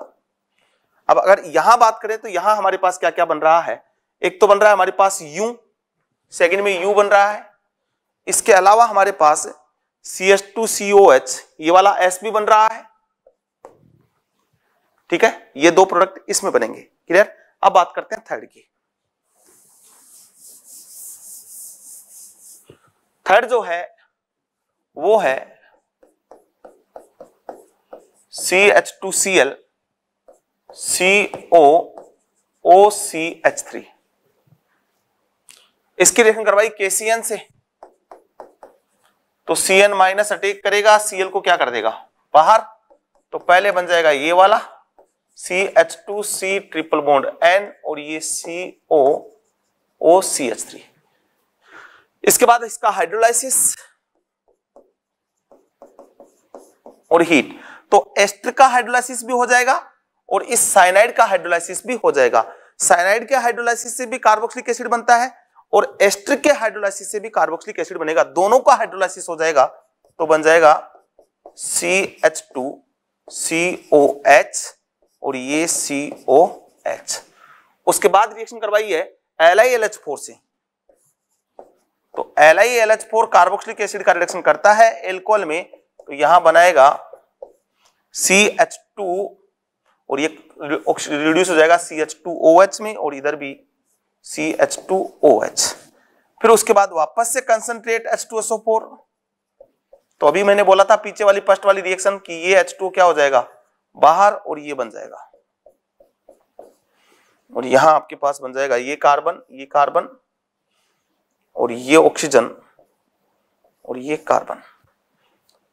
अब अगर यहां बात करें तो यहां हमारे पास क्या क्या बन रहा है एक तो बन रहा है हमारे पास U सेकंड में U बन रहा है इसके अलावा हमारे पास C S two C O H ये वाला एस भी बन रहा है ठीक है ये दो प्रोडक्ट इसमें बनेंगे क्लियर अब बात करते हैं थर्ड की थर्ड जो है वो है C H two C L C O O C H three इसकी रिएक्शन करवाई केसीएन से तो सी एन माइनस अटैक करेगा सीएल को क्या कर देगा बाहर तो पहले बन जाएगा ये वाला C H two C triple bond N और ये C O O C H three इसके बाद इसका हाइड्रोलाइसिस और हीट तो एस्टर का हाइड्रोलाइसिस भी हो जाएगा और इस साइनाइड का हाइड्रोलाइसिस भी हो जाएगा साइनाइड के हाइड्रोलाइसिस से भी कार्बोक्सिलिक एसिड बनता है और एस्टर के हाइड्रोलाइसिस से भी कार्बोक्सिलिक एसिड बनेगा दोनों का हाइड्रोलाइसिस हो जाएगा तो बन जाएगा C H two C O H और ये सी ओ एच उसके बाद रिएक्शन करवाई है L I L H four से तो L I L H four carboxylic acid का रिएक्शन करता है एल्कोहल में तो यहां बनाएगा सी एच टू और ये रिड्यूस हो जाएगा C H two O H में और इधर भी C H two O H फिर उसके बाद वापस से concentrate H two S O four तो अभी मैंने बोला था पीछे वाली फर्स्ट वाली रिएक्शन की ये एच टू क्या हो जाएगा बाहर और ये बन जाएगा और यहां आपके पास बन जाएगा ये कार्बन ये कार्बन और ये ऑक्सीजन और ये कार्बन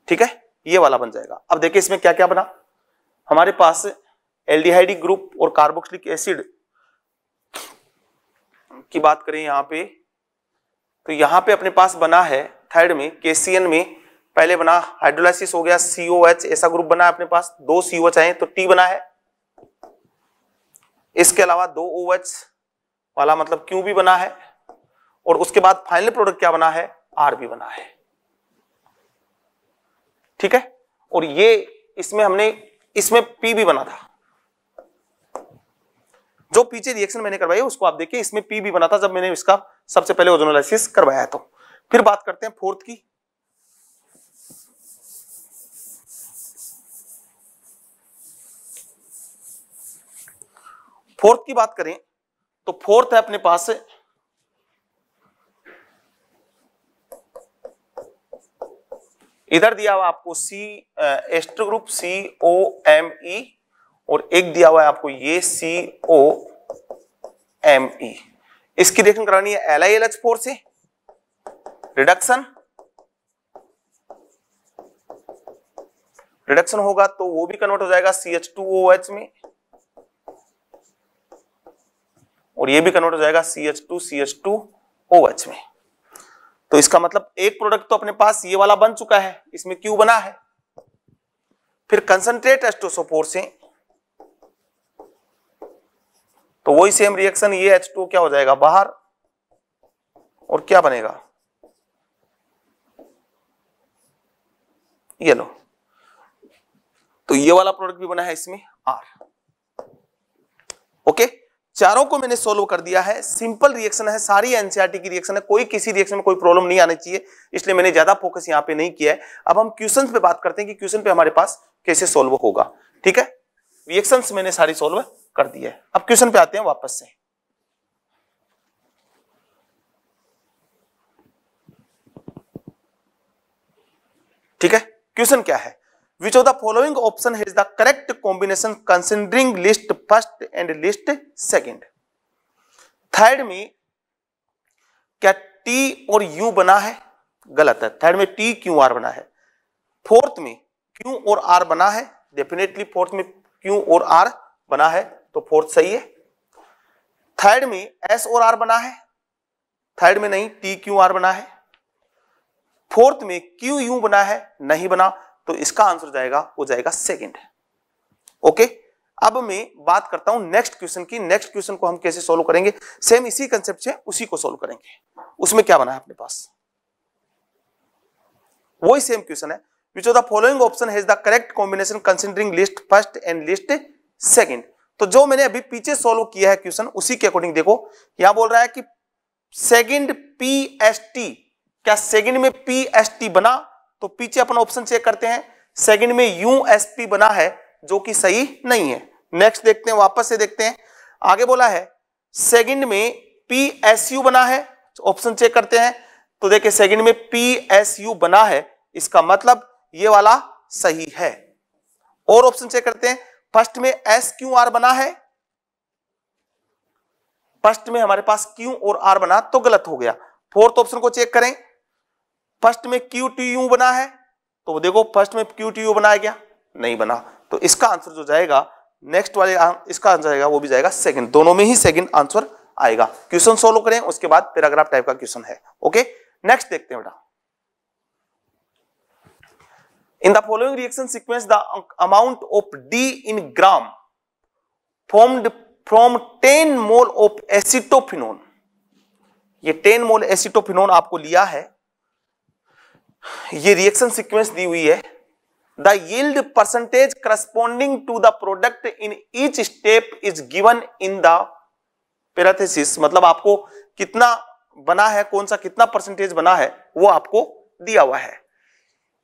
ठीक है ये वाला बन जाएगा अब देखिए इसमें क्या क्या बना हमारे पास एल्डिहाइडिक ग्रुप और कार्बोक्सिलिक एसिड की बात करें यहाँ पे तो यहाँ पे अपने पास बना है थर्ड में केसीएन में पहले बना हाइड्रोलाइसिस हो गया सीओ एच ऐसा ग्रुप बना है अपने पास दो सीओ एच आए तो टी बना है इसके अलावा दो ओ एच वाला मतलब क्यू भी बना है और उसके बाद फाइनल प्रोडक्ट क्या बना है आर भी बना है ठीक है और ये इसमें हमने इसमें पी भी बना था जो पीछे रिएक्शन मैंने करवाई उसको आप देखिए इसमें पी भी बना था जब मैंने इसका सबसे पहले ओजोनोलाइसिस करवाया तो फिर बात करते हैं फोर्थ की फोर्थ की बात करें तो फोर्थ है अपने पास इधर दिया हुआ आपको C ester group C O M E और एक दिया हुआ है आपको ये सी ओ एम ई इसकी देखने करानी है L I L H four से रिडक्शन रिडक्शन होगा तो वो भी कन्वर्ट हो जाएगा C H two O H में और ये भी कन्वर्ट हो जाएगा C H two C H two O H में तो इसका मतलब एक प्रोडक्ट तो अपने पास ये वाला बन चुका है इसमें क्यू बना है फिर कंसंट्रेट एस्टोसोपोर से तो वही सेम रिएक्शन ये एच टू क्या हो जाएगा बाहर और क्या बनेगा ये लो तो ये वाला प्रोडक्ट भी बना है इसमें आर ओके चारों को मैंने सोल्व कर दिया है सिंपल रिएक्शन है सारी एनसीआरटी की रिएक्शन है कोई किसी रिएक्शन में कोई प्रॉब्लम नहीं आना चाहिए इसलिए मैंने ज्यादा फोकस यहां पे नहीं किया है अब हम क्वेश्चन पे बात करते हैं कि क्वेश्चन पे हमारे पास कैसे सोल्व होगा ठीक है रिएक्शन मैंने सारी सोल्व कर दिया है अब क्वेश्चन पे आते हैं वापस से ठीक है क्वेश्चन क्या है which of the following option is the correct combination considering list first and list second third में क्या टी और यू बना है गलत है थर्ड में टी क्यू आर बना है फोर्थ में क्यू और आर बना है डेफिनेटली फोर्थ में क्यू और आर बना है तो फोर्थ सही है थर्ड में एस और आर बना है थर्ड में नहीं टी क्यू आर बना है फोर्थ में क्यू यू बना है नहीं बना तो इसका आंसर जाएगा वो जाएगा सेकेंड ओके अब मैं बात करता हूं नेक्स्ट क्वेश्चन की नेक्स्ट क्वेश्चन को हम कैसे सोल्व करेंगे सेम इसी कंसेप्ट से उसी को सोल्व करेंगे उसमें क्या बना है अपने पास वही सेम क्वेश्चन है following option has the correct combination considering list first and list second तो जो मैंने अभी पीछे सोल्व किया है क्वेश्चन उसी के अकॉर्डिंग देखो यहां बोल रहा है कि सेकंड पी एस टी क्या सेकंड में पी एस टी बना तो पीछे अपन ऑप्शन चेक करते हैं सेकंड में यू एस पी बना है जो कि सही नहीं है नेक्स्ट देखते हैं वापस से देखते हैं आगे बोला है सेकंड में पी एस यू बना है ऑप्शन तो चेक करते हैं तो देखिए सेकंड में पी एस यू बना है इसका मतलब ये वाला सही है और ऑप्शन चेक करते हैं फर्स्ट में एस क्यू आर बना है फर्स्ट में हमारे पास क्यू और आर बना तो गलत हो गया फोर्थ ऑप्शन को चेक करें फर्स्ट में क्यू टी यू बना है तो देखो फर्स्ट में क्यू टी यू बनाया गया नहीं बना तो इसका आंसर जो जाएगा नेक्स्ट वाले इसका आंसर आएगा वो भी जाएगा सेकंड दोनों में ही सेकंड आंसर आएगा क्वेश्चन सोल्व करें उसके बाद पैराग्राफ टाइप का क्वेश्चन है ओके नेक्स्ट देखते हैं बेटा In the following reaction sequence, the amount of D in gram formed from 10 mole of acetophenone ये 10 मोल एसिटोफिनोन आपको लिया है ये रिएक्शन सीक्वेंस दी हुई है the yield percentage corresponding to the product in each step is given in parenthesis मतलब आपको कितना बना है कौन सा कितना परसेंटेज बना है वो आपको दिया हुआ है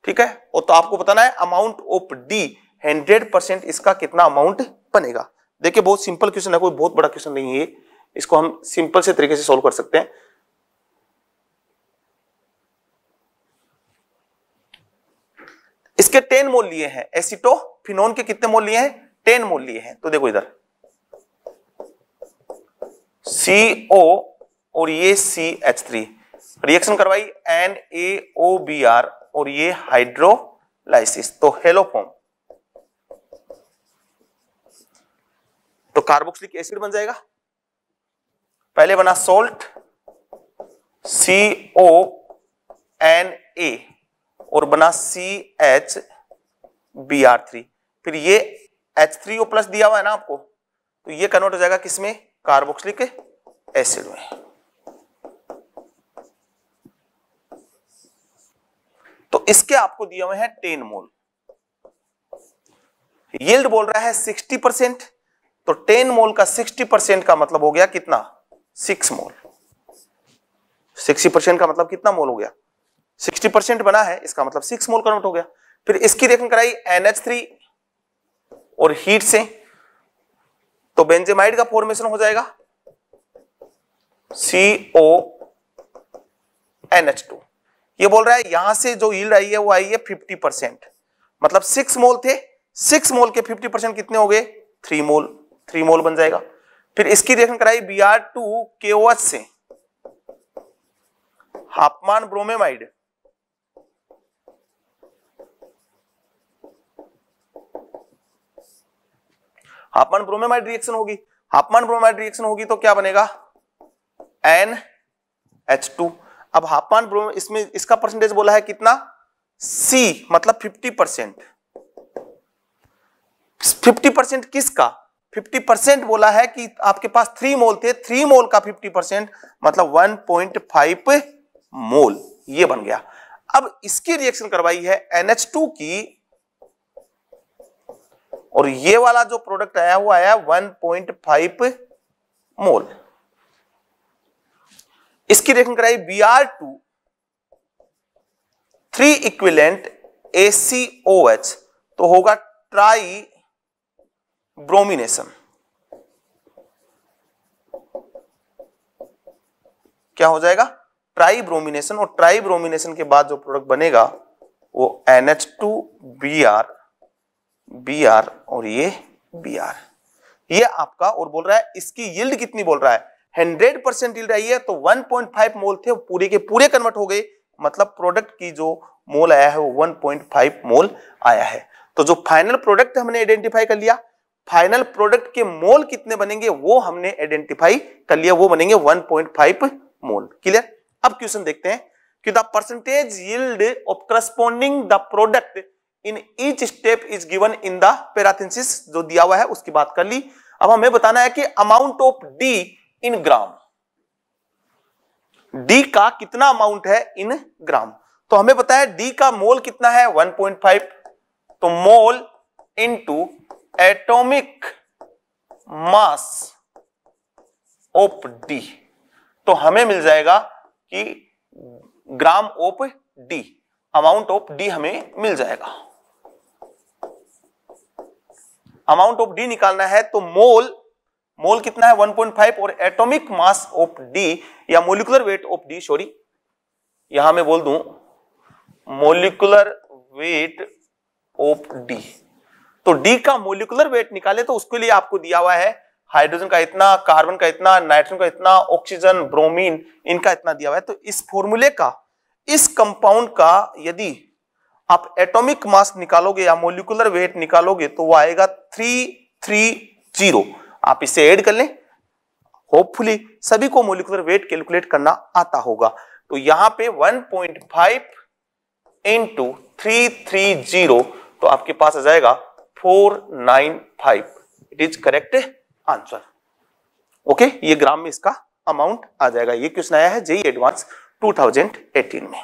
ठीक है और तो आपको बताना है amount of D hundred percent इसका कितना अमाउंट बनेगा देखिए बहुत सिंपल क्वेश्चन है कोई बहुत बड़ा क्वेश्चन नहीं है इसको हम सिंपल से तरीके से सोल्व कर सकते हैं इसके टेन मोल लिए हैं एसिटो फिनोन के कितने मोल लिए हैं टेन मोल लिए हैं तो देखो इधर सी ओ और ये सी एच थ्री रिएक्शन करवाई N A O B R और ये हाइड्रोलाइसिस तो हेलोफॉर्म तो कार्बोक्सिलिक एसिड बन जाएगा पहले बना salt C O N A और बना C H B R three फिर ये एच थ्री ओ प्लस दिया हुआ है ना आपको तो ये कन्वर्ट हो जाएगा किसमें कार्बोक्सिलिक एसिड में तो इसके आपको दिए हुए हैं टेन मोल यील्ड बोल रहा है सिक्सटी परसेंट तो टेन मोल का सिक्सटी परसेंट का मतलब हो गया कितना सिक्स मोल सिक्सटी परसेंट का मतलब कितना मोल हो गया सिक्सटी परसेंट बना है इसका मतलब सिक्स मोल कन्वर्ट हो गया फिर इसकी रेखन कराई एनएच थ्री और हीट से तो बेंजेमाइड का फॉर्मेशन हो जाएगा सीओ एनएच टू ये बोल रहा है यहां से जो यील्ड आई है वो आई है फिफ्टी परसेंट मतलब सिक्स मोल थे सिक्स मोल के फिफ्टी परसेंट कितने हो गए थ्री मोल थ्री मोल बन जाएगा फिर इसकी रिएक्शन कराई बी आर टू के से Hofmann bromamide Hofmann bromamide reaction होगी हापमान ब्रोमाइड रिएक्शन होगी तो क्या बनेगा एन एच टू अब हाफ पान इसमें इसका परसेंटेज बोला है कितना सी मतलब फिफ्टी परसेंट फिफ्टी परसेंट किसका फिफ्टी परसेंट बोला है कि आपके पास थ्री मोल थे थ्री मोल का फिफ्टी परसेंट मतलब वन पॉइंट फाइव मोल ये बन गया अब इसकी रिएक्शन करवाई है एनएच टू की और ये वाला जो प्रोडक्ट आया हुआ आया 1.5 मोल इसकी रेखन कराई B R two three equivalent A C O H तो होगा ट्राई ब्रोमिनेशन क्या हो जाएगा ट्राई ब्रोमिनेशन और ट्राई ब्रोमिनेशन के बाद जो प्रोडक्ट बनेगा वो N H two B R B R और ये बी आर ये आपका और बोल रहा है इसकी यील्ड कितनी बोल रहा है हंड्रेड परसेंट डील रही है तो 1.5 मोल थे पूरे के पूरे कन्वर्ट हो गए मतलब प्रोडक्ट की जो मोल आया है वो 1.5 मोल आया है तो जो फाइनल प्रोडक्ट हमने आइडेंटिफाई कर लिया फाइनल प्रोडक्ट के मोल कितने बनेंगे वो हमने आइडेंटिफाई कर लिया वो बनेंगे 1.5 मोल क्लियर अब क्वेश्चन देखते हैं कि the percentage yield of corresponding the product in each step is given in the parenthesis जो दिया हुआ है उसकी बात कर ली अब हमें बताना है कि amount of D in gram D का कितना अमाउंट है इन ग्राम तो हमें पता है डी का मोल कितना है 1.5 तो mole into atomic mass of D तो हमें मिल जाएगा कि gram of D amount of D हमें मिल जाएगा अमाउंट ऑफ डी निकालना है तो मोल मोल कितना है 1.5 और एटॉमिक मास ऑफ डी या molecular weight of D sorry यहां मैं बोल दू मोलिकुलर वेट ऑफ डी तो डी का मोलिकुलर वेट निकाले तो उसके लिए आपको दिया हुआ है हाइड्रोजन का इतना कार्बन का इतना नाइट्रोजन का इतना ऑक्सीजन ब्रोमीन इनका इतना दिया हुआ है तो इस फॉर्मूले का इस कंपाउंड का यदि आप एटॉमिक मास निकालोगे या मोलिकुलर वेट निकालोगे तो वो आएगा थ्री थ्री जीरो आप इसे ऐड कर लें होपफुली सभी को मोलिकुलर वेट कैलकुलेट करना आता होगा तो यहां पे 1.5 पॉइंट फाइव इंटू तो आपके पास आ जाएगा 495 it is correct answer okay ये ग्राम में इसका अमाउंट आ जाएगा ये क्वेश्चन आया है जेई एडवांस 2018 में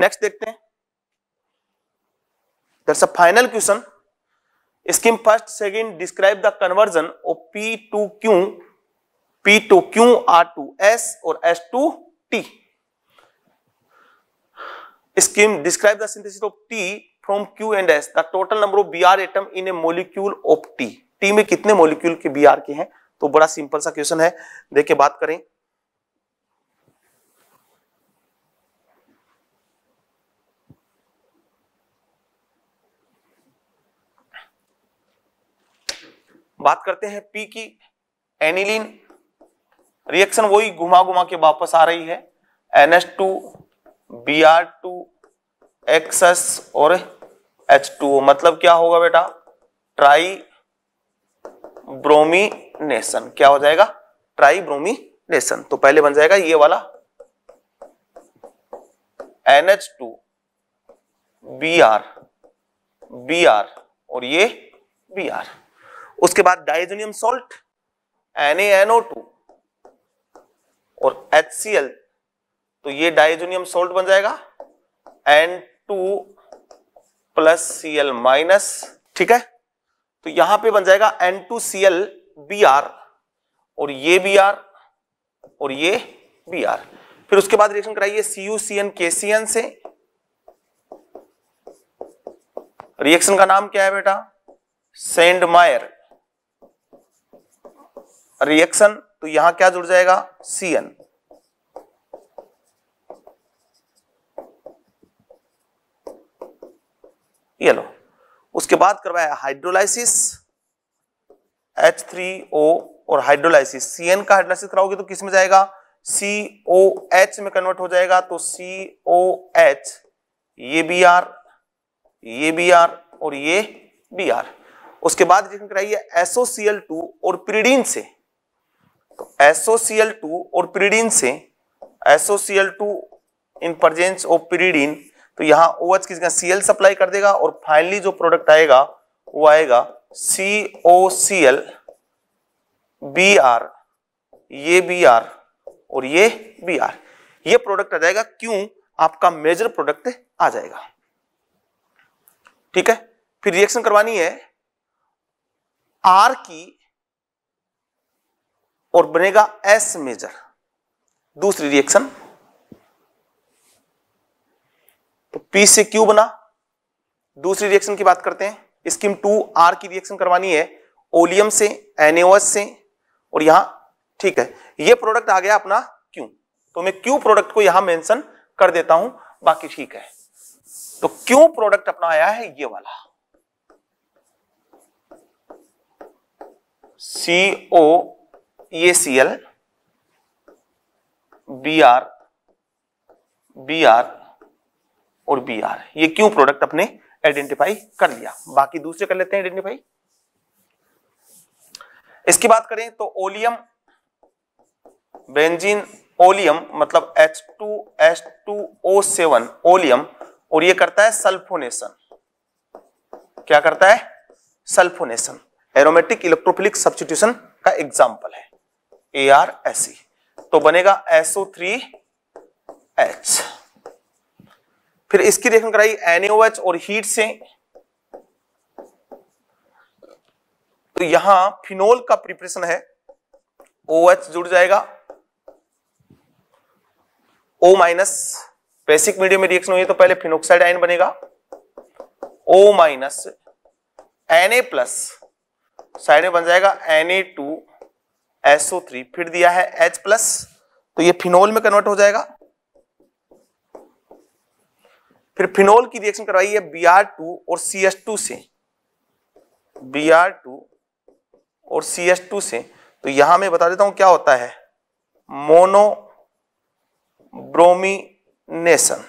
नेक्स्ट देखते हैं final question scheme first second describe the conversion of P to Q P to Q R to S और S to T scheme describe the of T from Q and S the total number of B R atom in a molecule of T T में कितने molecule के B R के हैं तो बड़ा simple सा question है देखिए बात करें बात करते हैं पी की एनिलीन रिएक्शन वही घुमा घुमा के वापस आ रही है N S two B R two X S और एच टू मतलब क्या होगा बेटा ट्राई ब्रोमिनेशन क्या हो जाएगा ट्राई ब्रोमिनेशन तो पहले बन जाएगा ये वाला N H two B R B R और ये बी आर उसके बाद डाइजोनियम सॉल्ट NaNO2 और HCl तो ये डाइजोनियम सॉल्ट बन जाएगा N2 plus C L minus ठीक है तो यहां पे बन जाएगा N two C L B R और ये बी आर और ये बी आर फिर उसके बाद रिएक्शन कराइए सी यू सी एन के सी एन से रिएक्शन का नाम क्या है बेटा सेंड मायर रिएक्शन तो यहां क्या जुड़ जाएगा सी एन ये लो उसके बाद करवाया हाइड्रोलाइसिस एच थ्री ओ और हाइड्रोलाइसिस सी एन का हाइड्रोलाइसिस कराओगे तो किस में जाएगा सी ओ एच में कन्वर्ट हो जाएगा तो सी ओ एच ये बी आर ये बी आर और ये बी आर उसके बाद रिएक्शन कराइए एसओसीएल टू और पिरीडीन से तो एसोसीएल टू और पीरिडीन से SOCL two in presence of pyridine तो यहां ओ OH किसका सीएल सप्लाई कर देगा और फाइनली जो प्रोडक्ट आएगा वो आएगा C O C L B R ये बी आर और ये बी आर ये प्रोडक्ट आ जाएगा क्यों आपका मेजर प्रोडक्ट आ जाएगा ठीक है फिर रिएक्शन करवानी है आर की और बनेगा एस मेजर दूसरी रिएक्शन तो पी से क्यू बना दूसरी रिएक्शन की बात करते हैं स्कीम टू आर की रिएक्शन करवानी है ओलियम से एनएस से और यहां ठीक है ये प्रोडक्ट आ गया अपना क्यू तो मैं क्यू प्रोडक्ट को यहां मेंशन कर देता हूं बाकी ठीक है तो क्यू प्रोडक्ट अपना आया है ये वाला सीओ ये C L B R B R और बी आर ये क्यों प्रोडक्ट अपने आइडेंटिफाई कर लिया बाकी दूसरे कर लेते हैं आइडेंटिफाई इसकी बात करें तो ओलियम बेंजीन ओलियम मतलब H H two two O seven oleum और ये करता है सल्फोनेशन क्या करता है सल्फोनेशन एरोमेटिक इलेक्ट्रोफिलिक सब्सटीट्यूशन का एग्जाम्पल है ए आर एस ई तो बनेगा एसओ थ्री एच फिर इसकी रिएक्शन कराई एनएच और हीट से तो यहां फिनोल का प्रिपरेशन है ओ OH जुड़ जाएगा O माइनस बेसिक मीडियम में रिएक्शन हुई तो पहले फिनोक्साइड आयन बनेगा O minus N A plus side में बन जाएगा N A two SO three फिर दिया है एच प्लस तो ये फिनोल में कन्वर्ट हो जाएगा फिर फिनोल की रिएक्शन करवाई है टू और टू से टू और टू से तो यहां मैं बता देता हूं क्या होता है मोनो ब्रोमिनेशन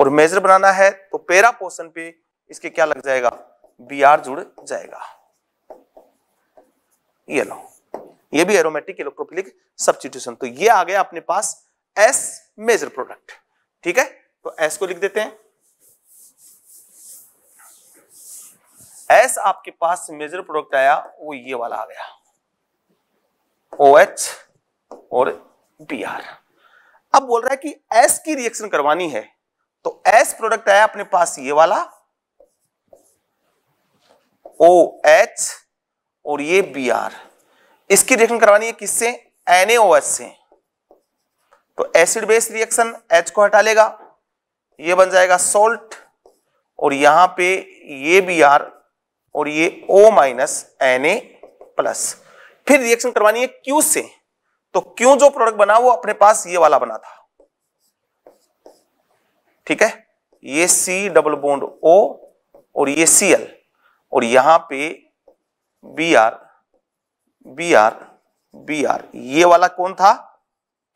और मेजर बनाना है तो पेरा पोर्शन पे इसके क्या लग जाएगा बी आर जुड़ जाएगा ये लो ये भी एरोमेटिक इलेक्ट्रोफिलिक सब्सटीट्यूशन तो ये आ गया अपने पास एस मेजर प्रोडक्ट ठीक है तो एस को लिख देते हैं एस आपके पास मेजर प्रोडक्ट आया वो ये वाला आ गया ओ एच और बी आर अब बोल रहा है कि एस की रिएक्शन करवानी है तो एस प्रोडक्ट आया अपने पास ये वाला ओ OH एच और ये बी आर इसकी रिएक्शन करवानी है किससे एन से तो एसिड बेस रिएक्शन एच को हटा लेगा ये बन जाएगा सोल्ट और यहां पे ये बी आर और ये O minus N A plus फिर रिएक्शन करवानी है क्यू से तो क्यू जो प्रोडक्ट बना वो अपने पास ये वाला बना था ठीक है ये सी डबल बोन्ड ओ और ये सी एल और यहां पे B R B R B R ये वाला कौन था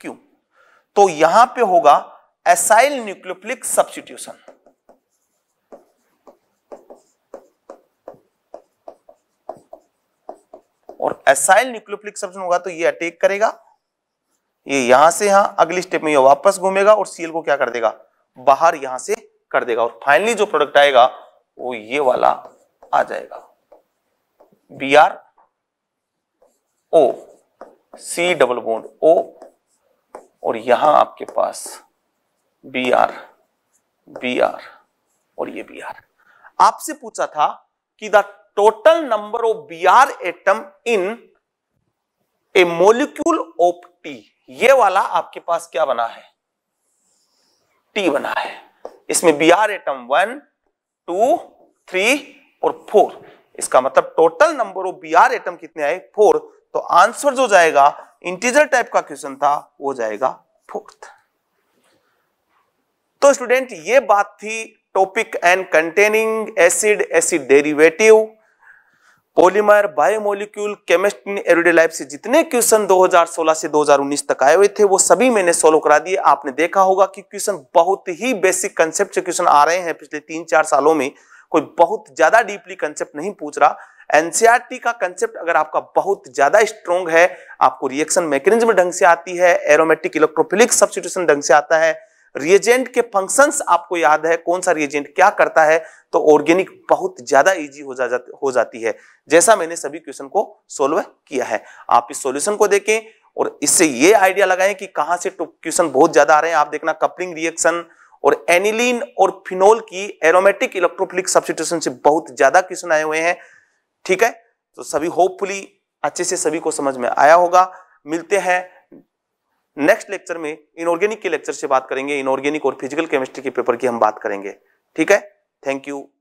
क्यू तो यहां पे होगा एसाइल न्यूक्लियोफिलिक सब्सटीट्यूशन और एसाइल न्यूक्लियोफिलिक सब्सिट्यूशन होगा तो ये अटैक करेगा ये यहां से यहां अगले स्टेप में ये वापस घूमेगा और सीएल को क्या कर देगा बाहर यहां से कर देगा और फाइनली जो प्रोडक्ट आएगा वो ये वाला आ जाएगा B R O C double bond O और यहां आपके पास बी आर बी आर और ये बी आर आपसे पूछा था कि the total number of B R atom in a molecule of T ये वाला आपके पास क्या बना है टी बना है इसमें B R atom one two three और फोर इसका मतलब total number of B R atom कितने आए फोर तो आंसर जो जाएगा इंटीजर टाइप का क्वेश्चन था वो जाएगा फोर्थ तो स्टूडेंट ये बात थी topic and containing acid acid derivative polymer biomolecule chemistry everyday life से जितने क्वेश्चन 2016 से 2019 तक आए हुए थे वो सभी मैंने सोल्व करा दिए आपने देखा होगा कि क्वेश्चन बहुत ही बेसिक कंसेप्ट से क्वेश्चन आ रहे हैं पिछले तीन चार सालों में कोई बहुत ज्यादा डीपली कंसेप्ट नहीं पूछ रहा एनसीआरटी e का कंसेप्ट अगर आपका बहुत ज्यादा स्ट्रॉन्ग है आपको रिएक्शन मैकेनिज्म ढंग से आती है एरोमेटिक इलेक्ट्रोफिलिक सब्सिट्यूशन ढंग से आता है रिएजेंट के फंक्शंस आपको याद है कौन सा रिएजेंट क्या करता है तो ऑर्गेनिक बहुत ज्यादा इजी हो जा हो जाती है जैसा मैंने सभी क्वेश्चन को सोल्व किया है आप इस सॉल्यूशन को देखें और इससे ये आइडिया लगाएं कि कहां से क्वेश्चन बहुत ज्यादा आ रहे हैं आप देखना कपलिंग रिएक्शन और एनिलीन और फिनोल की एरोमेटिक इलेक्ट्रोफिलिक सब्सिट्यूशन से बहुत ज्यादा क्वेश्चन आए हुए हैं ठीक है तो सभी होपफुली अच्छे से सभी को समझ में आया होगा मिलते हैं नेक्स्ट लेक्चर में इनऑर्गेनिक के लेक्चर से बात करेंगे इनऑर्गेनिक और फिजिकल केमिस्ट्री के पेपर की हम बात करेंगे ठीक है थैंक यू